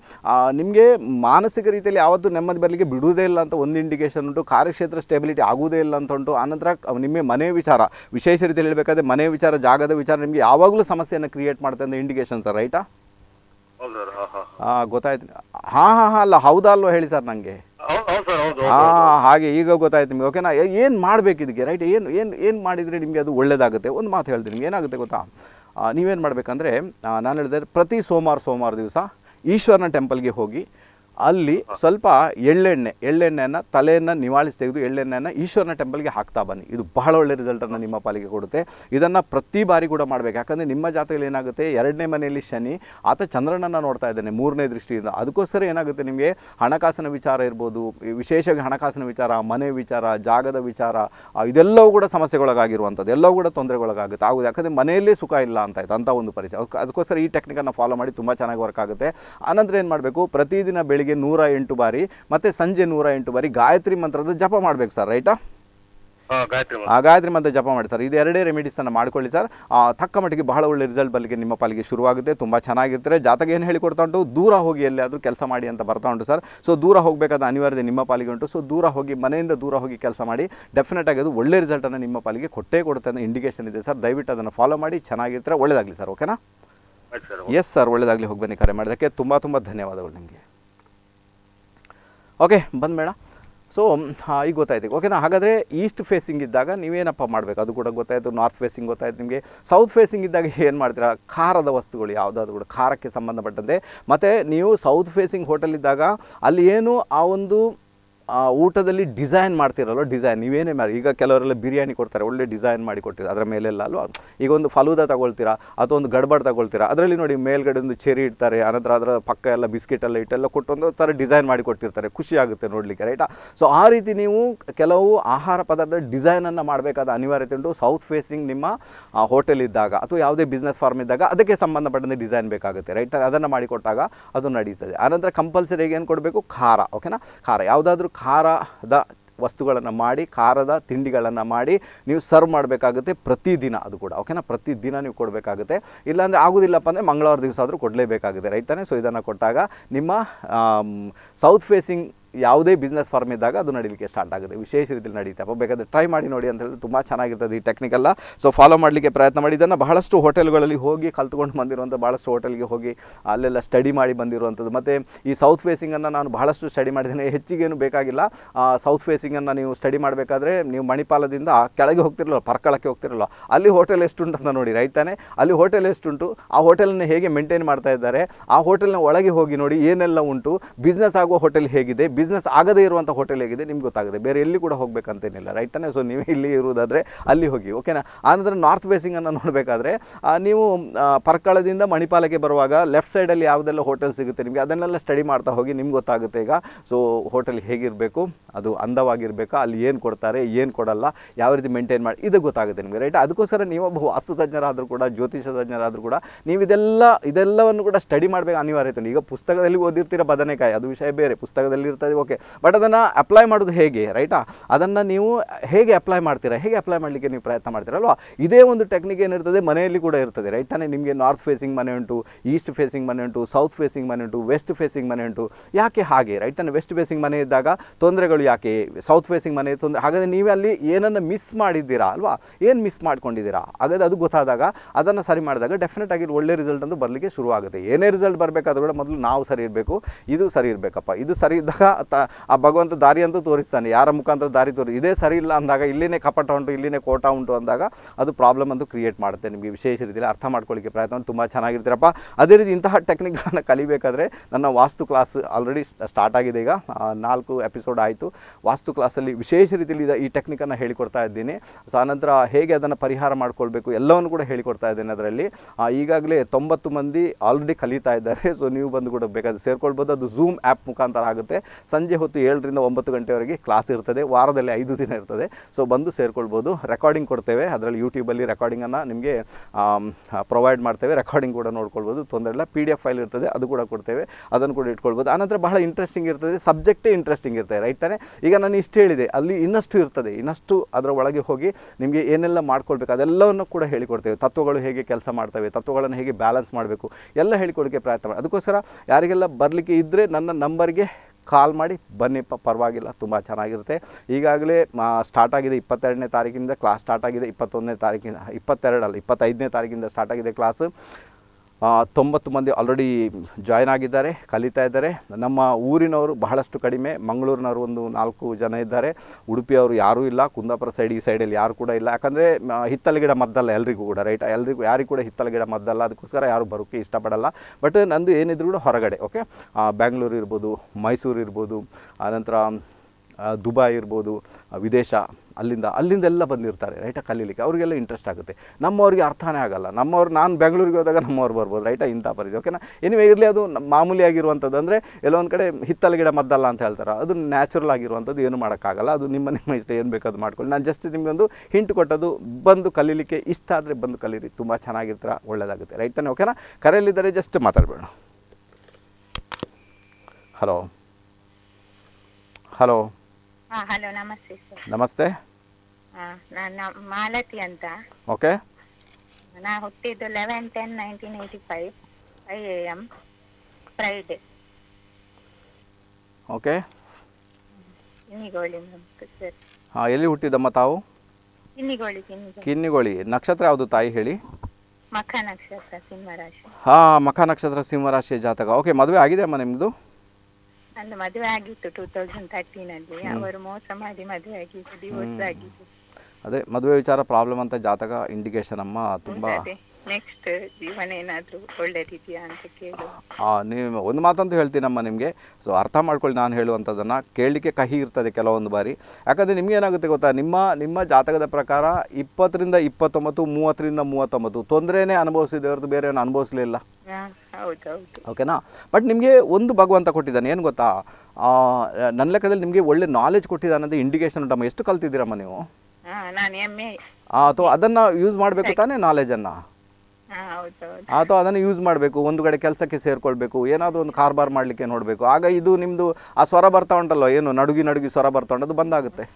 ನಿಮಗೆ ಮಾನಸಿಕ ರೀತಿಯಲ್ಲಿ ಯಾವತ್ತೂ ನೆಮ್ಮದಿ ಬರಲಿಕ್ಕೆ ಬಿಡುವುದೇ ಇಲ್ಲ ಅಂತ ಒಂದು ಇಂಡಿಕೇಷನ್ ಉಂಟು ಕಾರ್ಯಕ್ಷೇತ್ರ ಸ್ಟೆಬಿಲಿಟಿ ಆಗುವುದೇ ಇಲ್ಲ ಅಂತ ಉಂಟು ಆನಂತರ ನಿಮಗೆ ಮನೆ ವಿಚಾರ ವಿಶೇಷ ರೀತಿಯಲ್ಲಿ ಹೇಳಬೇಕಾದ್ರೆ ಮನೆ ವಿಚಾರ ಜಾಗದ ವಿಚಾರ ನಿಮಗೆ ಯಾವಾಗಲೂ ಸಮಸ್ಯೆಯನ್ನು ಕ್ರಿಯೇಟ್ ಅಂತ ಇಂಡಿಕೇಶನ್ ಸರ್ ರೈಟಾ ಹಾ ಗೊತ್ತಾಯ್ತು ಹಾ ಹಾ ಹಾ ಅಲ್ಲ ಹೌದಾ ಅಲ್ವಾ ಹೇಳಿ ಸರ್ ನನಗೆ ಹಾ ಹಾಗೆ ಈಗ ಗೊತ್ತಾಯ್ತು ನಿಮಗೆ ಓಕೆನಾ ಏನು ಮಾಡಬೇಕು ಇದಕ್ಕೆ ರೈಟ್ ಏನು ಏನು ಏನು ಮಾಡಿದರೆ ನಿಮಗೆ ಅದು ಒಳ್ಳೆಯದಾಗುತ್ತೆ ಒಂದು ಮಾತು ಹೇಳ್ತೀನಿ ನಿಮ್ಗೆ ಏನಾಗುತ್ತೆ ಗೊತ್ತಾ ನೀವೇನು ಮಾಡ್ಬೇಕಂದ್ರೆ ನಾನು ಹೇಳಿದ್ರೆ ಪ್ರತಿ ಸೋಮವಾರ ಸೋಮವಾರ ದಿವಸ ಈಶ್ವರನ ಟೆಂಪಲ್ಗೆ ಹೋಗಿ ಅಲ್ಲಿ ಸ್ವಲ್ಪ ಎಳ್ಳೆಣ್ಣೆ ಎಳ್ಳೆಣ್ಣೆಯನ್ನು ತಲೆಯನ್ನು ನಿವಾಳಿಸಿ ತೆಗೆದು ಎಳ್ಳೆಣ್ಣೆಯನ್ನು ಈಶ್ವರನ ಟೆಂಪಲ್ಗೆ ಹಾಕ್ತಾ ಬನ್ನಿ ಇದು ಬಹಳ ಒಳ್ಳೆ ರಿಸಲ್ಟನ್ನು ನಿಮ್ಮ ಪಾಲಿಗೆ ಕೊಡುತ್ತೆ ಇದನ್ನು ಪ್ರತಿ ಬಾರಿ ಕೂಡ ಮಾಡಬೇಕು ಯಾಕಂದರೆ ನಿಮ್ಮ ಜಾತಕದಲ್ಲಿ ಏನಾಗುತ್ತೆ ಎರಡನೇ ಮನೆಯಲ್ಲಿ ಶನಿ ಆತ ಚಂದ್ರನನ್ನು ನೋಡ್ತಾ ಇದ್ದಾನೆ ಮೂರನೇ ದೃಷ್ಟಿಯಿಂದ ಅದಕ್ಕೋಸ್ಕರ ಏನಾಗುತ್ತೆ ನಿಮಗೆ ಹಣಕಾಸಿನ ವಿಚಾರ ಇರ್ಬೋದು ವಿಶೇಷವಾಗಿ ಹಣಕಾಸಿನ ವಿಚಾರ ಮನೆ ವಿಚಾರ ಜಾಗದ ವಿಚಾರ ಇದೆಲ್ಲವೂ ಕೂಡ ಸಮಸ್ಯೆಗೊಳಗಾಗಿರುವಂಥದ್ದು ಎಲ್ಲವೂ ಕೂಡ ತೊಂದರೆಗೊಳಗಾಗುತ್ತೆ ಆಗೋದು ಯಾಕಂದರೆ ಮನೆಯಲ್ಲೇ ಸುಖ ಇಲ್ಲ ಅಂತ ಆಯ್ತು ಅಂತ ಒಂದು ಪರಿಚಯ ಅದಕ್ಕೋಸ್ಕರ ಈ ಟೆಕ್ನಿಕನ್ನು ಫಾಲೋ ಮಾಡಿ ತುಂಬ ಚೆನ್ನಾಗಿ ವರ್ಕ್ ಆಗುತ್ತೆ ಆನಂತರ ಏನು ಮಾಡಬೇಕು ಪ್ರತಿದಿನ ಬೆಳಿಗ್ಗೆ ಬೆಳಗ್ಗೆ ನೂರ ಎಂಟು ಬಾರಿ ಮತ್ತೆ ಸಂಜೆ ನೂರ ಎಂಟು ಬಾರಿ ಗಾಯತ್ರಿ ಮಂತ್ರದ ಜಪ ಮಾಡಬೇಕು ಸರ್ ರೈಟಾ ಆ ಗಾಯತ್ರಿ ಮಂತ್ರ ಜಪ ಮಾಡಿ ಸರ್ ಇದು ಎರಡೇ ರೆಮಿಡೀಸನ್ನು ಮಾಡ್ಕೊಳ್ಳಿ ಸರ್ ತಕ್ಕ ಮಟ್ಟಿಗೆ ಬಹಳ ಒಳ್ಳೆ ರಿಸಲ್ಟ್ ಬರಲಿಕ್ಕೆ ನಿಮ್ಮ ಪಾಲಿಗೆ ಶುರುವಾಗುತ್ತೆ ತುಂಬಾ ಚೆನ್ನಾಗಿರ್ತಾರೆ ಜಾತಕ ಏನು ಹೇಳಿಕೊಡ್ತಾ ಉಂಟು ದೂರ ಹೋಗಿ ಆದ್ರೂ ಕೆಲಸ ಮಾಡಿ ಅಂತ ಬರ್ತಾ ಉಂಟು ಸರ್ ಸೊ ದೂರ ಹೋಗಬೇಕಾದ ಅನಿವಾರ್ಯತೆ ನಿಮ್ಮ ಪಾಲಿಗೆ ಉಂಟು ಸೊ ದೂರ ಹೋಗಿ ಮನೆಯಿಂದ ದೂರ ಹೋಗಿ ಕೆಲಸ ಮಾಡಿ ಡೆಫಿನೆಟ್ ಆಗಿ ಅದು ಒಳ್ಳೆ ರಿಸಲ್ಟ್ ಅನ್ನು ನಿಮ್ಮ ಪಾಲಿಗೆ ಕೊಟ್ಟೇ ಕೊಡುತ್ತೆ ಅಂತ ಇಂಡಿಕೇಶನ್ ಇದೆ ಸರ್ ದಯವಿಟ್ಟು ಅದನ್ನು ಫಾಲೋ ಮಾಡಿ ಚೆನ್ನಾಗಿರ್ತಾರೆ ಒಳ್ಳೇದಾಗ್ಲಿ ಸರ್ ಓಕೆನಾ ಎಸ್ ಸರ್ ಒಳ್ಳೇದಾಗ್ಲಿ ಹೋಗಿ ಬನ್ನಿ ಕರೆ ಮಾಡಿದಕ್ಕೆ ತುಂಬಾ ತುಂಬ ಧನ್ಯವಾದಗಳು ನಿಮಗೆ ಓಕೆ ಮೇಡ ಸೊ ಈಗ ಗೊತ್ತಾಯ್ತು ಓಕೆನಾ ಹಾಗಾದರೆ ಈಸ್ಟ್ ಫೇಸಿಂಗ್ ಇದ್ದಾಗ ನೀವೇನಪ್ಪ ಮಾಡಬೇಕು ಅದು ಕೂಡ ಗೊತ್ತಾಯಿತು ನಾರ್ತ್ ಫೇಸಿಂಗ್ ಗೊತ್ತಾಯಿತು ನಿಮಗೆ ಸೌತ್ ಫೇಸಿಂಗ್ ಇದ್ದಾಗ ಏನು ಮಾಡ್ತೀರಾ ಖಾರದ ವಸ್ತುಗಳು ಯಾವುದಾದ್ರು ಕೂಡ ಖಾರಕ್ಕೆ ಸಂಬಂಧಪಟ್ಟಂತೆ ಮತ್ತು ನೀವು ಸೌತ್ ಫೇಸಿಂಗ್ ಹೋಟೆಲ್ ಇದ್ದಾಗ ಅಲ್ಲಿ ಏನು ಆ ಒಂದು ಆ ಊಟದಲ್ಲಿ ಡಿಸೈನ್ ಮಾಡ್ತಿರಲ್ಲ ಡಿಸೈನ್ ನೀವೇನೇ ಮಾಡಿ ಈಗ ಕೆಲವರೆಲ್ಲ ಬಿರಿಯಾನಿ ಕೊಡ್ತಾರೆ ಒಳ್ಳೆ ಡಿಸೈನ್ ಮಾಡಿ ಕೊಟ್ಟಿರ ಅದರ ಮೇಲೆಲ್ಲ ಅಲ್ವ ಈಗ ಒಂದು ಫಲೂದ ತಗೊಳ್ತೀರಾ ಅಥವಾ ಒಂದು ಗಡ್ಬಡ್ ತಗೊಳ್ತೀರಾ ಅದರಲ್ಲಿ ನೋಡಿ ಮೇಲ್ಗಡೆ ಒಂದು ಚೆರಿ ಇಡ್ತಾರೆ ಅನಂತರ ಅದರ ಪಕ್ಕ ಎಲ್ಲ ಬಿಸ್ಕೆಟ್ ಎಲ್ಲ ಇಟ್ಟೆಲ್ಲ ಕೊಟ್ಟೊಂದು ಥರ ಡಿಸೈನ್ ಮಾಡಿ ಕೊಟ್ಟಿರ್ತಾರೆ ಖುಷಿ ಆಗುತ್ತೆ ನೋಡಲಿಕ್ಕೆ ರೈಟಾ ಸೊ ಆ ರೀತಿ ನೀವು ಕೆಲವು ಆಹಾರ ಪದಾರ್ಥದ ಡಿಸೈನನ್ನು ಮಾಡಬೇಕಾದ ಅನಿವಾರ್ಯತೆ ಉಂಟು ಸೌತ್ ಫೇಸಿಂಗ್ ನಿಮ್ಮ ಹೋಟೆಲ್ ಇದ್ದಾಗ ಅಥವಾ ಯಾವುದೇ ಬಿಸ್ನೆಸ್ ಫಾರ್ಮ್ ಇದ್ದಾಗ ಅದಕ್ಕೆ ಸಂಬಂಧಪಟ್ಟಂತೆ ಡಿಸೈನ್ ಬೇಕಾಗುತ್ತೆ ರೈಟ್ ಅದನ್ನು ಮಾಡಿಕೊಟ್ಟಾಗ ಅದು ನಡೀತದೆ ಆನಂತರ ಕಂಪಲ್ಸರಿಯಾಗಿ ಏನು ಕೊಡಬೇಕು ಖಾರ ಓಕೆನಾ ಖಾರ ಯಾವುದಾದ್ರೂ ಖಾರದ ವಸ್ತುಗಳನ್ನು ಮಾಡಿ ಖಾರದ ತಿಂಡಿಗಳನ್ನು ಮಾಡಿ ನೀವು ಸರ್ವ್ ಮಾಡಬೇಕಾಗುತ್ತೆ ಪ್ರತಿದಿನ ಅದು ಕೂಡ ಓಕೆನಾ ಪ್ರತಿದಿನ ನೀವು ಕೊಡಬೇಕಾಗುತ್ತೆ ಇಲ್ಲಾಂದರೆ ಆಗೋದಿಲ್ಲಪ್ಪ ಅಂದರೆ ಮಂಗಳವಾರ ದಿವಸ ಆದರೂ ಕೊಡಲೇಬೇಕಾಗುತ್ತೆ ರೈಟ್ ಸೊ ಇದನ್ನು ಕೊಟ್ಟಾಗ ನಿಮ್ಮ ಸೌತ್ ಫೇಸಿಂಗ್ ಯಾವುದೇ ಬಿಸ್ನೆಸ್ ಫಾರ್ಮ್ ಇದ್ದಾಗ ಅದು ನಡೀಲಿಕ್ಕೆ ಸ್ಟಾರ್ಟ್ ಆಗುತ್ತೆ ವಿಶೇಷ ರೀತಿಯಲ್ಲಿ ಅಪ್ಪ ಬೇಕಾದರೆ ಟ್ರೈ ಮಾಡಿ ನೋಡಿ ಅಂತ ಹೇಳಿದ್ರೆ ತುಂಬ ಚೆನ್ನಾಗಿರ್ತದೆ ಈ ಟೆಕ್ನಿಕಲ್ಲ ಸೊ ಫಾಲೋ ಮಾಡಲಿಕ್ಕೆ ಪ್ರಯತ್ನ ಮಾಡಿ ಇದನ್ನು ಬಹಳಷ್ಟು ಹೋಟೆಲ್ಗಳಲ್ಲಿ ಹೋಗಿ ಕಲ್ತ್ಕೊಂಡು ಬಂದಿರುವಂಥ ಬಹಳಷ್ಟು ಹೋಟೆಲ್ಗೆ ಹೋಗಿ ಅಲ್ಲೆಲ್ಲ ಸ್ಟಡಿ ಮಾಡಿ ಬಂದಿರುವಂಥದ್ದು ಮತ್ತು ಈ ಸೌತ್ ಫೇಸಿಂಗನ್ನು ನಾನು ಬಹಳಷ್ಟು ಸ್ಟಡಿ ಮಾಡಿದ್ದೇನೆ ಹೆಚ್ಚಿಗೇನು ಬೇಕಾಗಿಲ್ಲ ಸೌತ್ ಫೇಸಿಂಗನ್ನು ನೀವು ಸ್ಟಡಿ ಮಾಡಬೇಕಾದ್ರೆ ನೀವು ಮಣಿಪಾಲದಿಂದ ಕೆಳಗೆ ಹೋಗ್ತಿರಲ್ಲ ಪರ್ಕಳಕ್ಕೆ ಹೋಗ್ತಿರಲ್ಲ ಅಲ್ಲಿ ಹೋಟೆಲ್ ಎಷ್ಟುಂಟು ಅಂತ ನೋಡಿ ರೈಟ್ ತಾನೆ ಅಲ್ಲಿ ಹೋಟೆಲ್ ಎಷ್ಟುಂಟು ಆ ಹೋಟೆಲನ್ನು ಹೇಗೆ ಮೇಂಟೈನ್ ಮಾಡ್ತಾ ಇದ್ದಾರೆ ಆ ಹೋಟೆಲ್ನ ಒಳಗೆ ಹೋಗಿ ನೋಡಿ ಏನೆಲ್ಲ ಉಂಟು ಬಿಸ್ನೆಸ್ ಆಗುವ ಹೋಟೆಲ್ ಹೇಗಿದೆ ಬಿಸ್ ಬಿಸ್ನೆಸ್ ಆಗದೇ ಇರುವಂಥ ಹೋಟೆಲ್ ಹೇಗಿದೆ ನಿಮ್ಗೆ ಗೊತ್ತಾಗುತ್ತೆ ಬೇರೆ ಎಲ್ಲಿ ಕೂಡ ಹೋಗಬೇಕಂತೇನಿಲ್ಲ ರೈಟ್ ತಾನೇ ಸೊ ನೀವು ಇಲ್ಲಿ ಇರುವುದಾದರೆ ಅಲ್ಲಿ ಹೋಗಿ ಓಕೆನಾ ಆನಂತರ ನಾರ್ತ್ ಬೇಸಿಂಗನ್ನು ನೋಡಬೇಕಾದ್ರೆ ನೀವು ಪರ್ಕಳದಿಂದ ಮಣಿಪಾಲಕ್ಕೆ ಬರುವಾಗ ಲೆಫ್ಟ್ ಸೈಡಲ್ಲಿ ಯಾವುದೆಲ್ಲ ಹೋಟೆಲ್ ಸಿಗುತ್ತೆ ನಿಮಗೆ ಅದನ್ನೆಲ್ಲ ಸ್ಟಡಿ ಮಾಡ್ತಾ ಹೋಗಿ ನಿಮ್ಗೆ ಗೊತ್ತಾಗುತ್ತೆ ಈಗ ಸೊ ಹೋಟೆಲ್ ಹೇಗಿರಬೇಕು ಅದು ಅಂದವಾಗಿರಬೇಕು ಅಲ್ಲಿ ಏನು ಕೊಡ್ತಾರೆ ಏನು ಕೊಡಲ್ಲ ಯಾವ ರೀತಿ ಮೇಂಟೈನ್ ಮಾಡಿ ಇದು ಗೊತ್ತಾಗುತ್ತೆ ನಿಮಗೆ ರೈಟ್ ಅದಕ್ಕೋಸ್ಕರ ನೀವು ವಾಸ್ತು ತಜ್ಞರಾದರೂ ಕೂಡ ಜ್ಯೋತಿಷ ತಜ್ಞರಾದರೂ ಕೂಡ ನೀವು ಇದೆಲ್ಲ ಇದೆಲ್ಲವನ್ನು ಕೂಡ ಸ್ಟಡಿ ಮಾಡಬೇಕು ಅನಿವಾರ್ಯತೆ ಈಗ ಪುಸ್ತಕದಲ್ಲಿ ಓದಿರ್ತೀರ ಬದನೆಕಾಯಿ ಅದು ವಿಷಯ ಬೇರೆ ಪುಸ್ತಕದಲ್ಲಿ ಇರ್ತದೆ ಓಕೆ ಬಟ್ ಅದನ್ನು ಅಪ್ಲೈ ಮಾಡೋದು ಹೇಗೆ ರೈಟಾ ಅದನ್ನು ನೀವು ಹೇಗೆ ಅಪ್ಲೈ ಮಾಡ್ತೀರಾ ಹೇಗೆ ಅಪ್ಲೈ ಮಾಡಲಿಕ್ಕೆ ನೀವು ಪ್ರಯತ್ನ ಮಾಡ್ತೀರಲ್ವಾ ಇದೇ ಒಂದು ಟೆಕ್ನಿಕ್ ಏನಿರ್ತದೆ ಮನೆಯಲ್ಲಿ ಕೂಡ ಇರ್ತದೆ ರೈಟ್ ತಾನೇ ನಿಮಗೆ ನಾರ್ತ್ ಫೇಸಿಂಗ್ ಮನೆ ಉಂಟು ಈಸ್ಟ್ ಫೇಸಿಂಗ್ ಮನೆ ಉಂಟು ಸೌತ್ ಫೇಸಿಂಗ್ ಮನೆ ಉಂಟು ವೆಸ್ಟ್ ಫೇಸಿಂಗ್ ಮನೆ ಉಂಟು ಯಾಕೆ ಹಾಗೆ ರೈಟ್ ತಾನೆ ವೆಸ್ಟ್ ಫೇಸಿಂಗ್ ಮನೆ ಇದ್ದಾಗ ತೊಂದರೆಗಳು ಯಾಕೆ ಸೌತ್ ಫೇಸಿಂಗ್ ಮನೆ ತೊಂದರೆ ಹಾಗಾದರೆ ನೀವೇ ಅಲ್ಲಿ ಏನನ್ನು ಮಿಸ್ ಮಾಡಿದ್ದೀರಾ ಅಲ್ವಾ ಏನು ಮಿಸ್ ಮಾಡ್ಕೊಂಡಿದ್ದೀರಾ ಹಾಗಾದ್ರೆ ಅದು ಗೊತ್ತಾದಾಗ ಅದನ್ನು ಸರಿ ಮಾಡಿದಾಗ ಡೆಫಿನೆಟ್ ಆಗಿ ಒಳ್ಳೆ ರಿಸಲ್ಟ್ ಅಂತ ಬರಲಿಕ್ಕೆ ಶುರುವಾಗುತ್ತೆ ಏನೇ ರಿಸಲ್ಟ್ ಬರಬೇಕಾದ್ರೂ ಕೂಡ ಮೊದಲು ನಾವು ಸರಿ ಇರಬೇಕು ಇದು ಸರಿ ಇರಬೇಕಪ್ಪ ಇದು ಸರಿ ಇದ್ದಾಗ ಆ ಭಗವಂತ ದಾರಿ ಅಂತೂ ತೋರಿಸ್ತಾನೆ ಯಾರ ಮುಖಾಂತರ ದಾರಿ ತೋರಿ ಇದೇ ಸರಿ ಇಲ್ಲ ಅಂದಾಗ ಇಲ್ಲಿನೇ ಕಪಟ ಉಂಟು ಇಲ್ಲಿನೇ ಕೋಟ ಉಂಟು ಅಂದಾಗ ಅದು ಪ್ರಾಬ್ಲಮ್ ಅಂತ ಕ್ರಿಯೇಟ್ ಮಾಡುತ್ತೆ ನಿಮಗೆ ವಿಶೇಷ ರೀತಿಯಲ್ಲಿ ಅರ್ಥ ಮಾಡ್ಕೊಳ್ಳಿಕ್ಕೆ ಪ್ರಯತ್ನ ತುಂಬ ಚೆನ್ನಾಗಿರ್ತೀರಪ್ಪ ಅದೇ ರೀತಿ ಇಂತಹ ಟೆಕ್ನಿಕ್ಗಳನ್ನು ಕಲಿಬೇಕಾದ್ರೆ ನನ್ನ ವಾಸ್ತು ಕ್ಲಾಸ್ ಆಲ್ರೆಡಿ ಸ್ಟಾರ್ಟ್ ಆಗಿದೆ ಈಗ ನಾಲ್ಕು ಎಪಿಸೋಡ್ ಆಯಿತು ವಾಸ್ತು ಕ್ಲಾಸಲ್ಲಿ ವಿಶೇಷ ರೀತಿಯಲ್ಲಿ ಈ ಟೆಕ್ನಿಕನ್ನು ಹೇಳಿಕೊಡ್ತಾ ಇದ್ದೀನಿ ಸೊ ಆನಂತರ ಹೇಗೆ ಅದನ್ನು ಪರಿಹಾರ ಮಾಡ್ಕೊಳ್ಬೇಕು ಎಲ್ಲವನ್ನು ಕೂಡ ಹೇಳಿಕೊಡ್ತಾ ಇದ್ದೇನೆ ಅದರಲ್ಲಿ ಈಗಾಗಲೇ ತೊಂಬತ್ತು ಮಂದಿ ಆಲ್ರೆಡಿ ಕಲಿತಾ ಇದ್ದಾರೆ ಸೊ ನೀವು ಬಂದು ಕೂಡ ಬೇಕಾದ್ರೆ ಸೇರ್ಕೊಳ್ಬೋದು ಅದು ಝೂಮ್ ಆ್ಯಪ್ ಮುಖಾಂತರ ಆಗುತ್ತೆ ಸಂಜೆ ಹೊತ್ತು ಏಳರಿಂದ ಒಂಬತ್ತು ಗಂಟೆವರೆಗೆ ಕ್ಲಾಸ್ ಇರ್ತದೆ ವಾರದಲ್ಲಿ ಐದು ದಿನ ಇರ್ತದೆ ಸೊ ಬಂದು ಸೇರಿಕೊಳ್ಬೋದು ರೆಕಾರ್ಡಿಂಗ್ ಕೊಡ್ತೇವೆ ಅದರಲ್ಲಿ ಯೂಟ್ಯೂಬಲ್ಲಿ ರೆಕಾರ್ಡಿಂಗನ್ನು ನಿಮಗೆ ಪ್ರೊವೈಡ್ ಮಾಡ್ತೇವೆ ರೆಕಾರ್ಡಿಂಗ್ ಕೂಡ ನೋಡ್ಕೊಳ್ಬೋದು ತೊಂದರೆ ಇಲ್ಲ ಪಿ ಡಿ ಎಫ್ ಫೈಲ್ ಇರ್ತದೆ ಅದು ಕೂಡ ಕೊಡ್ತೇವೆ ಅದನ್ನು ಕೂಡ ಇಟ್ಕೊಳ್ಬೋದು ಆನಂತರ ಬಹಳ ಇಂಟ್ರೆಸ್ಟಿಂಗ್ ಇರ್ತದೆ ಸಬ್ಜೆಕ್ಟೇ ಇಂಟ್ರೆಸ್ಟಿಂಗ್ ಇರ್ತದೆ ರೈಟ್ ತಾನೆ ಈಗ ನಾನು ಇಷ್ಟು ಹೇಳಿದೆ ಅಲ್ಲಿ ಇನ್ನಷ್ಟು ಇರ್ತದೆ ಇನ್ನಷ್ಟು ಅದರ ಒಳಗೆ ಹೋಗಿ ನಿಮಗೆ ಏನೆಲ್ಲ ಮಾಡ್ಕೊಳ್ಬೇಕು ಅದೆಲ್ಲವನ್ನು ಕೂಡ ಹೇಳಿಕೊಡ್ತೇವೆ ತತ್ವಗಳು ಹೇಗೆ ಕೆಲಸ ಮಾಡ್ತವೆ ತತ್ವಗಳನ್ನು ಹೇಗೆ ಬ್ಯಾಲೆನ್ಸ್ ಮಾಡಬೇಕು ಎಲ್ಲ ಹೇಳಿಕೊಡೋಕ್ಕೆ ಪ್ರಯತ್ನ ಮಾಡಿ ಅದಕ್ಕೋಸ್ಕರ ಯಾರಿಗೆಲ್ಲ ಬರಲಿಕ್ಕೆ ಇದ್ದರೆ ನನ್ನ ನಂಬರ್ಗೆ ಕಾಲ್ ಮಾಡಿ ಬನ್ನಿಪ್ಪ ಪರವಾಗಿಲ್ಲ ತುಂಬ ಚೆನ್ನಾಗಿರುತ್ತೆ ಈಗಾಗಲೇ ಸ್ಟಾರ್ಟ್ ಆಗಿದೆ ಇಪ್ಪತ್ತೆರಡನೇ ತಾರೀಕಿಂದ ಕ್ಲಾಸ್ ಸ್ಟಾರ್ಟ್ ಆಗಿದೆ ಇಪ್ಪತ್ತೊಂದನೇ ತಾರೀಕಿಂದ ಇಪ್ಪತ್ತೆರಡಲ್ಲ ಇಪ್ಪತ್ತೈದನೇ ತಾರೀಕಿಂದ ಸ್ಟಾರ್ಟ್ ಆಗಿದೆ ಕ್ಲಾಸು ತೊಂಬತ್ತು ಮಂದಿ ಆಲ್ರೆಡಿ ಜಾಯ್ನ್ ಆಗಿದ್ದಾರೆ ಕಲಿತಾ ಇದ್ದಾರೆ ನಮ್ಮ ಊರಿನವರು ಬಹಳಷ್ಟು ಕಡಿಮೆ ಮಂಗಳೂರಿನವರು ಒಂದು ನಾಲ್ಕು ಜನ ಇದ್ದಾರೆ ಉಡುಪಿಯವರು ಯಾರೂ ಇಲ್ಲ ಕುಂದಾಪುರ ಸೈಡ್ ಈ ಸೈಡಲ್ಲಿ ಯಾರು ಕೂಡ ಇಲ್ಲ ಯಾಕಂದರೆ ಹಿತ್ತಲ ಗಿಡ ಮದ್ದಲ್ಲ ಎಲ್ರಿಗೂ ಕೂಡ ರೈಟ್ ಎಲ್ರಿಗೂ ಯಾರಿಗೂ ಕೂಡ ಹಿತ್ತಲ ಗಿಡ ಮದ್ದಲ್ಲ ಅದಕ್ಕೋಸ್ಕರ ಯಾರು ಬರೋಕ್ಕೆ ಇಷ್ಟಪಡಲ್ಲ ಬಟ್ ನಂದು ಏನಿದ್ರು ಕೂಡ ಹೊರಗಡೆ ಓಕೆ ಬ್ಯಾಂಗ್ಳೂರು ಇರ್ಬೋದು ಮೈಸೂರು ಇರ್ಬೋದು ಆನಂತರ ದುಬೈ ಇರ್ಬೋದು ವಿದೇಶ ಅಲ್ಲಿಂದ ಅಲ್ಲಿಂದೆಲ್ಲ ಬಂದಿರ್ತಾರೆ ರೈಟ ಕಲೀಲಿಕ್ಕೆ ಅವರಿಗೆಲ್ಲ ಇಂಟ್ರೆಸ್ಟ್ ಆಗುತ್ತೆ ನಮ್ಮವ್ರಿಗೆ ಅರ್ಥನೇ ಆಗಲ್ಲ ನಮ್ಮವ್ರು ನಾನು ಬೆಂಗಳೂರಿಗೆ ಹೋದಾಗ ನಮ್ಮವ್ರು ಬರ್ಬೋದು ರೈಟಾ ಇಂಥ ಪರಿಸ್ಥಿತಿ ಓಕೆನಾ ಇನ್ನು ಇರಲಿ ಅದು ಮಾಮೂಲಿ ಆಗಿರುವಂಥದ್ದು ಅಂದರೆ ಎಲ್ಲೊಂದು ಕಡೆ ಹಿತ್ತಲ ಗಿಡ ಮದ್ದಲ್ಲ ಅಂತ ಹೇಳ್ತಾರೆ ಅದು ನ್ಯಾಚುರಲ್ ಆಗಿರುವಂಥದ್ದು ಏನು ಮಾಡೋಕ್ಕಾಗಲ್ಲ ಅದು ನಿಮ್ಮ ನಿಮ್ಮ ಇಷ್ಟ ಏನು ಬೇಕಾದ್ರು ಮಾಡ್ಕೊಳ್ಳಿ ನಾನು ಜಸ್ಟ್ ನಿಮಗೊಂದು ಹಿಂಟ್ ಕೊಟ್ಟದು ಬಂದು ಕಲೀಲಿಕ್ಕೆ ಇಷ್ಟ ಆದರೆ ಬಂದು ಕಲೀರಿ ತುಂಬ ಚೆನ್ನಾಗಿರ್ತಾರೆ ಒಳ್ಳೆಯದಾಗುತ್ತೆ ರೈಟ್ ಓಕೆನಾ ಕರೆಯಲ್ಲಿದ್ದರೆ ಜಸ್ಟ್ ಮಾತಾಡಬೇಡ ಹಲೋ ಹಲೋ ಹಲೋ ನಮಸ್ತೆ ನಮಸ್ತೆ ನಮಸ್ತೆ ನಾನು ಮಾಲತಿ ಅಂತ ಓಕೆ ನಾ ಹುಟ್ಟಿದ್ದು eleven ten nineteen eighty five I A M Friday okay ಹಾ ಹಾಂ ಎಲ್ಲಿ ಹುಟ್ಟಿದಮ್ಮ ತಾವು ಕಿನ್ನಿಗೋಳಿ ಕಿನ್ನಿಗೋಳಿ ಕಿನ್ನಿಗೋಳಿ ನಕ್ಷತ್ರ ಯಾವುದು ತಾಯಿ ಹೇಳಿ ಮಖ ನಕ್ಷತ್ರ ಸಿಂಹರಾಶಿ ಹಾಂ ಮಖ ನಕ್ಷತ್ರ ಸಿಂಹರಾಶಿಯ ಜಾತಕ ಓಕೆ ಮದುವೆ ಆಗಿದೆ ಅಮ್ಮ ನಿಮ್ಮದು ನಂದು ಮದುವೆ ಆಗಿತ್ತು ಟೂ ತೌಸಂಡ್ ತರ್ಟೀನ್ ಅಲ್ಲಿ ಅವರು ಮೋಸ ಮಾಡಿ ಮದುವೆ ಆಗಿದ್ದು ಡಿವೋರ್ಸ್ ಆಗಿದ್ದು ಅದೇ ಮದುವೆ ವಿಚಾರ ಪ್ರಾಬ್ಲಮ್ ಅಂತ ಜಾತಕ ಇಂಡಿಕೇಶನ್ ಅಮ್ಮ ತುಂಬಾ ನೆಕ್ಸ್ಟ್ ಜೀವನ ಏನಾದರೂ ಒಳ್ಳೇದಿದೆಯಾ ಅಂತ ಒಂದು ಮಾತಂತೂ ಹೇಳ್ತೀನಮ್ಮ ನಿಮಗೆ ಸೊ ಅರ್ಥ ಮಾಡ್ಕೊಳ್ಳಿ ನಾನು ಹೇಳುವಂಥದ್ದನ್ನು ಕೇಳಲಿಕ್ಕೆ ಕಹಿ ಇರ್ತದೆ ಕೆಲವೊಂದು ಬಾರಿ ಯಾಕಂದರೆ ನಿಮ್ಗೆ ಏನಾಗುತ್ತೆ ಗೊತ್ತಾ ನಿಮ್ಮ ನಿಮ್ಮ ಜಾತಕದ ಪ್ರಕಾರ ಇಪ್ಪತ್ತರಿಂದ ಇಪ್ಪತ್ತೊಂಬತ್ತು ಮೂವತ್ತರಿಂದ ಮೂವತ್ತೊಂಬತ್ತು ತೊಂದರೆನೇ ಅನುಭವಿಸಿದೆ ಹೊರತು ಬೇರೆ ಏನು ಅನುಭವಿಸಲಿಲ್ಲ ಓಕೆನಾ ಬಟ್ ನಿಮಗೆ ಒಂದು ಭಗವಂತ ಕೊಟ್ಟಿದ್ದಾನೆ ಏನು ಗೊತ್ತಾ ನನ್ನ ಲೆಕ್ಕದಲ್ಲಿ ನಿಮಗೆ ಒಳ್ಳೆ ನಾಲೆಜ್ ಕೊಟ್ಟಿದ್ದಾನೆ ಅಂತ ಇಂಡಿಕೇಶನ್ ಉಂಟಮ್ಮ ಎಷ್ಟು ಕಲ್ತಿದ್ದೀರಮ್ಮ ನೀವು ಅಥವಾ ಅದನ್ನು ಯೂಸ್ ಮಾಡಬೇಕು ತಾನೇ ನಾಲೆಜನ್ನು ಅಥವಾ ಅದನ್ನು ಯೂಸ್ ಮಾಡಬೇಕು ಒಂದು ಕಡೆ ಕೆಲಸಕ್ಕೆ ಸೇರ್ಕೊಳ್ಬೇಕು ಏನಾದರೂ ಒಂದು ಕಾರ್ಬಾರ್ ಮಾಡಲಿಕ್ಕೆ ನೋಡಬೇಕು ಆಗ ಇದು ನಿಮ್ಮದು ಆ ಸ್ವರ ಬರ್ತಾ ಉಂಟಲ್ಲ ಏನು ನಡುಗಿ ನಡುಗಿ ಸ್ವರ ಬರ್ತಾ ಉಂಟು ಅದು ಬಂದಾಗುತ್ತೆ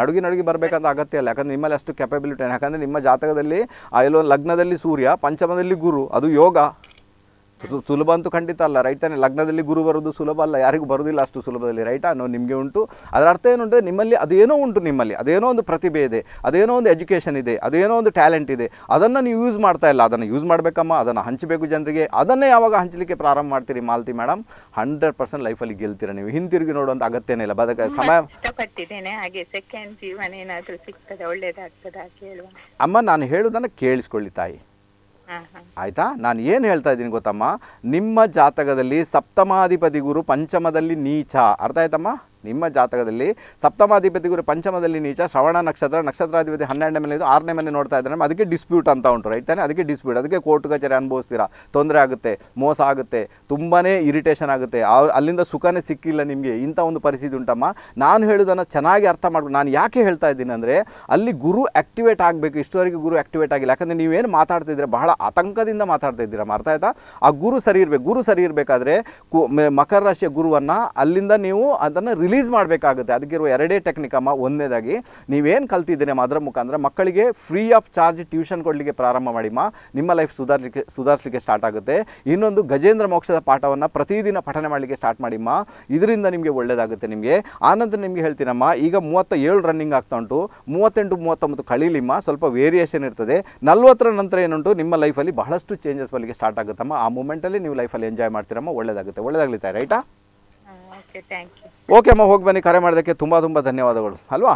ನಡುಗಿ ನಡುಗಿ ಬರಬೇಕಂತ ಅಗತ್ಯ ಇಲ್ಲ ಯಾಕಂದ್ರೆ ನಿಮ್ಮಲ್ಲಿ ಅಷ್ಟು ಕೆಪಬಿಲಿಟಿ ಯಾಕಂದರೆ ನಿಮ್ಮ ಜಾತಕದಲ್ಲಿ ಆ ಲಗ್ನದಲ್ಲಿ ಸೂರ್ಯ ಪಂಚಮದಲ್ಲಿ ಗುರು ಅದು ಯೋಗ ಸುಲಭ ಅಂತೂ ಖಂಡಿತ ಅಲ್ಲ ರೈಟ್ ತಾನೆ ಲಗ್ನದಲ್ಲಿ ಗುರು ಬರೋದು ಸುಲಭ ಅಲ್ಲ ಯಾರಿಗೂ ಬರೋದಿಲ್ಲ ಅಷ್ಟು ಸುಲಭದಲ್ಲಿ ರೈಟ್ ಅನ್ನೋ ನಿಮಗೆ ಉಂಟು ಅದರ ಅರ್ಥ ಏನು ಅಂದರೆ ನಿಮ್ಮಲ್ಲಿ ಅದೇನೋ ಉಂಟು ನಿಮ್ಮಲ್ಲಿ ಅದೇನೋ ಒಂದು ಪ್ರತಿಭೆ ಇದೆ ಅದೇನೋ ಒಂದು ಎಜುಕೇಷನ್ ಇದೆ ಅದೇನೋ ಒಂದು ಟ್ಯಾಲೆಂಟ್ ಇದೆ ಅದನ್ನು ನೀವು ಯೂಸ್ ಮಾಡ್ತಾ ಇಲ್ಲ ಅದನ್ನು ಯೂಸ್ ಮಾಡಬೇಕಮ್ಮ ಅದನ್ನು ಹಂಚಬೇಕು ಜನರಿಗೆ ಅದನ್ನೇ ಯಾವಾಗ ಹಂಚಲಿಕ್ಕೆ ಪ್ರಾರಂಭ ಮಾಡ್ತೀರಿ ಮಾಲ್ತಿ ಮೇಡಮ್ ಹಂಡ್ರೆಡ್ ಪರ್ಸೆಂಟ್ ಲೈಫಲ್ಲಿ ಗೆಲ್ತೀರ ನೀವು ಹಿಂತಿರುಗಿ ನೋಡುವಂಥ ಅಗತ್ಯನೇ ಇಲ್ಲ ಬದಕ ಸಮಯ ಹಾಗೆ ಅಮ್ಮ ನಾನು ಹೇಳುವುದನ್ನು ಕೇಳಿಸ್ಕೊಳ್ಳಿ ತಾಯಿ ಆಯ್ತಾ ನಾನು ಏನು ಹೇಳ್ತಾ ಇದ್ದೀನಿ ಗೊತ್ತಮ್ಮ ನಿಮ್ಮ ಜಾತಕದಲ್ಲಿ ಸಪ್ತಮಾಧಿಪತಿ ಗುರು ಪಂಚಮದಲ್ಲಿ ನೀಚ ಅರ್ಥ ಆಯ್ತಮ್ಮ ನಿಮ್ಮ ಜಾತಕದಲ್ಲಿ ಸಪ್ತಮಾಧಿಪತಿ ಗುರು ಪಂಚಮದಲ್ಲಿ ನೀಚ ಶ್ರವಣ ನಕ್ಷತ್ರ ನಕ್ಷತ್ರಾಧಿಪತಿ ಹನ್ನೆರಡನೇ ಮನೆ ಇದು ಆರನೇ ಮನೆ ನೋಡ್ತಾ ಇದ್ದಾರೆ ಅದಕ್ಕೆ ಡಿಸ್ಪ್ಯೂಟ್ ಅಂತ ಉಂಟು ರೈಟ್ ತಾನೆ ಅದಕ್ಕೆ ಡಿಸ್ಪ್ಯೂಟ್ ಅದಕ್ಕೆ ಕೋರ್ಟ್ ಕಚೇರಿ ಅನುಭವಿಸ್ತೀರಾ ತೊಂದರೆ ಆಗುತ್ತೆ ಮೋಸ ಆಗುತ್ತೆ ತುಂಬನೇ ಇರಿಟೇಷನ್ ಆಗುತ್ತೆ ಅಲ್ಲಿಂದ ಸುಖನೇ ಸಿಕ್ಕಿಲ್ಲ ನಿಮಗೆ ಇಂಥ ಒಂದು ಪರಿಸ್ಥಿತಿ ಉಂಟಮ್ಮ ನಾನು ಹೇಳೋದನ್ನು ಚೆನ್ನಾಗಿ ಅರ್ಥ ಮಾಡಿ ನಾನು ಯಾಕೆ ಹೇಳ್ತಾ ಇದ್ದೀನಿ ಅಂದರೆ ಅಲ್ಲಿ ಗುರು ಆಕ್ಟಿವೇಟ್ ಆಗಬೇಕು ಇಷ್ಟುವರೆಗೆ ಗುರು ಆಕ್ಟಿವೇಟ್ ಆಗಿಲ್ಲ ಯಾಕಂದರೆ ನೀವೇನು ಮಾತಾಡ್ತಿದ್ರೆ ಬಹಳ ಆತಂಕದಿಂದ ಮಾತಾಡ್ತಾ ಇದ್ದೀರಾ ಅರ್ಥ ಆಯ್ತಾ ಆ ಗುರು ಸರಿ ಇರಬೇಕು ಗುರು ಸರಿ ಇರಬೇಕಾದ್ರೆ ಮಕರ ರಾಶಿಯ ಗುರುವನ್ನು ಅಲ್ಲಿಂದ ನೀವು ಅದನ್ನು ರಿಲೀಸ್ ರಿಲೀಸ್ ಮಾಡಬೇಕಾಗುತ್ತೆ ಅದಕ್ಕಿರುವ ಎರಡೇ ಟೆಕ್ನಿಕ್ ಅಮ್ಮ ಒಂದನೇದಾಗಿ ನೀವೇನು ಕಲ್ತಿದ್ದೀನಮ್ಮ ಅದರ ಮುಖಾಂತರ ಮಕ್ಕಳಿಗೆ ಫ್ರೀ ಆಫ್ ಚಾರ್ಜ್ ಟ್ಯೂಷನ್ ಕೊಡಲಿಕ್ಕೆ ಪ್ರಾರಂಭ ಮಾಡಿಮ್ಮ ನಿಮ್ಮ ಲೈಫ್ ಸುಧಾರಿಸಲಿಕ್ಕೆ ಸುಧಾರಿಸಲಿಕ್ಕೆ ಸ್ಟಾರ್ಟ್ ಆಗುತ್ತೆ ಇನ್ನೊಂದು ಗಜೇಂದ್ರ ಮೋಕ್ಷದ ಪಾಠವನ್ನು ಪ್ರತಿದಿನ ಪಠನೆ ಮಾಡಲಿಕ್ಕೆ ಸ್ಟಾರ್ಟ್ ಮಾಡಿಮ್ಮ ಇದರಿಂದ ನಿಮಗೆ ಒಳ್ಳೆಯದಾಗುತ್ತೆ ನಿಮಗೆ ಆನಂತರ ನಿಮಗೆ ಹೇಳ್ತೀನಮ್ಮ ಈಗ ಮೂವತ್ತ ಏಳು ರನ್ನಿಂಗ್ ಆಗ್ತಾ ಉಂಟು ಮೂವತ್ತೆಂಟು ಮೂವತ್ತೊಂಬತ್ತು ಕಳೀಲಿಮ್ಮ ಸ್ವಲ್ಪ ವೇರಿಯೇಷನ್ ಇರ್ತದೆ ನಲ್ವತ್ತರ ನಂತರ ಏನುಂಟು ನಿಮ್ಮ ಲೈಫಲ್ಲಿ ಬಹಳಷ್ಟು ಚೇಂಜಸ್ ಬರಲಿಕ್ಕೆ ಸ್ಟಾರ್ಟ್ ಆಗುತ್ತಮ್ಮ ಆ ಮೂಮೆಂಟಲ್ಲಿ ನೀವು ಲೈಫಲ್ಲಿ ಎಂಜಾಯ್ ಮಾಡ್ತೀರಮ್ಮ ಒಳ್ಳೆಯದಾಗುತ್ತೆ ಒಳ್ಳೆಯದಾಗಲಿ ರೈಟಾ ಓಕೆ ಅಮ್ಮ ಹೋಗಿ ಬನ್ನಿ ಕರೆ ಮಾಡೋದಕ್ಕೆ ತುಂಬ ತುಂಬ ಧನ್ಯವಾದಗಳು ಅಲ್ವಾ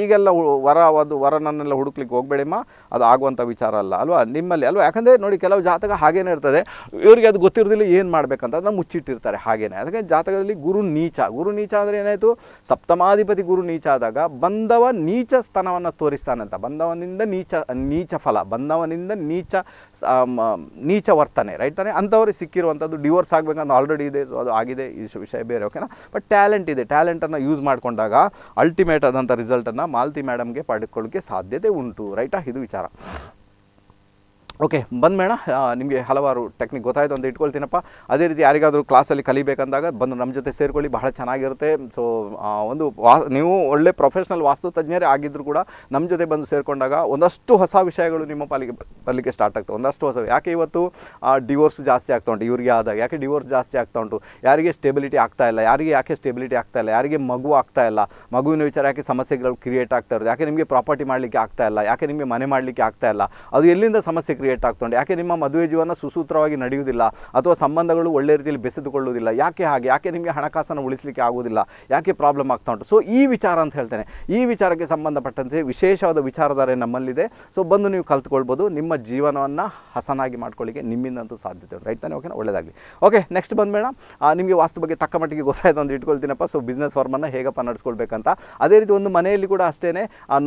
ಈಗೆಲ್ಲ ವರ ಅದು ವರನನ್ನೆಲ್ಲ ಹುಡುಕ್ಲಿಕ್ಕೆ ಹೋಗಬೇಡಿಮ್ಮ ಅದು ಆಗುವಂಥ ವಿಚಾರ ಅಲ್ಲ ಅಲ್ವಾ ನಿಮ್ಮಲ್ಲಿ ಅಲ್ವಾ ಯಾಕಂದರೆ ನೋಡಿ ಕೆಲವು ಜಾತಕ ಹಾಗೇನೇ ಇರ್ತದೆ ಇವರಿಗೆ ಅದು ಗೊತ್ತಿರೋದಿಲ್ಲ ಏನು ಮಾಡಬೇಕಂತ ಅದನ್ನು ಮುಚ್ಚಿಟ್ಟಿರ್ತಾರೆ ಹಾಗೇನೆ ಅದಕ್ಕೆ ಜಾತಕದಲ್ಲಿ ಗುರು ನೀಚ ಗುರು ನೀಚ ಅಂದರೆ ಏನಾಯಿತು ಸಪ್ತಮಾಧಿಪತಿ ಗುರು ನೀಚ ಆದಾಗ ಬಂದವ ನೀಚ ಸ್ಥಾನವನ್ನು ತೋರಿಸ್ತಾನಂತ ಬಂದವನಿಂದ ನೀಚ ನೀಚ ಫಲ ಬಂದವನಿಂದ ನೀಚ ನೀಚ ವರ್ತನೆ ರೈಟ್ ತಾನೆ ಅಂಥವ್ರಿಗೆ ಸಿಕ್ಕಿರುವಂಥದ್ದು ಡಿವೋರ್ಸ್ ಆಗಬೇಕಂತ ಆಲ್ರೆಡಿ ಇದೆ ಸೊ ಅದು ಆಗಿದೆ ಈ ವಿಷಯ ಬೇರೆ ಓಕೆನಾ ಬಟ್ ಟ್ಯಾಲೆಂಟ್ ಇದೆ ಟ್ಯಾಲೆಂಟನ್ನು ಯೂಸ್ ಮಾಡಿಕೊಂಡಾಗ ಅಲ್ಟಿಮೇಟ್ ಆದಂಥ ರಿಸಲ್ಟ್ ಮಾಲತಿ ಮೇಡಮ್ಗೆ ಪಡ್ಕೊಳ್ಳೋಕ್ಕೆ ಸಾಧ್ಯತೆ ಉಂಟು ರೈಟಾ ಇದು ವಿಚಾರ ಓಕೆ ಬಂದು ಮೇಡ ನಿಮಗೆ ಹಲವಾರು ಟೆಕ್ನಿಕ್ ಗೊತ್ತಾಯಿತು ಅಂತ ಇಟ್ಕೊಳ್ತೀನಪ್ಪ ಅದೇ ರೀತಿ ಯಾರಿಗಾದರೂ ಕ್ಲಾಸಲ್ಲಿ ಕಲಿಬೇಕಂದಾಗ ಬಂದು ನಮ್ಮ ಜೊತೆ ಸೇರಿಕೊಳ್ಳಿ ಬಹಳ ಚೆನ್ನಾಗಿರುತ್ತೆ ಸೊ ಒಂದು ವಾ ನೀವು ಒಳ್ಳೆ ಪ್ರೊಫೆಷ್ನಲ್ ವಾಸ್ತು ತಜ್ಞರೇ ಆಗಿದ್ದರೂ ಕೂಡ ನಮ್ಮ ಜೊತೆ ಬಂದು ಸೇರಿಕೊಂಡಾಗ ಒಂದಷ್ಟು ಹೊಸ ವಿಷಯಗಳು ನಿಮ್ಮ ಪಾಲಿಗೆ ಬರಲಿಕ್ಕೆ ಸ್ಟಾರ್ಟ್ ಆಗ್ತವೆ ಒಂದಷ್ಟು ಹೊಸ ಯಾಕೆ ಇವತ್ತು ಡಿವೋರ್ಸ್ ಜಾಸ್ತಿ ಆಗ್ತಾ ಉಂಟು ಇವರಿಗೆ ಆದಾಗ ಯಾಕೆ ಡಿವೋರ್ಸ್ ಜಾಸ್ತಿ ಆಗ್ತಾ ಉಂಟು ಯಾರಿಗೆ ಸ್ಟೆಬಿಲಿಟಿ ಆಗ್ತಾ ಇಲ್ಲ ಯಾರಿಗೆ ಯಾಕೆ ಸ್ಟೆಬಿಲಿಟಿ ಆಗ್ತಾ ಇಲ್ಲ ಯಾರಿಗೆ ಮಗು ಆಗ್ತಾ ಇಲ್ಲ ಮಗುವಿನ ವಿಚಾರ ಯಾಕೆ ಸಮಸ್ಯೆಗಳು ಕ್ರಿಯೇಟ್ ಆಗ್ತಾ ಇರೋದು ಯಾಕೆ ನಿಮಗೆ ಪ್ರಾಪರ್ಟಿ ಮಾಡಲಿಕ್ಕೆ ಆಗ್ತಾ ಇಲ್ಲ ಯಾಕೆ ನಿಮಗೆ ಮನೆ ಮಾಡಲಿಕ್ಕೆ ಆಗ್ತಾ ಇಲ್ಲ ಅದು ಎಲ್ಲಿಂದ ಸಮಸ್ಯೆ ಕ್ರಿಯೇಟ್ ಆಗ್ತೊಂಡೆ ಯಾಕೆ ನಿಮ್ಮ ಮದುವೆ ಜೀವನ ಸುಸೂತ್ರವಾಗಿ ನಡೆಯುವುದಿಲ್ಲ ಅಥವಾ ಸಂಬಂಧಗಳು ಒಳ್ಳೆ ರೀತಿಯಲ್ಲಿ ಬೆಸೆದುಕೊಳ್ಳುವುದಿಲ್ಲ ಯಾಕೆ ಹಾಗೆ ಯಾಕೆ ನಿಮಗೆ ಹಣಕಾಸನ್ನು ಉಳಿಸಲಿಕ್ಕೆ ಆಗುವುದಿಲ್ಲ ಯಾಕೆ ಪ್ರಾಬ್ಲಮ್ ಆಗ್ತಾ ಉಂಟು ಸೊ ಈ ವಿಚಾರ ಅಂತ ಹೇಳ್ತೇನೆ ಈ ವಿಚಾರಕ್ಕೆ ಸಂಬಂಧಪಟ್ಟಂತೆ ವಿಶೇಷವಾದ ವಿಚಾರಧಾರೆ ನಮ್ಮಲ್ಲಿದೆ ಸೊ ಬಂದು ನೀವು ಕಲ್ತ್ಕೊಳ್ಬೋದು ನಿಮ್ಮ ಜೀವನವನ್ನು ಹಸನಾಗಿ ಮಾಡ್ಕೊಳ್ಳಿಕ್ಕೆ ನಿಮ್ಮಿಂದಂತೂ ಸಾಧ್ಯತೆ ಉಂಟು ರೈಟ್ ತಾನೆ ಓಕೆ ಒಳ್ಳೆಯದಾಗಲಿ ಓಕೆ ನೆಕ್ಸ್ಟ್ ಬಂದ್ಬೇಡ ನಿಮಗೆ ವಾಸ್ತು ಬಗ್ಗೆ ತಕ್ಕ ಮಟ್ಟಿಗೆ ಗೊತ್ತಾಯ್ತು ಅಂತ ಇಟ್ಕೊಳ್ತೀನಪ್ಪ ಸೊ ಬಿಸ್ನೆಸ್ ಫಾರ್ಮನ್ನು ಹೇಗಪ್ಪ ನಡೆಸ್ಕೊಳ್ಬೇಕಂತ ಅದೇ ರೀತಿ ಒಂದು ಮನೆಯಲ್ಲಿ ಕೂಡ ಅಷ್ಟೇ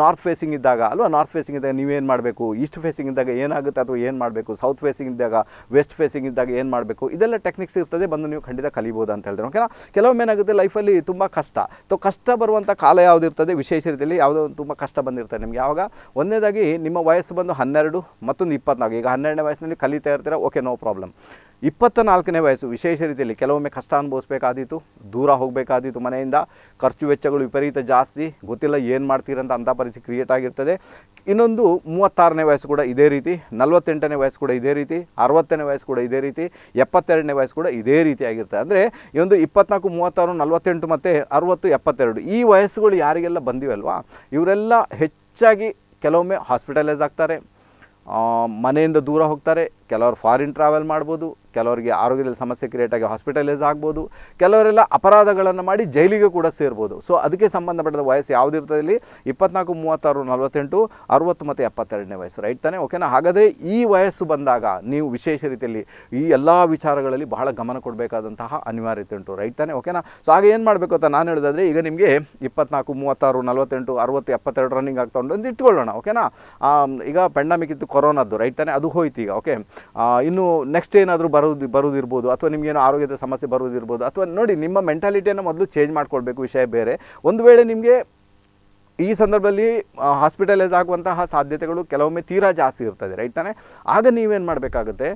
ನಾರ್ತ್ ಫೇಸಿಂಗ್ ಇದ್ದಾಗ ಅಲ್ವಾ ನಾರ್ತ್ ಫೇಸಿಂಗ್ ಇದ್ದಾಗ ನೀವೇನು ಮಾಡಬೇಕು ಈಸ್ಟ್ ಫೇಸಿಂಗ್ ಇದ್ದಾಗ ಏನಾಗುತ್ತೆ ಅಥವಾ ಏನು ಮಾಡಬೇಕು ಸೌತ್ ಫೇಸಿಂಗ್ ಇದ್ದಾಗ ವೆಸ್ಟ್ ಫೇಸಿಂಗ್ ಇದ್ದಾಗ ಏನು ಮಾಡಬೇಕು ಇದೆಲ್ಲ ಟೆಕ್ನಿಕ್ಸ್ ಇರ್ತದೆ ಬಂದು ನೀವು ಖಂಡಿತ ಕಲಿಬೋದು ಅಂತ ಹೇಳಿದ್ರೆ ಓಕೆನಾ ಕೆಲವೊಮ್ಮೆ ಏನಾಗುತ್ತೆ ಲೈಫಲ್ಲಿ ತುಂಬ ಕಷ್ಟ ತೊ ಕಷ್ಟ ಬರುವಂಥ ಕಾಲ ಯಾವುದಿರ್ತದೆ ವಿಶೇಷ ರೀತಿಯಲ್ಲಿ ಯಾವುದೋ ಒಂದು ತುಂಬ ಕಷ್ಟ ಬಂದಿರ್ತದೆ ನಿಮಗೆ ಯಾವಾಗ ಒಂದೇದಾಗಿ ನಿಮ್ಮ ವಯಸ್ಸು ಬಂದು ಹನ್ನೆರಡು ಮತ್ತೊಂದು ಇಪ್ಪತ್ನಾಲ್ಕು ಈಗ ಹನ್ನೆರಡನೇ ವಯಸ್ಸಿನಲ್ಲಿ ಕಲಿತಾ ಇರ್ತೀರ ಓಕೆ ನೋ ಪ್ರಾಬ್ಲಮ್ ಇಪ್ಪತ್ತ ನಾಲ್ಕನೇ ವಯಸ್ಸು ವಿಶೇಷ ರೀತಿಯಲ್ಲಿ ಕೆಲವೊಮ್ಮೆ ಕಷ್ಟ ಅನುಭವಿಸ್ಬೇಕಾದೀತು ದೂರ ಹೋಗಬೇಕಾದೀತು ಮನೆಯಿಂದ ಖರ್ಚು ವೆಚ್ಚಗಳು ವಿಪರೀತ ಜಾಸ್ತಿ ಗೊತ್ತಿಲ್ಲ ಏನು ಮಾಡ್ತೀರಂತ ಅಂಥ ಪರಿಸ್ಥಿತಿ ಕ್ರಿಯೇಟ್ ಆಗಿರ್ತದೆ ಇನ್ನೊಂದು ಮೂವತ್ತಾರನೇ ವಯಸ್ಸು ಕೂಡ ಇದೇ ರೀತಿ ನಲವತ್ತೆಂಟನೇ ವಯಸ್ಸು ಕೂಡ ಇದೇ ರೀತಿ ಅರವತ್ತನೇ ವಯಸ್ಸು ಕೂಡ ಇದೇ ರೀತಿ ಎಪ್ಪತ್ತೆರಡನೇ ವಯಸ್ಸು ಕೂಡ ಇದೇ ರೀತಿಯಾಗಿರ್ತದೆ ಅಂದರೆ ಈ ಒಂದು ಇಪ್ಪತ್ನಾಲ್ಕು ಮೂವತ್ತಾರು ನಲವತ್ತೆಂಟು ಮತ್ತು ಅರುವತ್ತು ಎಪ್ಪತ್ತೆರಡು ಈ ವಯಸ್ಸುಗಳು ಯಾರಿಗೆಲ್ಲ ಬಂದಿವಲ್ವಾ ಇವರೆಲ್ಲ ಹೆಚ್ಚಾಗಿ ಕೆಲವೊಮ್ಮೆ ಹಾಸ್ಪಿಟಲೈಸ್ ಆಗ್ತಾರೆ ಮನೆಯಿಂದ ದೂರ ಹೋಗ್ತಾರೆ ಕೆಲವರು ಫಾರಿನ್ ಟ್ರಾವೆಲ್ ಮಾಡ್ಬೋದು ಕೆಲವರಿಗೆ ಆರೋಗ್ಯದಲ್ಲಿ ಸಮಸ್ಯೆ ಆಗಿ ಹಾಸ್ಪಿಟಲೈಸ್ ಆಗ್ಬೋದು ಕೆಲವರೆಲ್ಲ ಅಪರಾಧಗಳನ್ನು ಮಾಡಿ ಜೈಲಿಗೆ ಕೂಡ ಸೇರ್ಬೋದು ಸೊ ಅದಕ್ಕೆ ಸಂಬಂಧಪಟ್ಟ ವಯಸ್ಸು ಯಾವುದಿರ್ತದೆ ಇಲ್ಲಿ ಇಪ್ಪತ್ನಾಲ್ಕು ಮೂವತ್ತಾರು ನಲವತ್ತೆಂಟು ಅರುವತ್ತು ಮತ್ತು ಎಪ್ಪತ್ತೆರಡನೇ ವಯಸ್ಸು ರೈಟ್ ತಾನೆ ಓಕೆನಾ ಹಾಗಾದರೆ ಈ ವಯಸ್ಸು ಬಂದಾಗ ನೀವು ವಿಶೇಷ ರೀತಿಯಲ್ಲಿ ಈ ಎಲ್ಲ ವಿಚಾರಗಳಲ್ಲಿ ಬಹಳ ಗಮನ ಕೊಡಬೇಕಾದಂತಹ ಅನಿವಾರ್ಯತೆ ಉಂಟು ರೈಟ್ ತಾನೆ ಓಕೆನಾ ಸೊ ಹಾಗೆ ಏನು ಮಾಡಬೇಕು ಅಂತ ನಾನು ಹೇಳಿದ್ರೆ ಈಗ ನಿಮಗೆ ಇಪ್ಪತ್ನಾಲ್ಕು ಮೂವತ್ತಾರು ನಲವತ್ತೆಂಟು ಅರುವತ್ತು ಎಪ್ಪತ್ತೆರಡು ರನ್ನಿಂಗ್ ಆಗ್ತಾ ಉಂಟು ಅಂತ ಇಟ್ಕೊಳ್ಳೋಣ ಓಕೆನಾ ಈಗ ಪೆಂಡಮಿಕ್ ಇತ್ತು ಕೊರೋನಾದ್ದು ರೈಟ್ ತಾನೆ ಅದು ಹೋಯ್ತು ಈಗ ಓಕೆ ಇನ್ನು ನೆಕ್ಸ್ಟ್ ಏನಾದರೂ ಬರೋದು ಬರೋದಿರ್ಬೋದು ಅಥವಾ ನಿಮಗೇನು ಆರೋಗ್ಯದ ಸಮಸ್ಯೆ ಬರೋದಿರ್ಬೋದು ಅಥವಾ ನೋಡಿ ನಿಮ್ಮ ಮೆಂಟಾಲಿಟಿಯನ್ನು ಮೊದಲು ಚೇಂಜ್ ಮಾಡಿಕೊಳ್ಬೇಕು ವಿಷಯ ಬೇರೆ ಒಂದು ವೇಳೆ ನಿಮಗೆ ಈ ಸಂದರ್ಭದಲ್ಲಿ ಹಾಸ್ಪಿಟಲೈಸ್ ಆಗುವಂತಹ ಸಾಧ್ಯತೆಗಳು ಕೆಲವೊಮ್ಮೆ ತೀರಾ ಜಾಸ್ತಿ ಇರ್ತದೆ ರೈಟ್ ತಾನೆ ಆಗ ನೀವೇನು ಮಾಡಬೇಕಾಗುತ್ತೆ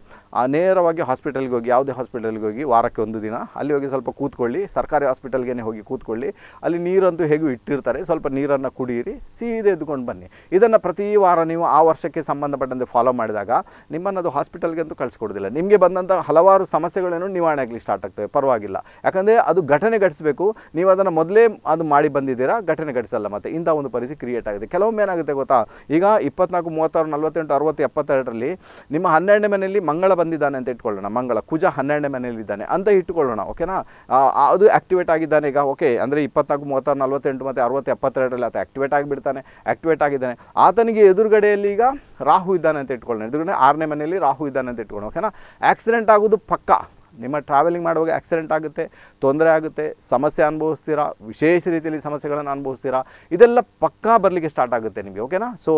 ನೇರವಾಗಿ ಹಾಸ್ಪಿಟಲ್ಗೆ ಹೋಗಿ ಯಾವುದೇ ಹಾಸ್ಪಿಟಲ್ಗೆ ಹೋಗಿ ವಾರಕ್ಕೆ ಒಂದು ದಿನ ಅಲ್ಲಿ ಹೋಗಿ ಸ್ವಲ್ಪ ಕೂತ್ಕೊಳ್ಳಿ ಸರ್ಕಾರಿ ಹಾಸ್ಪಿಟಲ್ಗೆ ಹೋಗಿ ಕೂತ್ಕೊಳ್ಳಿ ಅಲ್ಲಿ ನೀರಂತೂ ಹೇಗೂ ಇಟ್ಟಿರ್ತಾರೆ ಸ್ವಲ್ಪ ನೀರನ್ನು ಕುಡಿಯಿರಿ ಸೀದೆ ಎದ್ದುಕೊಂಡು ಬನ್ನಿ ಇದನ್ನು ಪ್ರತಿ ವಾರ ನೀವು ಆ ವರ್ಷಕ್ಕೆ ಸಂಬಂಧಪಟ್ಟಂತೆ ಫಾಲೋ ಮಾಡಿದಾಗ ನಿಮ್ಮನ್ನು ಅದು ಹಾಸ್ಪಿಟಲ್ಗೆ ಅಂತೂ ಕಳಿಸ್ಕೊಡೋದಿಲ್ಲ ನಿಮಗೆ ಬಂದಂಥ ಹಲವಾರು ಸಮಸ್ಯೆಗಳನ್ನು ನಿವಾರಣೆ ಆಗಲಿ ಸ್ಟಾರ್ಟ್ ಆಗ್ತವೆ ಪರವಾಗಿಲ್ಲ ಯಾಕಂದರೆ ಅದು ಘಟನೆ ಘಟಿಸಬೇಕು ನೀವು ಅದನ್ನು ಮೊದಲೇ ಅದು ಮಾಡಿ ಬಂದಿದ್ದೀರಾ ಘಟನೆ ಘಟಿಸಲ್ಲ ಮತ್ತು ಇಂಥ ಒಂದು ಪರಿಸ್ಥಿತಿ ಕ್ರಿಯೇಟ್ ಆಗಿದೆ ಕೆಲವೊಮ್ಮೆ ಏನಾಗುತ್ತೆ ಗೊತ್ತಾ ಈಗ ಇಪ್ಪತ್ನಾಲ್ಕು ಮೂವತ್ತಾರು ನಲ್ವತ್ತೆಂಟು ಅರವತ್ತು ಎಪ್ಪತ್ತೆರಡರಲ್ಲಿ ನಿಮ್ಮ ಹನ್ನೆರಡನೇ ಮನೆಯಲ್ಲಿ ಮಂಗಳ ಬಂದಿದ್ದಾನೆ ಅಂತ ಇಟ್ಕೊಳ್ಳೋಣ ಮಂಗಳ ಕುಜ ಹನ್ನೆರಡನೇ ಮನೆಯಲ್ಲಿದ್ದಾನೆ ಅಂತ ಇಟ್ಕೊಳ್ಳೋಣ ಓಕೆನಾ ಅದು ಆಕ್ಟಿವೇಟ್ ಆಗಿದ್ದಾನೆ ಈಗ ಓಕೆ ಅಂದರೆ ಇಪ್ಪತ್ನಾಲ್ಕು ಮೂವತ್ತಾರು ನಲವತ್ತೆಂಟು ಮತ್ತು ಅರವತ್ತು ಎಪ್ಪತ್ತೆರಡರಲ್ಲಿ ಆತ ಆಕ್ಟಿವೇಟ್ ಆಗಿಬಿಡ್ತಾನೆ ಆಕ್ಟಿವೇಟ್ ಆಗಿದ್ದಾನೆ ಆತನಿಗೆ ಎದುರುಗಡೆಯಲ್ಲಿ ಈಗ ರಾಹು ಇದ್ದಾನೆ ಅಂತ ಇಟ್ಕೊಳ್ಳೋಣ ಎದುರುಗಡೆ ಆರನೇ ಮನೆಯಲ್ಲಿ ರಾಹು ಇದ್ದಾನೆ ಅಂತ ಇಟ್ಕೊಳ್ಳೋಣ ಓಕೆನಾ ಆಕ್ಸಿಡೆಂಟ್ ಆಗೋದು ಪಕ್ಕ ನಿಮ್ಮ ಟ್ರಾವೆಲಿಂಗ್ ಮಾಡುವಾಗ ಆಕ್ಸಿಡೆಂಟ್ ಆಗುತ್ತೆ ತೊಂದರೆ ಆಗುತ್ತೆ ಸಮಸ್ಯೆ ಅನುಭವಿಸ್ತೀರಾ ವಿಶೇಷ ರೀತಿಯಲ್ಲಿ ಸಮಸ್ಯೆಗಳನ್ನು ಅನುಭವಿಸ್ತೀರಾ ಇದೆಲ್ಲ ಪಕ್ಕಾ ಬರಲಿಕ್ಕೆ ಸ್ಟಾರ್ಟ್ ಆಗುತ್ತೆ ನಿಮಗೆ ಓಕೆನಾ ಸೊ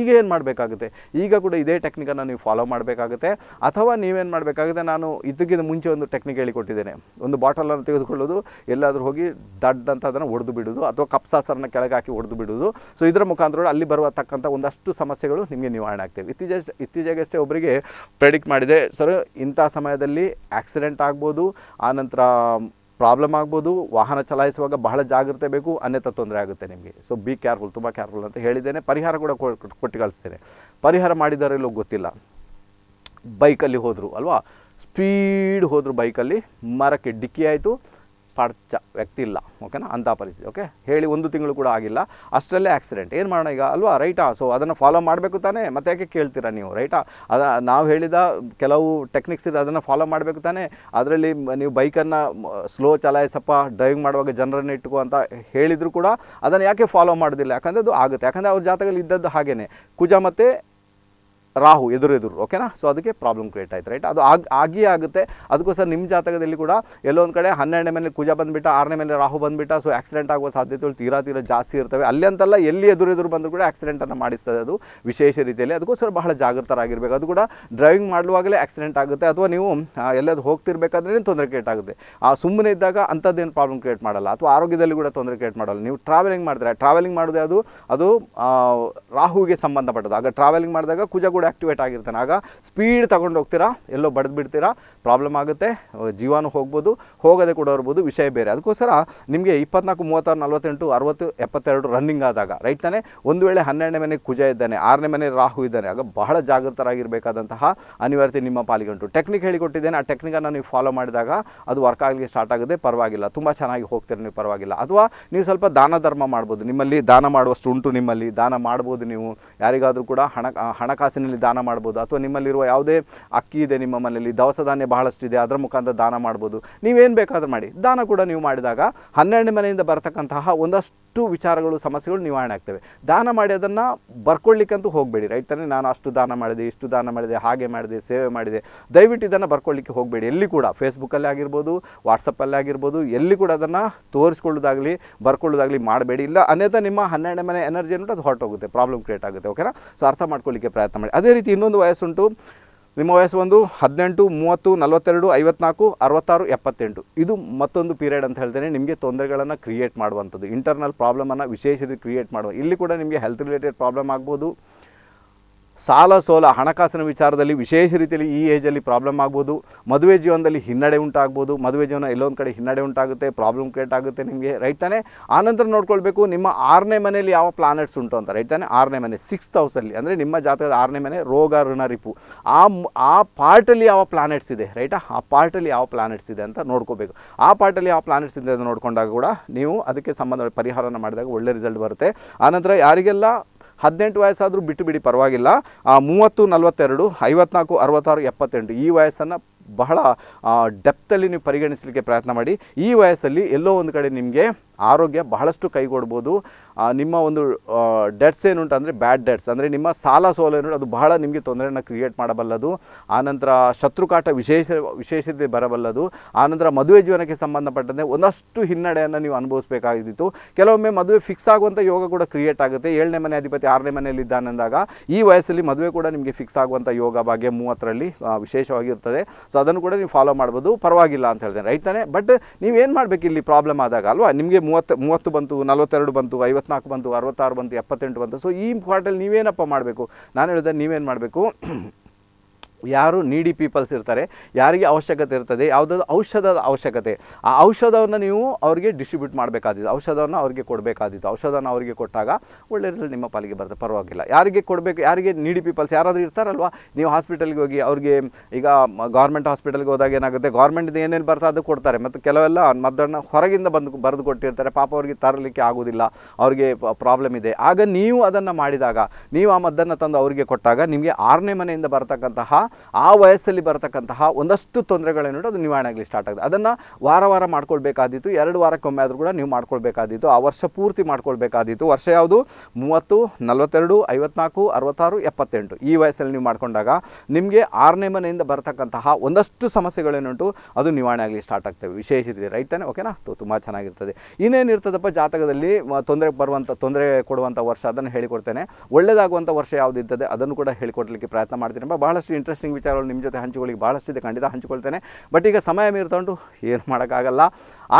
ಈಗ ಏನು ಮಾಡಬೇಕಾಗುತ್ತೆ ಈಗ ಕೂಡ ಇದೇ ಟೆಕ್ನಿಕನ್ನು ನೀವು ಫಾಲೋ ಮಾಡಬೇಕಾಗುತ್ತೆ ಅಥವಾ ನೀವೇನು ಮಾಡಬೇಕಾಗುತ್ತೆ ನಾನು ಇದಕ್ಕಿಂತ ಮುಂಚೆ ಒಂದು ಟೆಕ್ನಿಕ್ ಹೇಳಿಕೊಟ್ಟಿದ್ದೇನೆ ಒಂದು ಬಾಟಲನ್ನು ತೆಗೆದುಕೊಳ್ಳೋದು ಎಲ್ಲಾದರೂ ಹೋಗಿ ದಡ್ ಅಂತ ಅದನ್ನು ಒಡೆದು ಬಿಡೋದು ಅಥವಾ ಕಪ್ಸಾಸರನ್ನು ಕೆಳಗೆ ಹಾಕಿ ಒಡೆದು ಬಿಡೋದು ಸೊ ಇದರ ಮುಖಾಂತರ ಅಲ್ಲಿ ಬರುವತಕ್ಕಂಥ ಒಂದಷ್ಟು ಸಮಸ್ಯೆಗಳು ನಿಮಗೆ ನಿವಾರಣೆ ಆಗ್ತವೆ ಇತ್ತೀಚೆ ಇತ್ತೀಚೆಗಷ್ಟೇ ಒಬ್ಬರಿಗೆ ಪ್ರೆಡಿಕ್ಟ್ ಮಾಡಿದೆ ಸರ್ ಇಂಥ ಸಮಯದಲ್ಲಿ ಆಕ್ಸಿಡೆಂಟ್ ಆಗ್ಬೋದು ಆನಂತರ ಪ್ರಾಬ್ಲಮ್ ಆಗ್ಬೋದು ವಾಹನ ಚಲಾಯಿಸುವಾಗ ಬಹಳ ಜಾಗ್ರತೆ ಬೇಕು ಅನ್ಯಥ ತೊಂದರೆ ಆಗುತ್ತೆ ನಿಮಗೆ ಸೊ ಬಿ ಕೇರ್ಫುಲ್ ತುಂಬ ಕೇರ್ಫುಲ್ ಅಂತ ಹೇಳಿದ್ದೇನೆ ಪರಿಹಾರ ಕೂಡ ಕೊಟ್ಟು ಕಳಿಸ್ತೇನೆ ಪರಿಹಾರ ಮಾಡಿದ್ದಾರೆ ಇಲ್ಲೋ ಗೊತ್ತಿಲ್ಲ ಬೈಕಲ್ಲಿ ಹೋದರು ಅಲ್ವಾ ಸ್ಪೀಡ್ ಹೋದರು ಬೈಕಲ್ಲಿ ಮರಕ್ಕೆ ಡಿಕ್ಕಿ ಆಯಿತು ಪಾರ್ಚ ವ್ಯಕ್ತಿ ಇಲ್ಲ ಓಕೆನಾ ಅಂಥ ಪರಿಸ್ಥಿತಿ ಓಕೆ ಹೇಳಿ ಒಂದು ತಿಂಗಳು ಕೂಡ ಆಗಿಲ್ಲ ಅಷ್ಟರಲ್ಲೇ ಆಕ್ಸಿಡೆಂಟ್ ಏನು ಮಾಡೋಣ ಈಗ ಅಲ್ವಾ ರೈಟಾ ಸೊ ಅದನ್ನು ಫಾಲೋ ಮಾಡಬೇಕು ತಾನೇ ಮತ್ತೆ ಯಾಕೆ ಕೇಳ್ತೀರಾ ನೀವು ರೈಟಾ ಅದ ನಾವು ಹೇಳಿದ ಕೆಲವು ಟೆಕ್ನಿಕ್ಸ್ ಇದೆ ಅದನ್ನು ಫಾಲೋ ಮಾಡಬೇಕು ತಾನೇ ಅದರಲ್ಲಿ ನೀವು ಬೈಕನ್ನು ಸ್ಲೋ ಚಲಾಯಿಸಪ್ಪ ಡ್ರೈವಿಂಗ್ ಮಾಡುವಾಗ ಜನರನ್ನು ಇಟ್ಕೋ ಅಂತ ಹೇಳಿದರೂ ಕೂಡ ಅದನ್ನು ಯಾಕೆ ಫಾಲೋ ಮಾಡೋದಿಲ್ಲ ಯಾಕಂದರೆ ಅದು ಆಗುತ್ತೆ ಯಾಕಂದರೆ ಅವ್ರ ಜಾತಕದಲ್ಲಿ ಇದ್ದದ್ದು ಹಾಗೇ ಕುಜ ಮತ್ತು ರಾಹು ಎದುರು ಎದುರು ಓಕೆನಾ ಸೊ ಅದಕ್ಕೆ ಪ್ರಾಬ್ಲಮ್ ಕ್ರಿಯೇಟ್ ಆಯ್ತು ರೈಟ್ ಅದು ಆಗಿ ಆಗಿಯೇ ಆಗುತ್ತೆ ಅದಕ್ಕೋಸ್ಕರ ನಿಮ್ಮ ಜಾತಕದಲ್ಲಿ ಕೂಡ ಎಲ್ಲೊಂದು ಕಡೆ ಹನ್ನೆರಡನೇ ಮೇಲೆ ಕುಜ ಬಂದುಬಿಟ್ಟ ಆರನೇ ಮೇಲೆ ರಾಹು ಬಂದುಬಿಟ್ಟ ಸೊ ಆಕ್ಸಿಡೆಂಟ್ ಆಗುವ ಸಾಧ್ಯತೆಗಳು ತೀರಾ ತೀರಾ ಜಾಸ್ತಿ ಇರ್ತವೆ ಅಲ್ಲಿ ಅಂತಲ್ಲ ಎಲ್ಲಿ ಎದುರು ಎದುರು ಬಂದರೂ ಕೂಡ ಆಕ್ಸಿಡೆಂಟನ್ನು ಮಾಡಿಸ್ತದೆ ಅದು ವಿಶೇಷ ರೀತಿಯಲ್ಲಿ ಅದಕ್ಕೋಸ್ಕರ ಬಹಳ ಜಾಗೃತರಾಗಿರ್ಬೇಕು ಅದು ಕೂಡ ಡ್ರೈವಿಂಗ್ ಮಾಡುವಾಗಲೇ ಆಕ್ಸಿಡೆಂಟ್ ಆಗುತ್ತೆ ಅಥವಾ ನೀವು ಎಲ್ಲಾದ್ರು ಹೋಗ್ತಿರ್ಬೇಕಾದ್ರೆ ತೊಂದರೆ ಕ್ರಿಯೇಟ್ ಆಗುತ್ತೆ ಆ ಸುಮ್ಮನೆ ಇದ್ದಾಗ ಅಂಥದ್ದೇನು ಪ್ರಾಬ್ಲಮ್ ಕ್ರಿಯೇಟ್ ಮಾಡಲ್ಲ ಅಥವಾ ಆರೋಗ್ಯದಲ್ಲಿ ಕೂಡ ತೊಂದರೆ ಕ್ರಿಯೇಟ್ ಮಾಡಲ್ಲ ನೀವು ಟ್ರಾವೆಲಿಂಗ್ ಮಾಡಿದ್ರೆ ಟ್ರಾವೆಲಿಂಗ್ ಮಾಡೋದೇ ಅದು ಅದು ರಾಹುಗೆ ಸಂಬಂಧಪಟ್ಟದ್ದು ಆಗ ಟ್ರಾವೆಲಿಂಗ್ ಮಾಡಿದಾಗ ಕುಜ ಕೂಡ ಕೂಡ ಆ್ಯಕ್ಟಿವೇಟ್ ಆಗಿರ್ತಾನೆ ಆಗ ಸ್ಪೀಡ್ ತಗೊಂಡು ಹೋಗ್ತೀರಾ ಎಲ್ಲೋ ಬಡ್ದು ಬಿಡ್ತೀರಾ ಪ್ರಾಬ್ಲಮ್ ಆಗುತ್ತೆ ಜೀವಾನು ಹೋಗ್ಬೋದು ಹೋಗೋದೇ ಕೂಡ ಇರ್ಬೋದು ವಿಷಯ ಬೇರೆ ಅದಕ್ಕೋಸ್ಕರ ನಿಮಗೆ ಇಪ್ಪತ್ನಾಲ್ಕು ಮೂವತ್ತಾರು ನಲ್ವತ್ತೆಂಟು ಅರವತ್ತು ಎಪ್ಪತ್ತೆರಡು ರನ್ನಿಂಗ್ ಆದಾಗ ರೈಟ್ ತಾನೆ ಒಂದು ವೇಳೆ ಹನ್ನೆರಡನೇ ಮನೆ ಕುಜ ಇದ್ದಾನೆ ಆರನೇ ಮನೆ ರಾಹು ಇದ್ದಾನೆ ಆಗ ಬಹಳ ಜಾಗೃತರಾಗಿರಬೇಕಾದಂತಹ ಅನಿವಾರ್ಯತೆ ನಿಮ್ಮ ಪಾಲಿಗಂಟು ಟೆಕ್ನಿಕ್ ಹೇಳಿಕೊಟ್ಟಿದ್ದೇನೆ ಆ ಟೆಕ್ನಿಕನ್ನು ನೀವು ಫಾಲೋ ಮಾಡಿದಾಗ ಅದು ವರ್ಕ್ ಆಗಲಿಕ್ಕೆ ಸ್ಟಾರ್ಟ್ ಆಗುತ್ತೆ ಪರವಾಗಿಲ್ಲ ತುಂಬ ಚೆನ್ನಾಗಿ ಹೋಗ್ತೀರ ನೀವು ಪರವಾಗಿಲ್ಲ ಅಥವಾ ನೀವು ಸ್ವಲ್ಪ ದಾನ ಧರ್ಮ ಮಾಡ್ಬೋದು ನಿಮ್ಮಲ್ಲಿ ದಾನ ಮಾಡುವಷ್ಟು ಉಂಟು ನಿಮ್ಮಲ್ಲಿ ದಾನ ಮಾಡ್ಬೋದು ನೀವು ಯಾರಿಗಾದರೂ ಕೂಡ ಹಣ ಹಣಕಾಸಿನ ಮನೆಯಲ್ಲಿ ದಾನ ಮಾಡ್ಬೋದು ಅಥವಾ ನಿಮ್ಮಲ್ಲಿರುವ ಯಾವುದೇ ಅಕ್ಕಿ ಇದೆ ನಿಮ್ಮ ಮನೆಯಲ್ಲಿ ದವಸ ಧಾನ್ಯ ಬಹಳಷ್ಟು ಇದೆ ಅದರ ಮುಖಾಂತರ ದಾನ ಮಾಡ್ಬೋದು ನೀವೇನು ಬೇಕಾದರೂ ಮಾಡಿ ದಾನ ಕೂಡ ನೀವು ಮಾಡಿದಾಗ ಹನ್ನೆರಡು ಮನೆಯಿಂದ ಬರ್ತಕ್ಕಂತಹ ಒಂದಷ್ಟು ವಿಚಾರಗಳು ಸಮಸ್ಯೆಗಳು ನಿವಾರಣೆ ಆಗ್ತವೆ ದಾನ ಮಾಡಿ ಅದನ್ನು ಬರ್ಕೊಳ್ಳಿಕ್ಕಂತೂ ಹೋಗಬೇಡಿ ರೈಟ್ ತಾನೇ ನಾನು ಅಷ್ಟು ದಾನ ಮಾಡಿದೆ ಇಷ್ಟು ದಾನ ಮಾಡಿದೆ ಹಾಗೆ ಮಾಡಿದೆ ಸೇವೆ ಮಾಡಿದೆ ದಯವಿಟ್ಟು ಇದನ್ನು ಬರ್ಕೊಳ್ಳಿಕ್ಕೆ ಹೋಗಬೇಡಿ ಎಲ್ಲಿ ಕೂಡ ಫೇಸ್ಬುಕ್ಕಲ್ಲಿ ಆಗಿರ್ಬೋದು ವಾಟ್ಸಪ್ಪಲ್ಲಿ ಆಗಿರ್ಬೋದು ಎಲ್ಲಿ ಕೂಡ ಅದನ್ನು ತೋರಿಸ್ಕೊಳ್ಳೋದಾಗಲಿ ಬರ್ಕೊಳ್ಳೋದಾಗಲಿ ಮಾಡಬೇಡಿ ಇಲ್ಲ ಅನ್ಯಥ ನಿಮ್ಮ ಹನ್ನೆರಡು ಮನೆ ಎನರ್ಜಿ ಅನ್ಬಿಟ್ಟು ಅದು ಹೊರಟೋಗುತ್ತೆ ಪ್ರಾಬ್ಲಮ್ ಕ್ರಿಯೇಟ್ ಆಗುತ್ತೆ ಓಕೆನಾ ಸೊ ಅರ್ಥ ಮಾಡ್ಕೊಳ್ಳಿಕ್ಕೆ ಪ್ರಯತ್ನ ಮಾಡಿ ಅದೇ ರೀತಿ ಇನ್ನೊಂದು ವಯಸ್ಸುಂಟು ನಿಮ್ಮ ವಯಸ್ಸು ಒಂದು ಹದಿನೆಂಟು ಮೂವತ್ತು ನಲವತ್ತೆರಡು ಐವತ್ನಾಲ್ಕು ಅರವತ್ತಾರು ಎಪ್ಪತ್ತೆಂಟು ಇದು ಮತ್ತೊಂದು ಪೀರಿಯಡ್ ಅಂತ ಹೇಳ್ತೇನೆ ನಿಮಗೆ ತೊಂದರೆಗಳನ್ನು ಕ್ರಿಯೇಟ್ ಮಾಡುವಂಥದ್ದು ಇಂಟರ್ನಲ್ ಪ್ರಾಬ್ಲಮನ್ನು ವಿಶೇಷ ರೀತಿ ಕ್ರಿಯೇಟ್ ಮಾಡುವ ಇಲ್ಲಿ ಕೂಡ ನಿಮಗೆ ಹೆಲ್ತ್ ರಿಲೇಟೆಡ್ ಪ್ರಾಬ್ಲಮ್ ಆಗ್ಬೋದು ಸಾಲ ಸೋಲ ಹಣಕಾಸಿನ ವಿಚಾರದಲ್ಲಿ ವಿಶೇಷ ರೀತಿಯಲ್ಲಿ ಈ ಏಜಲ್ಲಿ ಪ್ರಾಬ್ಲಮ್ ಆಗ್ಬೋದು ಮದುವೆ ಜೀವನದಲ್ಲಿ ಹಿನ್ನಡೆ ಉಂಟಾಗ್ಬೋದು ಮದುವೆ ಜೀವನ ಎಲ್ಲೊಂದು ಕಡೆ ಹಿನ್ನಡೆ ಉಂಟಾಗುತ್ತೆ ಪ್ರಾಬ್ಲಮ್ ಕ್ರಿಯೇಟ್ ಆಗುತ್ತೆ ನಿಮಗೆ ರೈಟ್ ತಾನೆ ಆನಂತರ ನೋಡ್ಕೊಳ್ಬೇಕು ನಿಮ್ಮ ಆರನೇ ಮನೆಯಲ್ಲಿ ಯಾವ ಪ್ಲಾನೆಟ್ಸ್ ಉಂಟು ಅಂತ ರೈಟ್ ತಾನೆ ಆರನೇ ಮನೆ ಸಿಕ್ಸ್ತ್ ಹೌಸಲ್ಲಿ ಅಂದರೆ ನಿಮ್ಮ ಜಾತಕದ ಆರನೇ ಮನೆ ರೋಗ ಋಣರಿಪು ಆ ಆ ಪಾರ್ಟಲ್ಲಿ ಯಾವ ಪ್ಲಾನೆಟ್ಸ್ ಇದೆ ರೈಟಾ ಆ ಪಾರ್ಟಲ್ಲಿ ಯಾವ ಪ್ಲಾನೆಟ್ಸ್ ಇದೆ ಅಂತ ನೋಡ್ಕೋಬೇಕು ಆ ಪಾರ್ಟಲ್ಲಿ ಯಾವ ಪ್ಲಾನೆಟ್ಸ್ ಇದೆ ಅಂತ ನೋಡಿಕೊಂಡಾಗ ಕೂಡ ನೀವು ಅದಕ್ಕೆ ಸಂಬಂಧ ಪರಿಹಾರನ ಮಾಡಿದಾಗ ಒಳ್ಳೆ ರಿಸಲ್ಟ್ ಬರುತ್ತೆ ಆನಂತರ ಯಾರಿಗೆಲ್ಲ ಹದಿನೆಂಟು ವಯಸ್ಸಾದರೂ ಬಿಟ್ಟು ಬಿಡಿ ಪರವಾಗಿಲ್ಲ ಮೂವತ್ತು ನಲವತ್ತೆರಡು ಐವತ್ನಾಲ್ಕು ಅರವತ್ತಾರು ಎಪ್ಪತ್ತೆಂಟು ಈ ವಯಸ್ಸನ್ನು ಬಹಳ ಡೆಪ್ತಲ್ಲಿ ನೀವು ಪರಿಗಣಿಸಲಿಕ್ಕೆ ಪ್ರಯತ್ನ ಮಾಡಿ ಈ ವಯಸ್ಸಲ್ಲಿ ಎಲ್ಲೋ ಒಂದು ಕಡೆ ನಿಮಗೆ ಆರೋಗ್ಯ ಬಹಳಷ್ಟು ಕೈಗೊಡ್ಬೋದು ನಿಮ್ಮ ಒಂದು ಡೆಟ್ಸ್ ಏನುಂಟು ಅಂದರೆ ಬ್ಯಾಡ್ ಡೆಟ್ಸ್ ಅಂದರೆ ನಿಮ್ಮ ಸಾಲ ಸೋಲ ಏನು ಅದು ಬಹಳ ನಿಮಗೆ ತೊಂದರೆಯನ್ನು ಕ್ರಿಯೇಟ್ ಮಾಡಬಲ್ಲದು ಆನಂತರ ಶತ್ರುಕಾಟ ವಿಶೇಷ ವಿಶೇಷತೆ ಬರಬಲ್ಲದು ಆನಂತರ ಮದುವೆ ಜೀವನಕ್ಕೆ ಸಂಬಂಧಪಟ್ಟಂತೆ ಒಂದಷ್ಟು ಹಿನ್ನಡೆಯನ್ನು ನೀವು ಅನುಭವಿಸಬೇಕಾಗಿತ್ತು ಕೆಲವೊಮ್ಮೆ ಮದುವೆ ಫಿಕ್ಸ್ ಆಗುವಂಥ ಯೋಗ ಕೂಡ ಕ್ರಿಯೇಟ್ ಆಗುತ್ತೆ ಏಳನೇ ಮನೆ ಅಧಿಪತಿ ಆರನೇ ಮನೆಯಲ್ಲಿ ಇದ್ದಾನಂದಾಗ ಈ ವಯಸ್ಸಲ್ಲಿ ಮದುವೆ ಕೂಡ ನಿಮಗೆ ಫಿಕ್ಸ್ ಆಗುವಂಥ ಯೋಗ ಭಾಗ್ಯ ಮೂವತ್ತರಲ್ಲಿ ವಿಶೇಷವಾಗಿರ್ತದೆ ಸೊ ಅದನ್ನು ಕೂಡ ನೀವು ಫಾಲೋ ಮಾಡ್ಬೋದು ಪರವಾಗಿಲ್ಲ ಅಂತ ಹೇಳ್ತೇನೆ ರೈಟ್ ತಾನೆ ಬಟ್ ನೀವೇನು ಮಾಡಬೇಕು ಇಲ್ಲಿ ಪ್ರಾಬ್ಲಮ್ ಆದಾಗ ಅಲ್ವಾ ನಿಮಗೆ ಮೂವತ್ತು ಮೂವತ್ತು ಬಂತು ನಲ್ವತ್ತೆರಡು ಬಂತು ಐವತ್ನಾಲ್ಕು ಬಂತು ಅರವತ್ತಾರು ಬಂತು ಎಪ್ಪತ್ತೆಂಟು ಬಂತು ಸೊ ಈ ಕ್ವಾರ್ಟಲ್ಲಿ ನೀವೇನಪ್ಪ ಮಾಡಬೇಕು ನಾನು ಹೇಳಿದೆ ನೀವೇನು ಮಾಡಬೇಕು ಯಾರು ನೀಡಿ ಪೀಪಲ್ಸ್ ಇರ್ತಾರೆ ಯಾರಿಗೆ ಅವಶ್ಯಕತೆ ಇರ್ತದೆ ಯಾವುದಾದ್ರು ಔಷಧದ ಅವಶ್ಯಕತೆ ಆ ಔಷಧವನ್ನು ನೀವು ಅವರಿಗೆ ಡಿಸ್ಟ್ರಿಬ್ಯೂಟ್ ಮಾಡಬೇಕಾದಿತ್ತು ಔಷಧವನ್ನು ಅವರಿಗೆ ಕೊಡಬೇಕಾದಿತ್ತು ಔಷಧವನ್ನು ಅವರಿಗೆ ಕೊಟ್ಟಾಗ ಒಳ್ಳೆ ರಿಸಲ್ಟ್ ನಿಮ್ಮ ಪಾಲಿಗೆ ಬರುತ್ತೆ ಪರವಾಗಿಲ್ಲ ಯಾರಿಗೆ ಕೊಡಬೇಕು ಯಾರಿಗೆ ನೀಡಿ ಪೀಪಲ್ಸ್ ಯಾರಾದರೂ ಇರ್ತಾರಲ್ವ ನೀವು ಹಾಸ್ಪಿಟಲ್ಗೆ ಹೋಗಿ ಅವ್ರಿಗೆ ಈಗ ಗೌರ್ಮೆಂಟ್ ಹಾಸ್ಪಿಟಲ್ಗೆ ಹೋದಾಗ ಏನಾಗುತ್ತೆ ಗೌರ್ಮೆಂಟಿಂದ ಏನೇನು ಬರ್ತಾ ಅದು ಕೊಡ್ತಾರೆ ಮತ್ತು ಕೆಲವೆಲ್ಲ ಮದ್ದನ್ನು ಹೊರಗಿಂದ ಬಂದು ಬರೆದು ಕೊಟ್ಟಿರ್ತಾರೆ ಪಾಪ ಅವರಿಗೆ ತರಲಿಕ್ಕೆ ಆಗೋದಿಲ್ಲ ಅವರಿಗೆ ಪ್ರಾಬ್ಲಮ್ ಇದೆ ಆಗ ನೀವು ಅದನ್ನು ಮಾಡಿದಾಗ ನೀವು ಆ ಮದ್ದನ್ನು ತಂದು ಅವರಿಗೆ ಕೊಟ್ಟಾಗ ನಿಮಗೆ ಆರನೇ ಮನೆಯಿಂದ ಬರ್ತಕ್ಕಂತಹ ಆ ವಯಸ್ಸಲ್ಲಿ ಬರತಕ್ಕಂತಹ ಒಂದಷ್ಟು ತೊಂದರೆಗಳೇನು ಅದು ನಿವಾರಣೆ ಆಗಲಿ ಸ್ಟಾರ್ಟ್ ಆಗುತ್ತೆ ಅದನ್ನು ವಾರ ವಾರ ಮಾಡ್ಕೊಳ್ಬೇಕಾದಿತ್ತು ಎರಡು ವಾರಕ್ಕೊಮ್ಮೆ ಆದರೂ ಕೂಡ ನೀವು ಮಾಡ್ಕೊಳ್ಬೇಕಾದಿತ್ತು ಆ ವರ್ಷ ಪೂರ್ತಿ ಮಾಡ್ಕೊಳ್ಬೇಕಾದಿತ್ತು ವರ್ಷ ಯಾವುದು ಮೂವತ್ತು ನಲವತ್ತೆರಡು ಐವತ್ನಾಲ್ಕು ಅರವತ್ತಾರು ಎಪ್ಪತ್ತೆಂಟು ಈ ವಯಸ್ಸಲ್ಲಿ ನೀವು ಮಾಡಿಕೊಂಡಾಗ ನಿಮಗೆ ಆರನೇ ಮನೆಯಿಂದ ಬರತಕ್ಕಂತಹ ಒಂದಷ್ಟು ಸಮಸ್ಯೆಗಳೇನುಂಟು ಅದು ನಿವಾರಣೆ ಆಗಲಿ ಸ್ಟಾರ್ಟ್ ಆಗ್ತವೆ ವಿಶೇಷ ರೀತಿ ರೈತನೇ ಓಕೆನಾ ತುಂಬ ಚೆನ್ನಾಗಿರ್ತದೆ ಇನ್ನೇನಿರ್ತದಪ್ಪ ಜಾತಕದಲ್ಲಿ ತೊಂದರೆ ಬರುವಂಥ ತೊಂದರೆ ಕೊಡುವಂಥ ವರ್ಷ ಅದನ್ನು ಹೇಳಿಕೊಡ್ತೇನೆ ಒಳ್ಳೆಯದಾಗುವಂಥ ವರ್ಷ ಯಾವುದಿರ್ತದೆ ಅದನ್ನು ಕೂಡ ಹೇಳಿಕೊಡ್ಲಿಕ್ಕೆ ಪ್ರಯತ್ನ ಮಾಡ್ತೀನಿ ಬಹಳಷ್ಟು ಇಂಟ್ರೆಸ್ಟ್ ಇಂಟ್ರೆಸ್ಟಿಂಗ್ ವಿಚಾರಗಳು ನಿಮ್ಮ ಜೊತೆ ಹಂಚಿಕೊಳ್ಳಿ ಭಾಳಷ್ಟಿದೆ ಖಂಡಿತ ಹಂಚಿಕೊಳ್ತೇನೆ ಬಟ್ ಈಗ ಸಮಯ ಮೀರಿ ತಗೊಂಡು ಏನು ಮಾಡೋಕ್ಕಾಗಲ್ಲ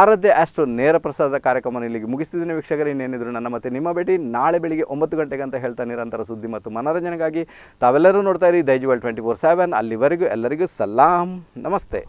ಆರಾಧ್ಯ ಅಷ್ಟು ನೇರ ಪ್ರಸಾದ ಕಾರ್ಯಕ್ರಮ ಇಲ್ಲಿಗೆ ಮುಗಿಸ್ತಿದ್ದೀನಿ ವೀಕ್ಷಕರು ಇನ್ನೇನಿದ್ರು ನನ್ನ ಮತ್ತೆ ನಿಮ್ಮ ಭೇಟಿ ನಾಳೆ ಬೆಳಿಗ್ಗೆ ಒಂಬತ್ತು ಗಂಟೆಗೆ ಅಂತ ಹೇಳ್ತಾ ನಿರಂತರ ಸುದ್ದಿ ಮತ್ತು ಮನೋರಂಜನೆಗಾಗಿ ತಾವೆಲ್ಲರೂ ನೋಡ್ತಾ ಇರಿ ದೈಜುವಲ್ ಟ್ವೆಂಟಿ ಫೋರ್ ಸೆವೆನ್ ಅಲ್ಲಿವರೆಗೂ ಎಲ್ಲರಿಗೂ ಸಲಾಂ ನಮಸ್ತೆ